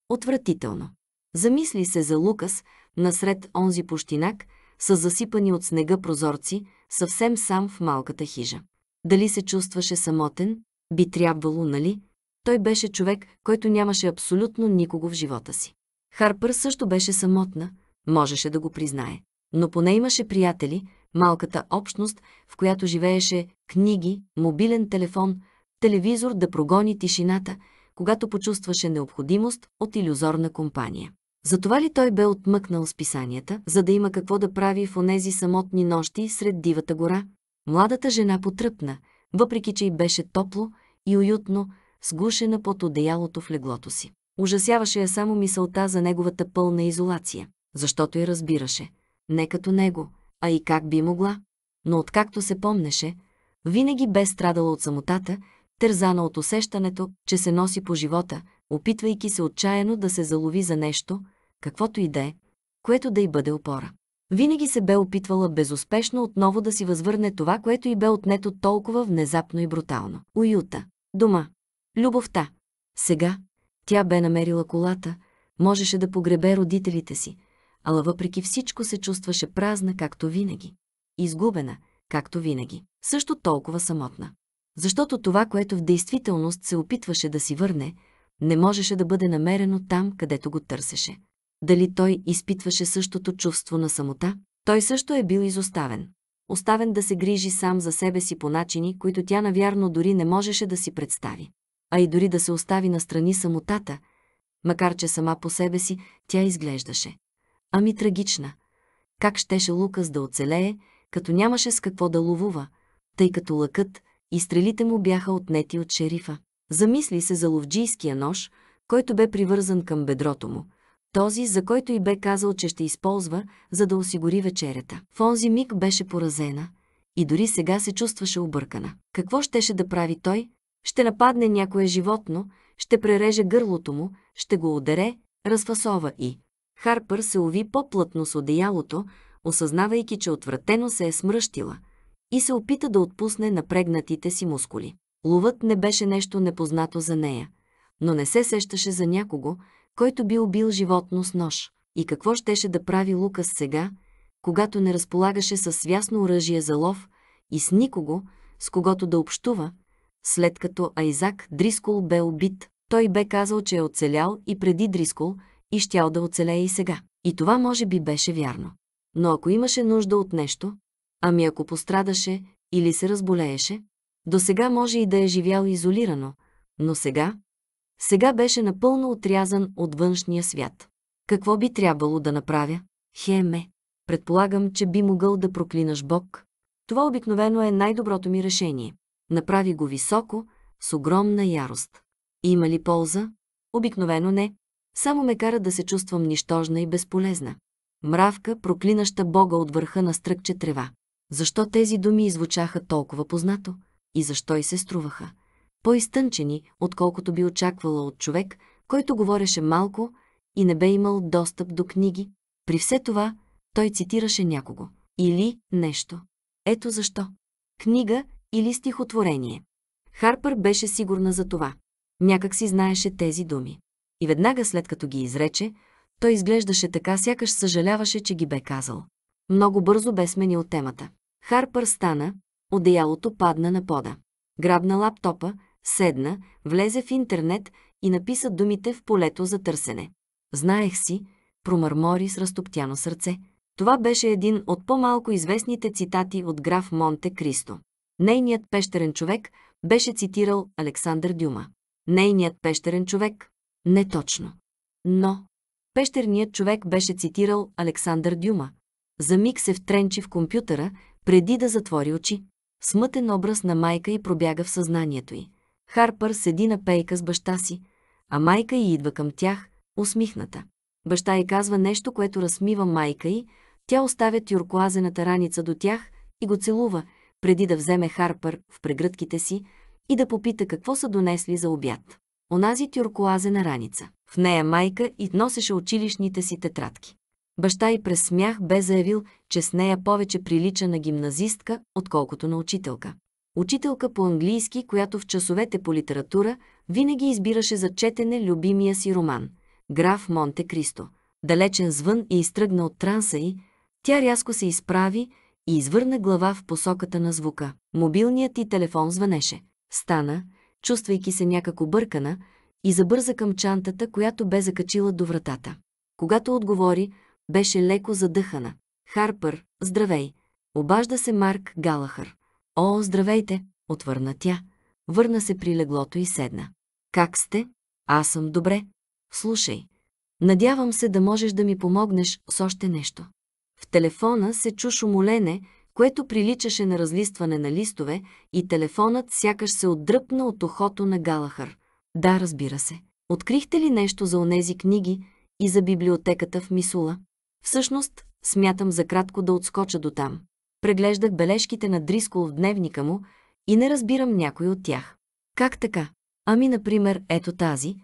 Отвратително. Замисли се за Лукас, насред онзи пущинак – с засипани от снега прозорци, съвсем сам в малката хижа. Дали се чувстваше самотен? Би трябвало, нали? Той беше човек, който нямаше абсолютно никого в живота си. Харпър също беше самотна, можеше да го признае. Но поне имаше приятели, малката общност, в която живееше книги, мобилен телефон, телевизор да прогони тишината, когато почувстваше необходимост от иллюзорна компания. Затова ли той бе отмъкнал с писанията, за да има какво да прави в онези самотни нощи сред дивата гора? Младата жена потръпна, въпреки че й беше топло и уютно, сгушена под одеялото в леглото си. Ужасяваше я само мисълта за неговата пълна изолация, защото я разбираше. Не като него, а и как би могла. Но откакто се помнеше, винаги бе страдала от самотата, тързана от усещането, че се носи по живота, опитвайки се отчаяно да се залови за нещо, каквото и да е, което да й бъде опора. Винаги се бе опитвала безуспешно отново да си възвърне това, което й бе отнето толкова внезапно и брутално. Уюта, дома, любовта. Сега тя бе намерила колата, можеше да погребе родителите си, ала въпреки всичко се чувстваше празна, както винаги. Изгубена, както винаги. Също толкова самотна. Защото това, което в действителност се опитваше да си върне, не можеше да бъде намерено там, където го търсеше дали той изпитваше същото чувство на самота, той също е бил изоставен. Оставен да се грижи сам за себе си по начини, които тя навярно дори не можеше да си представи. А и дори да се остави настрани самотата, макар че сама по себе си тя изглеждаше. Ами трагична. Как щеше Лукас да оцелее, като нямаше с какво да ловува, тъй като лъкът и стрелите му бяха отнети от шерифа. Замисли се за ловджийския нож, който бе привързан към бедрото му – този, за който и бе казал, че ще използва, за да осигури вечерята. В онзи миг беше поразена и дори сега се чувстваше объркана. Какво щеше да прави той? Ще нападне някое животно, ще пререже гърлото му, ще го ударе, разфасова и... Харпър се уви по-плътно с одеялото, осъзнавайки, че отвратено се е смръщила и се опита да отпусне напрегнатите си мускули. Ловът не беше нещо непознато за нея, но не се сещаше за някого, който би убил животно с нож. И какво щеше да прави Лукас сега, когато не разполагаше с свясно оръжие за лов и с никого, с когото да общува, след като Айзак Дрискол бе убит. Той бе казал, че е оцелял и преди Дрискол и щял да оцелее и сега. И това може би беше вярно. Но ако имаше нужда от нещо, ами ако пострадаше или се разболееше, до сега може и да е живял изолирано, но сега, сега беше напълно отрязан от външния свят. Какво би трябвало да направя? Хеме. Предполагам, че би могъл да проклинаш Бог. Това обикновено е най-доброто ми решение. Направи го високо, с огромна ярост. Има ли полза? Обикновено не. Само ме кара да се чувствам нищожна и безполезна. Мравка, проклинаща Бога от върха на стръкче трева. Защо тези думи звучаха толкова познато? И защо и се струваха? по-изтънчени, отколкото би очаквала от човек, който говореше малко и не бе имал достъп до книги. При все това той цитираше някого или нещо. Ето защо. Книга или стихотворение. Харпър беше сигурна за това. Някак си знаеше тези думи. И веднага след като ги изрече, той изглеждаше така, сякаш съжаляваше, че ги бе казал. Много бързо бе сменил темата. Харпър стана, одеялото падна на пода. Грабна лаптопа, седна, влезе в интернет и написа думите в полето за търсене. Знаех си, промърмори с разтоптяно сърце. Това беше един от по-малко известните цитати от граф Монте Кристо. Нейният пещерен човек беше цитирал Александър Дюма. Нейният пещерен човек – не точно. Но пещерният човек беше цитирал Александър Дюма. За миг се втренчи в компютъра, преди да затвори очи. Смътен образ на майка и пробяга в съзнанието й. Харпър седи на пейка с баща си, а майка й идва към тях, усмихната. Баща й казва нещо, което размива майка й, тя оставя тюркоазената раница до тях и го целува, преди да вземе Харпър в прегръдките си и да попита какво са донесли за обяд. Онази тюркоазена раница. В нея майка и носеше училищните си тетрадки. Баща й през смях бе заявил, че с нея повече прилича на гимназистка, отколкото на учителка учителка по английски, която в часовете по литература винаги избираше за четене любимия си роман «Граф Монте Кристо». Далечен звън и изтръгна от транса й, тя рязко се изправи и извърна глава в посоката на звука. Мобилният ти телефон звънеше. Стана, чувствайки се някак объркана, и забърза към чантата, която бе закачила до вратата. Когато отговори, беше леко задъхана. Харпър, здравей! Обажда се Марк Галахър. О, здравейте, отвърна тя. Върна се при леглото и седна. Как сте? Аз съм добре. Слушай, надявам се да можеш да ми помогнеш с още нещо. В телефона се чу шумолене, което приличаше на разлистване на листове и телефонът сякаш се отдръпна от ухото на Галахър. Да, разбира се. Открихте ли нещо за онези книги и за библиотеката в Мисула? Всъщност, смятам за кратко да отскоча до там преглеждах бележките на Дрискол в дневника му и не разбирам някой от тях. Как така? Ами, например, ето тази.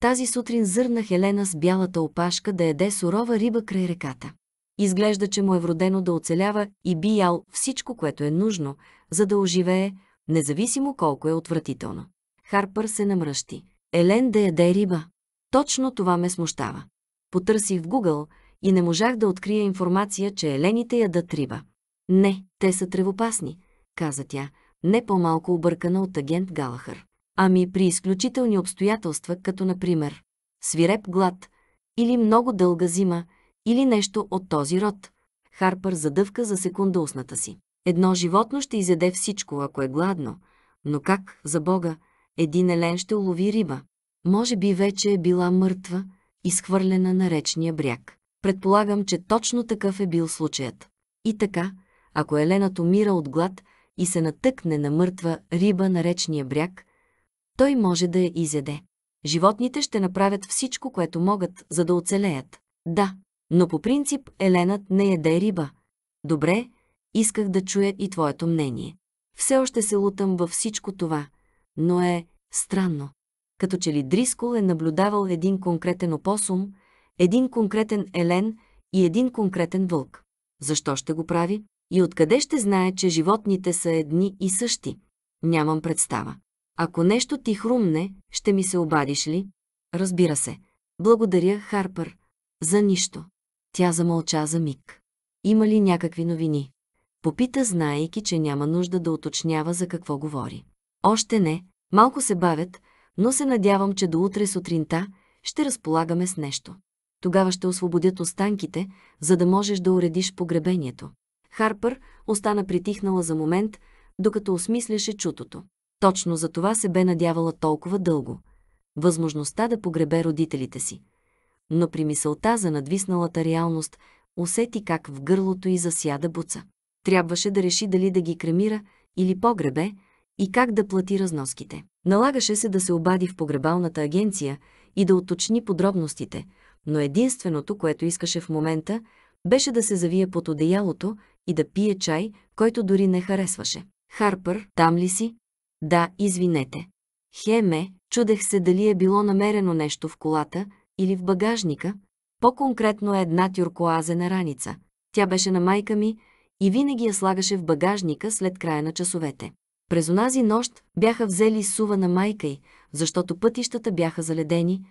Тази сутрин зърнах Елена с бялата опашка да яде сурова риба край реката. Изглежда, че му е вродено да оцелява и би ял всичко, което е нужно, за да оживее, независимо колко е отвратително. Харпър се намръщи. Елен да яде риба. Точно това ме смущава. Потърсих в Google и не можах да открия информация, че елените ядат риба. Не, те са тревопасни, каза тя, не по-малко объркана от агент Галахър. Ами при изключителни обстоятелства, като например свиреп глад или много дълга зима или нещо от този род. Харпър задъвка за секунда устната си. Едно животно ще изеде всичко, ако е гладно, но как, за Бога, един елен ще улови риба? Може би вече е била мъртва, изхвърлена на речния бряг. Предполагам, че точно такъв е бил случаят. И така, ако Еленът умира от глад и се натъкне на мъртва риба на речния бряг, той може да я изяде. Животните ще направят всичко, което могат, за да оцелеят. Да, но по принцип Еленът не яде риба. Добре, исках да чуя и твоето мнение. Все още се лутам във всичко това, но е странно. Като че ли Дрискол е наблюдавал един конкретен опосум, един конкретен елен и един конкретен вълк. Защо ще го прави? И откъде ще знае, че животните са едни и същи? Нямам представа. Ако нещо ти хрумне, ще ми се обадиш ли? Разбира се. Благодаря, Харпър. За нищо. Тя замълча за миг. Има ли някакви новини? Попита, знаейки, че няма нужда да уточнява за какво говори. Още не. Малко се бавят, но се надявам, че до утре сутринта ще разполагаме с нещо. Тогава ще освободят останките, за да можеш да уредиш погребението. Харпър остана притихнала за момент, докато осмисляше чутото. Точно за това се бе надявала толкова дълго. Възможността да погребе родителите си. Но при мисълта за надвисналата реалност усети как в гърлото й засяда буца. Трябваше да реши дали да ги кремира или погребе и как да плати разноските. Налагаше се да се обади в погребалната агенция и да уточни подробностите, но единственото, което искаше в момента, беше да се завие под одеялото и да пие чай, който дори не харесваше. Харпър, там ли си? Да, извинете. Хеме, чудех се дали е било намерено нещо в колата или в багажника, по-конкретно е една тюркоазена раница. Тя беше на майка ми и винаги я слагаше в багажника след края на часовете. През онази нощ бяха взели сува на майка й, защото пътищата бяха заледени,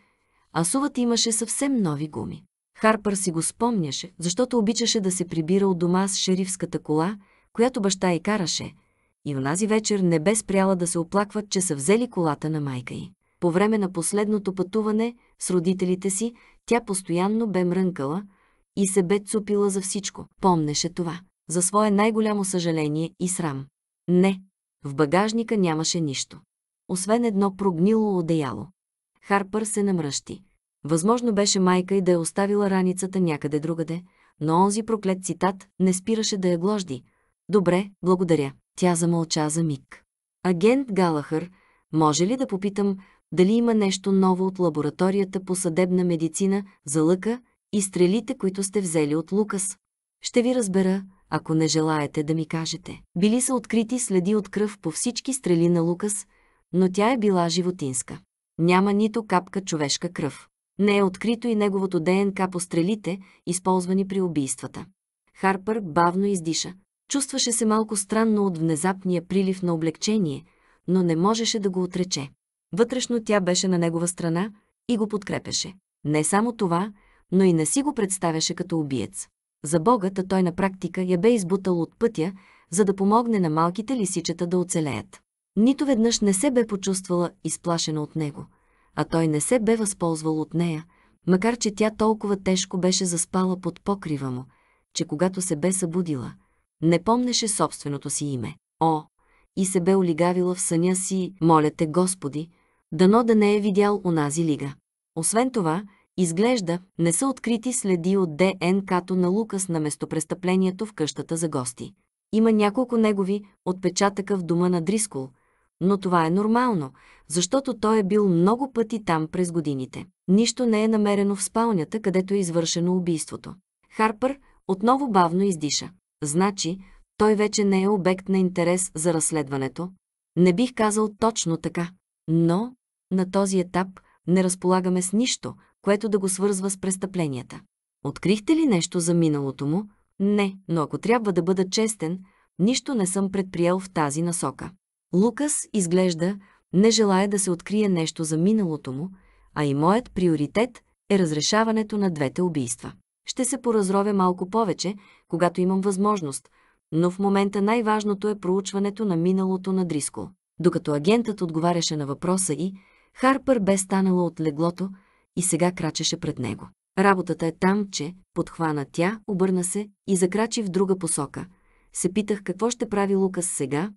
а сувата имаше съвсем нови гуми. Харпър си го спомняше, защото обичаше да се прибира от дома с шерифската кола, която баща й караше, и онази вечер не бе спряла да се оплакват, че са взели колата на майка й. По време на последното пътуване с родителите си, тя постоянно бе мрънкала и се бе цупила за всичко. Помнеше това. За свое най-голямо съжаление и срам. Не, в багажника нямаше нищо. Освен едно прогнило одеяло. Харпър се намръщи. Възможно беше майка и да е оставила раницата някъде другаде, но онзи проклет цитат не спираше да я гложди. Добре, благодаря. Тя замълча за миг. Агент Галахър, може ли да попитам дали има нещо ново от лабораторията по съдебна медицина за лъка и стрелите, които сте взели от Лукас? Ще ви разбера, ако не желаете да ми кажете. Били са открити следи от кръв по всички стрели на Лукас, но тя е била животинска. Няма нито капка човешка кръв. Не е открито и неговото ДНК по стрелите, използвани при убийствата. Харпър бавно издиша. Чувстваше се малко странно от внезапния прилив на облегчение, но не можеше да го отрече. Вътрешно тя беше на негова страна и го подкрепеше. Не само това, но и не си го представяше като убиец. За богата той на практика я бе избутал от пътя, за да помогне на малките лисичета да оцелеят. Нито веднъж не се бе почувствала изплашена от него – а той не се бе възползвал от нея, макар че тя толкова тежко беше заспала под покрива му, че когато се бе събудила, не помнеше собственото си име. О, и се бе олигавила в съня си, моля те, Господи, дано да не е видял онази лига. Освен това, изглежда, не са открити следи от ДНК-то на Лукас на местопрестъплението в къщата за гости. Има няколко негови отпечатъка в дома на Дрискол, но това е нормално, защото той е бил много пъти там през годините. Нищо не е намерено в спалнята, където е извършено убийството. Харпър отново бавно издиша. Значи, той вече не е обект на интерес за разследването. Не бих казал точно така. Но на този етап не разполагаме с нищо, което да го свързва с престъпленията. Открихте ли нещо за миналото му? Не, но ако трябва да бъда честен, нищо не съм предприел в тази насока. Лукас изглежда не желая да се открие нещо за миналото му, а и моят приоритет е разрешаването на двете убийства. Ще се поразровя малко повече, когато имам възможност, но в момента най-важното е проучването на миналото на Дриско. Докато агентът отговаряше на въпроса и, Харпър бе станала от леглото и сега крачеше пред него. Работата е там, че, подхвана тя, обърна се и закрачи в друга посока. Се питах какво ще прави Лукас сега,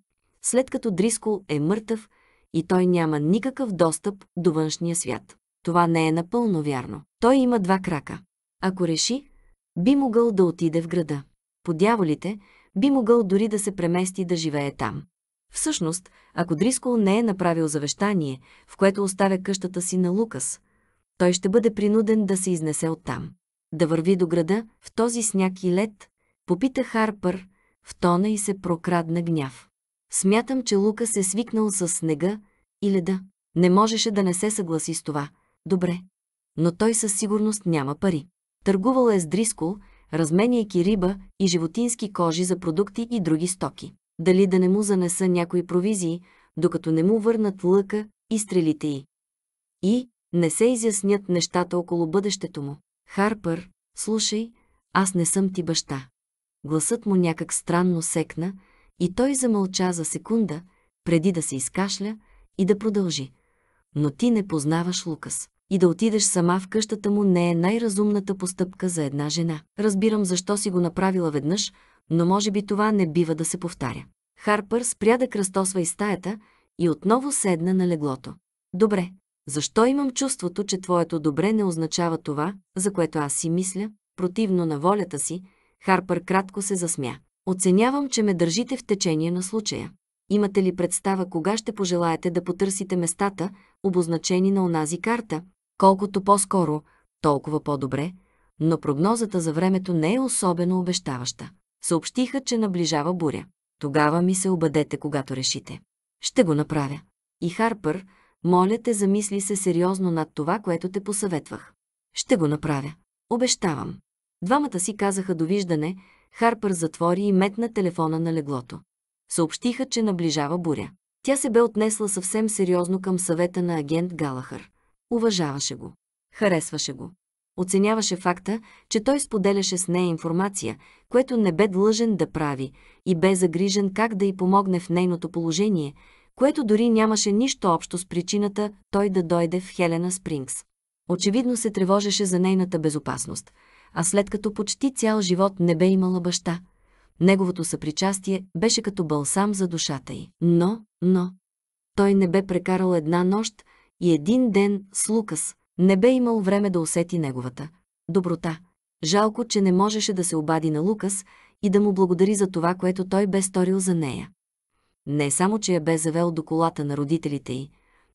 след като Дрискол е мъртъв и той няма никакъв достъп до външния свят. Това не е напълно вярно. Той има два крака. Ако реши, би могъл да отиде в града. По дяволите би могъл дори да се премести да живее там. Всъщност, ако Дрискол не е направил завещание, в което оставя къщата си на Лукас, той ще бъде принуден да се изнесе оттам. Да върви до града в този сняг и лед, попита Харпър, в тона и се прокрадна гняв. Смятам, че Лука се свикнал с снега и леда. Не можеше да не се съгласи с това. Добре. Но той със сигурност няма пари. Търгувал е с Дрискол, разменяйки риба и животински кожи за продукти и други стоки. Дали да не му занеса някои провизии, докато не му върнат лъка и стрелите й. И не се изяснят нещата около бъдещето му. Харпър, слушай, аз не съм ти баща. Гласът му някак странно секна, и той замълча за секунда, преди да се изкашля и да продължи. Но ти не познаваш Лукас. И да отидеш сама в къщата му не е най-разумната постъпка за една жена. Разбирам защо си го направила веднъж, но може би това не бива да се повтаря. Харпър спря да кръстосва и стаята и отново седна на леглото. Добре, защо имам чувството, че твоето добре не означава това, за което аз си мисля, противно на волята си, Харпър кратко се засмя. Оценявам, че ме държите в течение на случая. Имате ли представа кога ще пожелаете да потърсите местата, обозначени на онази карта? Колкото по-скоро, толкова по-добре, но прогнозата за времето не е особено обещаваща. Съобщиха, че наближава буря. Тогава ми се обадете, когато решите. Ще го направя. И Харпър, моля те, замисли се сериозно над това, което те посъветвах. Ще го направя. Обещавам. Двамата си казаха довиждане, Харпър затвори и метна телефона на леглото. Съобщиха, че наближава буря. Тя се бе отнесла съвсем сериозно към съвета на агент Галахър. Уважаваше го. Харесваше го. Оценяваше факта, че той споделяше с нея информация, което не бе длъжен да прави и бе загрижен как да й помогне в нейното положение, което дори нямаше нищо общо с причината той да дойде в Хелена Спрингс. Очевидно се тревожеше за нейната безопасност – а след като почти цял живот не бе имала баща. Неговото съпричастие беше като бълсам за душата й. Но, но, той не бе прекарал една нощ и един ден с Лукас. Не бе имал време да усети неговата доброта. Жалко, че не можеше да се обади на Лукас и да му благодари за това, което той бе сторил за нея. Не само, че я бе завел до колата на родителите й,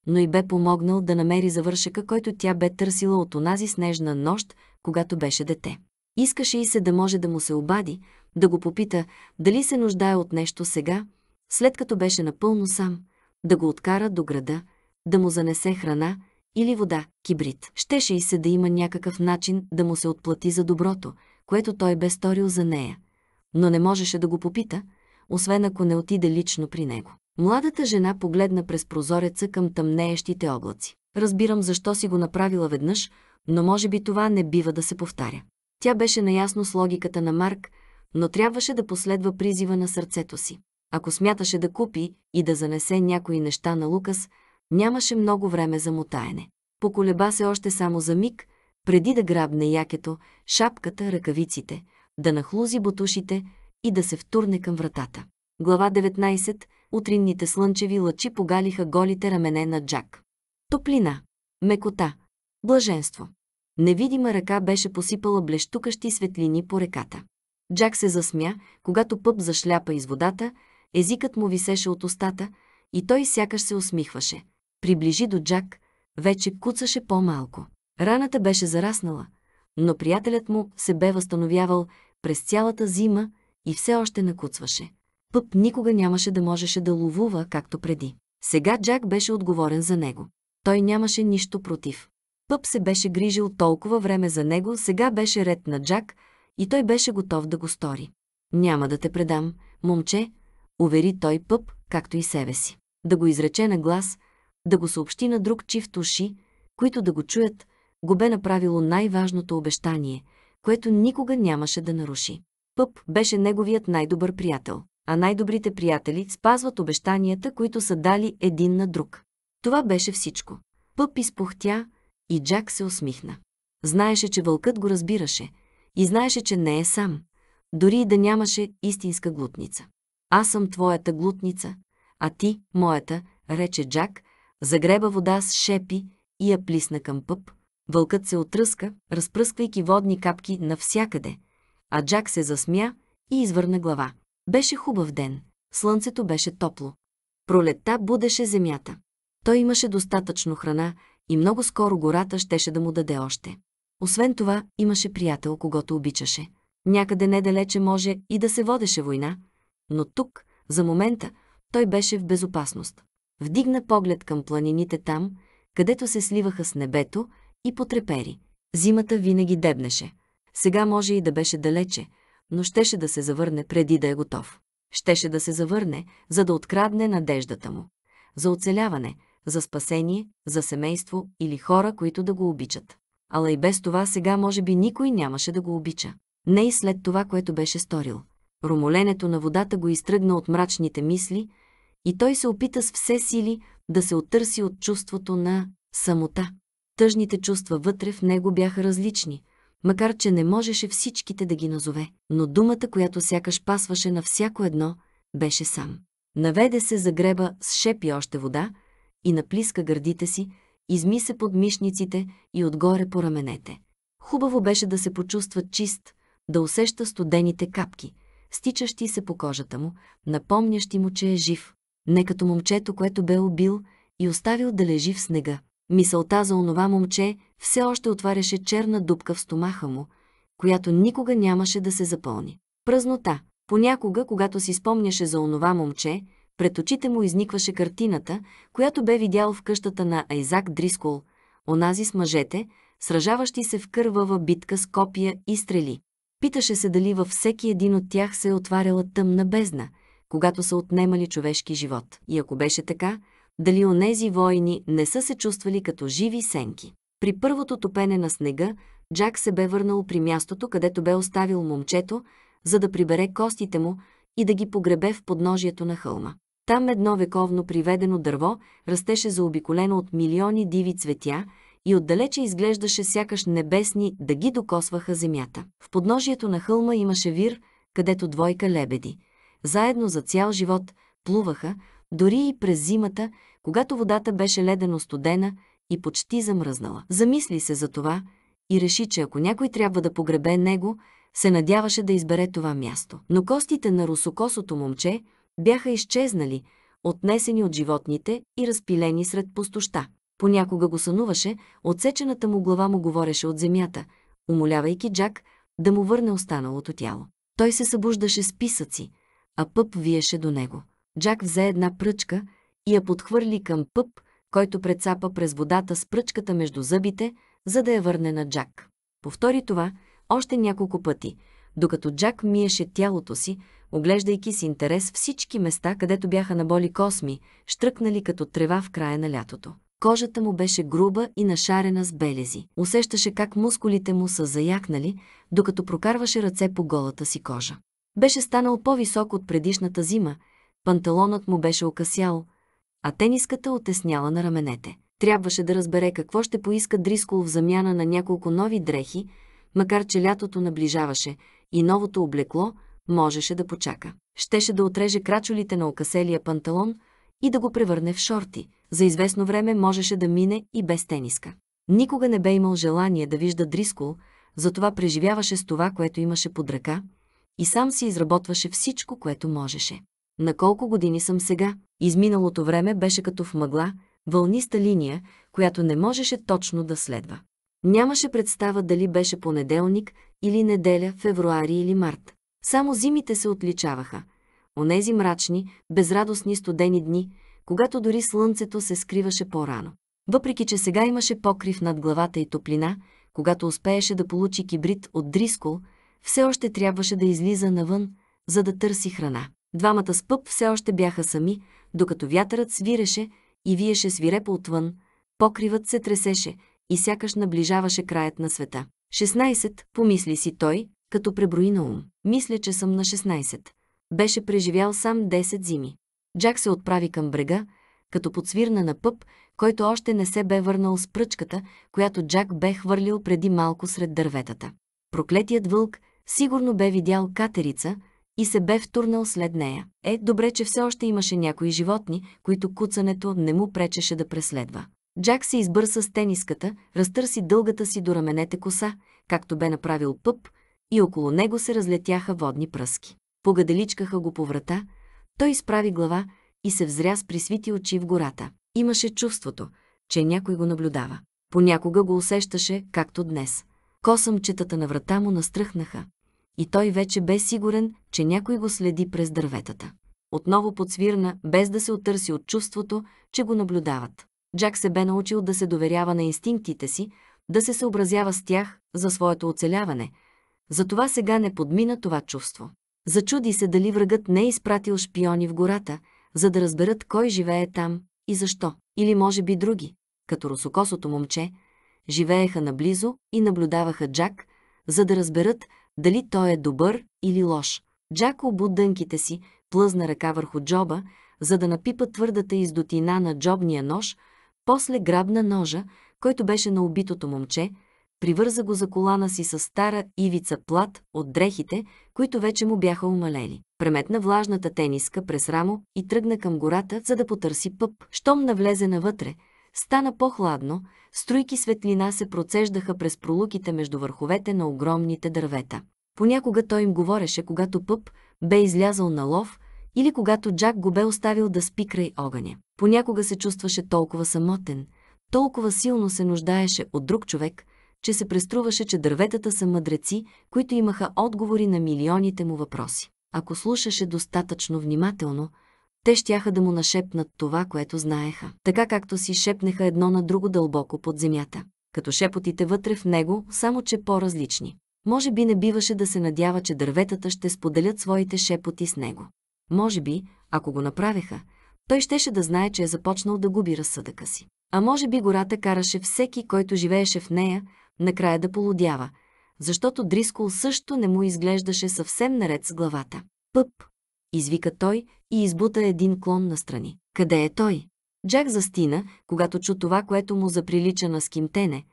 но и бе помогнал да намери завършека, който тя бе търсила от онази снежна нощ когато беше дете. Искаше и се да може да му се обади, да го попита дали се нуждае от нещо сега, след като беше напълно сам, да го откара до града, да му занесе храна или вода, кибрид. Щеше и се да има някакъв начин да му се отплати за доброто, което той бе сторил за нея, но не можеше да го попита, освен ако не отиде лично при него. Младата жена погледна през прозореца към тъмнеещите облаци. Разбирам защо си го направила веднъж, но може би това не бива да се повтаря. Тя беше наясно с логиката на Марк, но трябваше да последва призива на сърцето си. Ако смяташе да купи и да занесе някои неща на Лукас, нямаше много време за мутаене. Поколеба се още само за миг, преди да грабне якето, шапката, ръкавиците, да нахлузи бутушите и да се втурне към вратата. Глава 19. Утринните слънчеви лъчи погалиха голите рамене на Джак. Топлина. Мекота. Блаженство. Невидима ръка беше посипала блещукащи светлини по реката. Джак се засмя, когато пъп зашляпа из водата, езикът му висеше от устата и той сякаш се усмихваше. Приближи до Джак, вече куцаше по-малко. Раната беше зараснала, но приятелят му се бе възстановявал през цялата зима и все още накуцваше. Пъп никога нямаше да можеше да ловува, както преди. Сега Джак беше отговорен за него той нямаше нищо против. Пъп се беше грижил толкова време за него, сега беше ред на Джак и той беше готов да го стори. Няма да те предам, момче, увери той Пъп, както и себе си. Да го изрече на глас, да го съобщи на друг чифт уши, които да го чуят, го бе направило най-важното обещание, което никога нямаше да наруши. Пъп беше неговият най-добър приятел, а най-добрите приятели спазват обещанията, които са дали един на друг. Това беше всичко. Пъп изпухтя и Джак се усмихна. Знаеше, че вълкът го разбираше и знаеше, че не е сам, дори и да нямаше истинска глутница. Аз съм твоята глутница, а ти – моята, рече Джак, загреба вода с шепи и я плисна към пъп. Вълкът се отръска, разпръсквайки водни капки навсякъде, а Джак се засмя и извърна глава. Беше хубав ден. Слънцето беше топло. Пролетта будеше земята. Той имаше достатъчно храна и много скоро гората щеше да му даде още. Освен това, имаше приятел, когато обичаше. Някъде недалече може и да се водеше война, но тук, за момента, той беше в безопасност. Вдигна поглед към планините там, където се сливаха с небето и потрепери. Зимата винаги дебнеше. Сега може и да беше далече, но щеше да се завърне преди да е готов. Щеше да се завърне, за да открадне надеждата му. За оцеляване, за спасение, за семейство или хора, които да го обичат. Ала и без това сега може би никой нямаше да го обича. Не и след това, което беше сторил. Ромоленето на водата го изтръгна от мрачните мисли и той се опита с все сили да се оттърси от чувството на самота. Тъжните чувства вътре в него бяха различни, макар че не можеше всичките да ги назове, но думата, която сякаш пасваше на всяко едно, беше сам. Наведе се за греба с шепи още вода – и наплиска гърдите си, изми се под мишниците и отгоре по раменете. Хубаво беше да се почувства чист, да усеща студените капки, стичащи се по кожата му, напомнящи му, че е жив, не като момчето, което бе убил и оставил да лежи в снега. Мисълта за онова момче все още отваряше черна дупка в стомаха му, която никога нямаше да се запълни. Празнота. Понякога, когато си спомняше за онова момче, пред очите му изникваше картината, която бе видял в къщата на Айзак Дрискол, онази с мъжете, сражаващи се в кървава битка с копия и стрели. Питаше се дали във всеки един от тях се е отваряла тъмна бездна, когато са отнемали човешки живот. И ако беше така, дали онези войни не са се чувствали като живи сенки. При първото топене на снега, Джак се бе върнал при мястото, където бе оставил момчето, за да прибере костите му и да ги погребе в подножието на хълма. Там едно вековно приведено дърво растеше заобиколено от милиони диви цветя и отдалече изглеждаше сякаш небесни да ги докосваха земята. В подножието на хълма имаше вир, където двойка лебеди. Заедно за цял живот плуваха, дори и през зимата, когато водата беше ледено студена и почти замръзнала. Замисли се за това и реши, че ако някой трябва да погребе него, се надяваше да избере това място. Но костите на русокосото момче – бяха изчезнали, отнесени от животните и разпилени сред пустоща. Понякога го сънуваше, отсечената му глава му говореше от земята, умолявайки Джак да му върне останалото тяло. Той се събуждаше с писъци, а пъп виеше до него. Джак взе една пръчка и я подхвърли към пъп, който прецапа през водата с пръчката между зъбите, за да я върне на Джак. Повтори това още няколко пъти, докато Джак миеше тялото си, оглеждайки с интерес всички места, където бяха наболи косми, штръкнали като трева в края на лятото. Кожата му беше груба и нашарена с белези. Усещаше как мускулите му са заякнали, докато прокарваше ръце по голата си кожа. Беше станал по-висок от предишната зима, панталонът му беше окасял, а тениската отесняла на раменете. Трябваше да разбере какво ще поиска Дрискол в замяна на няколко нови дрехи, макар че лятото наближаваше и новото облекло – Можеше да почака. Щеше да отреже крачолите на окаселия панталон и да го превърне в шорти. За известно време можеше да мине и без тениска. Никога не бе имал желание да вижда Дрискол, затова преживяваше с това, което имаше под ръка, и сам си изработваше всичко, което можеше. На колко години съм сега? Изминалото време беше като в мъгла, вълниста линия, която не можеше точно да следва. Нямаше представа дали беше понеделник или неделя, февруари или март. Само зимите се отличаваха. Онези мрачни, безрадостни студени дни, когато дори слънцето се скриваше по-рано. Въпреки, че сега имаше покрив над главата и топлина, когато успееше да получи кибрид от Дрискол, все още трябваше да излиза навън, за да търси храна. Двамата с пъп все още бяха сами, докато вятърът свиреше и виеше свирепо отвън, покривът се тресеше и сякаш наближаваше краят на света. 16, помисли си той, като преброи на ум. Мисля, че съм на 16. Беше преживял сам 10 зими. Джак се отправи към брега, като подсвирна на пъп, който още не се бе върнал с пръчката, която Джак бе хвърлил преди малко сред дърветата. Проклетият вълк сигурно бе видял катерица и се бе втурнал след нея. Е, добре, че все още имаше някои животни, които куцането не му пречеше да преследва. Джак се избърса с тениската, разтърси дългата си до раменете коса, както бе направил пъп, и около него се разлетяха водни пръски. Погаделичкаха го по врата, той изправи глава и се взря с присвити очи в гората. Имаше чувството, че някой го наблюдава. Понякога го усещаше, както днес. Косъмчетата на врата му настръхнаха и той вече бе сигурен, че някой го следи през дърветата. Отново подсвирна, без да се отърси от чувството, че го наблюдават. Джак се бе научил да се доверява на инстинктите си, да се съобразява с тях за своето оцеляване – затова сега не подмина това чувство. Зачуди се дали врагът не е изпратил шпиони в гората, за да разберат кой живее там и защо. Или може би други, като русокосото момче, живееха наблизо и наблюдаваха Джак, за да разберат дали той е добър или лош. Джак обу дънките си, плъзна ръка върху джоба, за да напипа твърдата издотина на джобния нож, после грабна ножа, който беше на убитото момче, привърза го за колана си с стара ивица плат от дрехите, които вече му бяха умалели. Преметна влажната тениска през рамо и тръгна към гората, за да потърси пъп. Щом навлезе навътре, стана по-хладно, струйки светлина се процеждаха през пролуките между върховете на огромните дървета. Понякога той им говореше, когато пъп бе излязъл на лов или когато Джак го бе оставил да спи край огъня. Понякога се чувстваше толкова самотен, толкова силно се нуждаеше от друг човек – че се преструваше, че дърветата са мъдреци, които имаха отговори на милионите му въпроси. Ако слушаше достатъчно внимателно, те щяха да му нашепнат това, което знаеха, така както си шепнеха едно на друго дълбоко под земята, като шепотите вътре в него, само че по-различни. Може би не биваше да се надява, че дърветата ще споделят своите шепоти с него. Може би, ако го направеха, той щеше да знае, че е започнал да губи разсъдъка си. А може би гората караше всеки, който живееше в нея, накрая да полудява, защото Дрискол също не му изглеждаше съвсем наред с главата. Пъп! извика той и избута един клон настрани. Къде е той? Джак застина, когато чу това, което му заприлича на скимтене.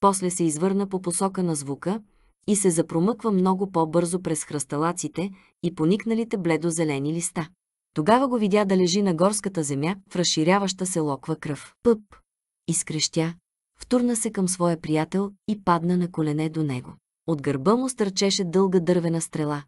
После се извърна по посока на звука и се запромъква много по-бързо през хръсталаците и поникналите бледозелени листа. Тогава го видя да лежи на горската земя в разширяваща се локва кръв. Пъп! изкрещя, втурна се към своя приятел и падна на колене до него. От гърба му стърчеше дълга дървена стрела,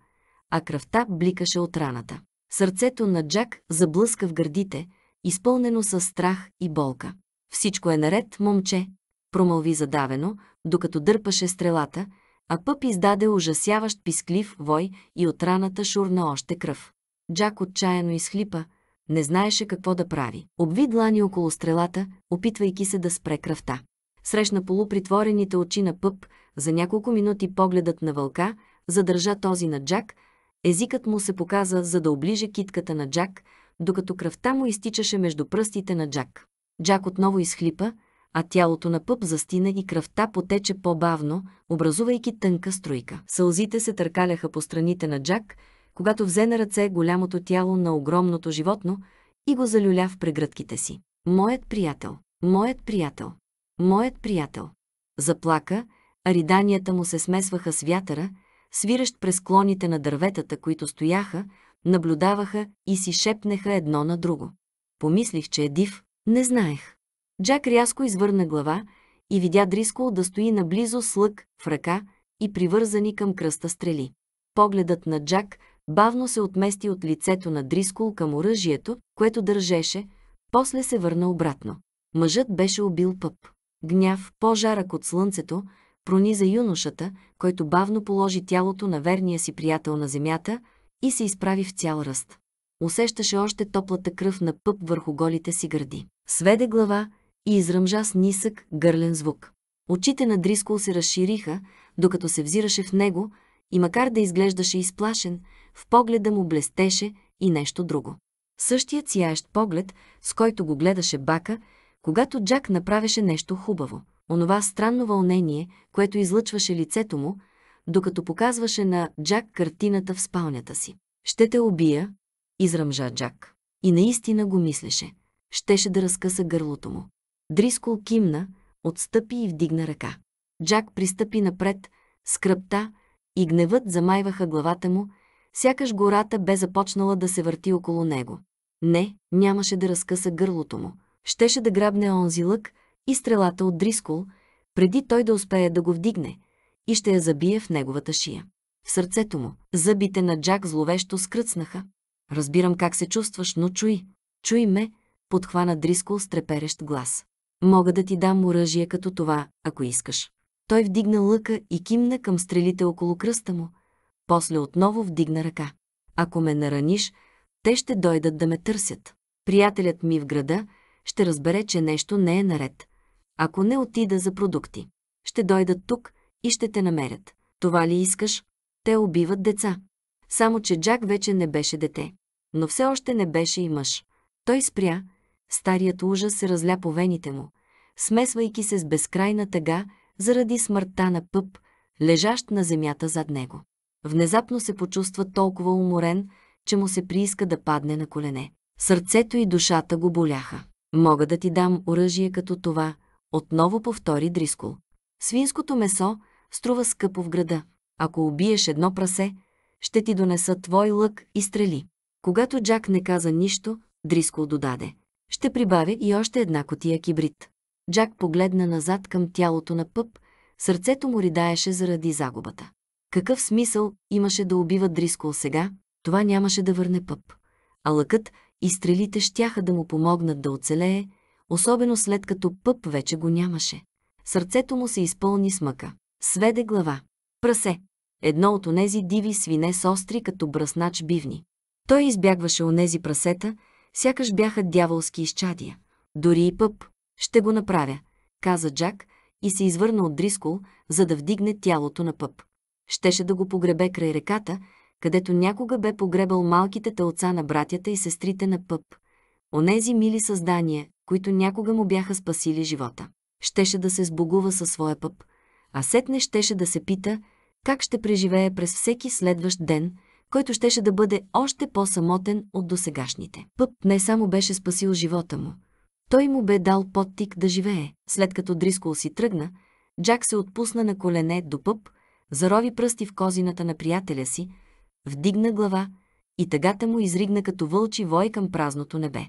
а кръвта бликаше от раната. Сърцето на Джак заблъска в гърдите, изпълнено с страх и болка. Всичко е наред, момче, промълви задавено, докато дърпаше стрелата, а Пъп издаде ужасяващ писклив вой и от раната шурна още кръв. Джак отчаяно изхлипа, не знаеше какво да прави. Обви длани около стрелата, опитвайки се да спре кръвта срещна полупритворените очи на пъп, за няколко минути погледът на вълка, задържа този на Джак, езикът му се показа, за да оближе китката на Джак, докато кръвта му изтичаше между пръстите на Джак. Джак отново изхлипа, а тялото на пъп застина и кръвта потече по-бавно, образувайки тънка струйка. Сълзите се търкаляха по страните на Джак, когато взе на ръце голямото тяло на огромното животно и го залюля в прегръдките си. Моят приятел, моят приятел. Моят приятел. Заплака, а риданията му се смесваха с вятъра, свиращ през клоните на дърветата, които стояха, наблюдаваха и си шепнеха едно на друго. Помислих, че е див, не знаех. Джак рязко извърна глава и видя Дрискол да стои наблизо с лък в ръка и привързани към кръста стрели. Погледът на Джак бавно се отмести от лицето на Дрискол към оръжието, което държеше, после се върна обратно. Мъжът беше убил пъп. Гняв, по-жарък от слънцето, прониза юношата, който бавно положи тялото на верния си приятел на земята и се изправи в цял ръст. Усещаше още топлата кръв на пъп върху голите си гърди. Сведе глава и изръмжа с нисък, гърлен звук. Очите на Дрискол се разшириха, докато се взираше в него, и макар да изглеждаше изплашен, в погледа му блестеше и нещо друго. Същият сияещ поглед, с който го гледаше Бака, когато Джак направеше нещо хубаво. Онова странно вълнение, което излъчваше лицето му, докато показваше на Джак картината в спалнята си. «Ще те убия», изръмжа Джак. И наистина го мислеше. Щеше да разкъса гърлото му. Дрискол кимна, отстъпи и вдигна ръка. Джак пристъпи напред, скръпта и гневът замайваха главата му, сякаш гората бе започнала да се върти около него. Не, нямаше да разкъса гърлото му щеше да грабне онзи лък и стрелата от Дрискол, преди той да успее да го вдигне и ще я забие в неговата шия. В сърцето му зъбите на Джак зловещо скръцнаха. Разбирам как се чувстваш, но чуй. Чуй ме, подхвана Дрискол с треперещ глас. Мога да ти дам оръжие като това, ако искаш. Той вдигна лъка и кимна към стрелите около кръста му. После отново вдигна ръка. Ако ме нараниш, те ще дойдат да ме търсят. Приятелят ми в града – ще разбере, че нещо не е наред. Ако не отида за продукти, ще дойдат тук и ще те намерят. Това ли искаш? Те убиват деца. Само, че Джак вече не беше дете, но все още не беше и мъж. Той спря, старият ужас се разля по вените му, смесвайки се с безкрайна тъга заради смъртта на пъп, лежащ на земята зад него. Внезапно се почувства толкова уморен, че му се прииска да падне на колене. Сърцето и душата го боляха. Мога да ти дам оръжие като това, отново повтори Дрискол. Свинското месо струва скъпо в града. Ако убиеш едно прасе, ще ти донеса твой лък и стрели. Когато Джак не каза нищо, Дрискол додаде. Ще прибавя и още една котия кибрид. Джак погледна назад към тялото на пъп, сърцето му ридаеше заради загубата. Какъв смисъл имаше да убива Дрискол сега? Това нямаше да върне пъп. А лъкът и стрелите щяха да му помогнат да оцелее, особено след като пъп вече го нямаше. Сърцето му се изпълни с мъка. Сведе глава. Прасе. Едно от онези диви свине с остри като браснач бивни. Той избягваше онези прасета, сякаш бяха дяволски изчадия. Дори и пъп. Ще го направя, каза Джак и се извърна от Дрискол, за да вдигне тялото на пъп. Щеше да го погребе край реката, където някога бе погребал малките тълца на братята и сестрите на Пъп, онези мили създания, които някога му бяха спасили живота. Щеше да се сбогува със своя Пъп, а сетне щеше да се пита как ще преживее през всеки следващ ден, който щеше да бъде още по-самотен от досегашните. Пъп не само беше спасил живота му, той му бе дал подтик да живее. След като Дрискол си тръгна, Джак се отпусна на колене до пъп, зарови пръсти в козината на приятеля си, вдигна глава и тъгата му изригна като вълчи вой към празното небе.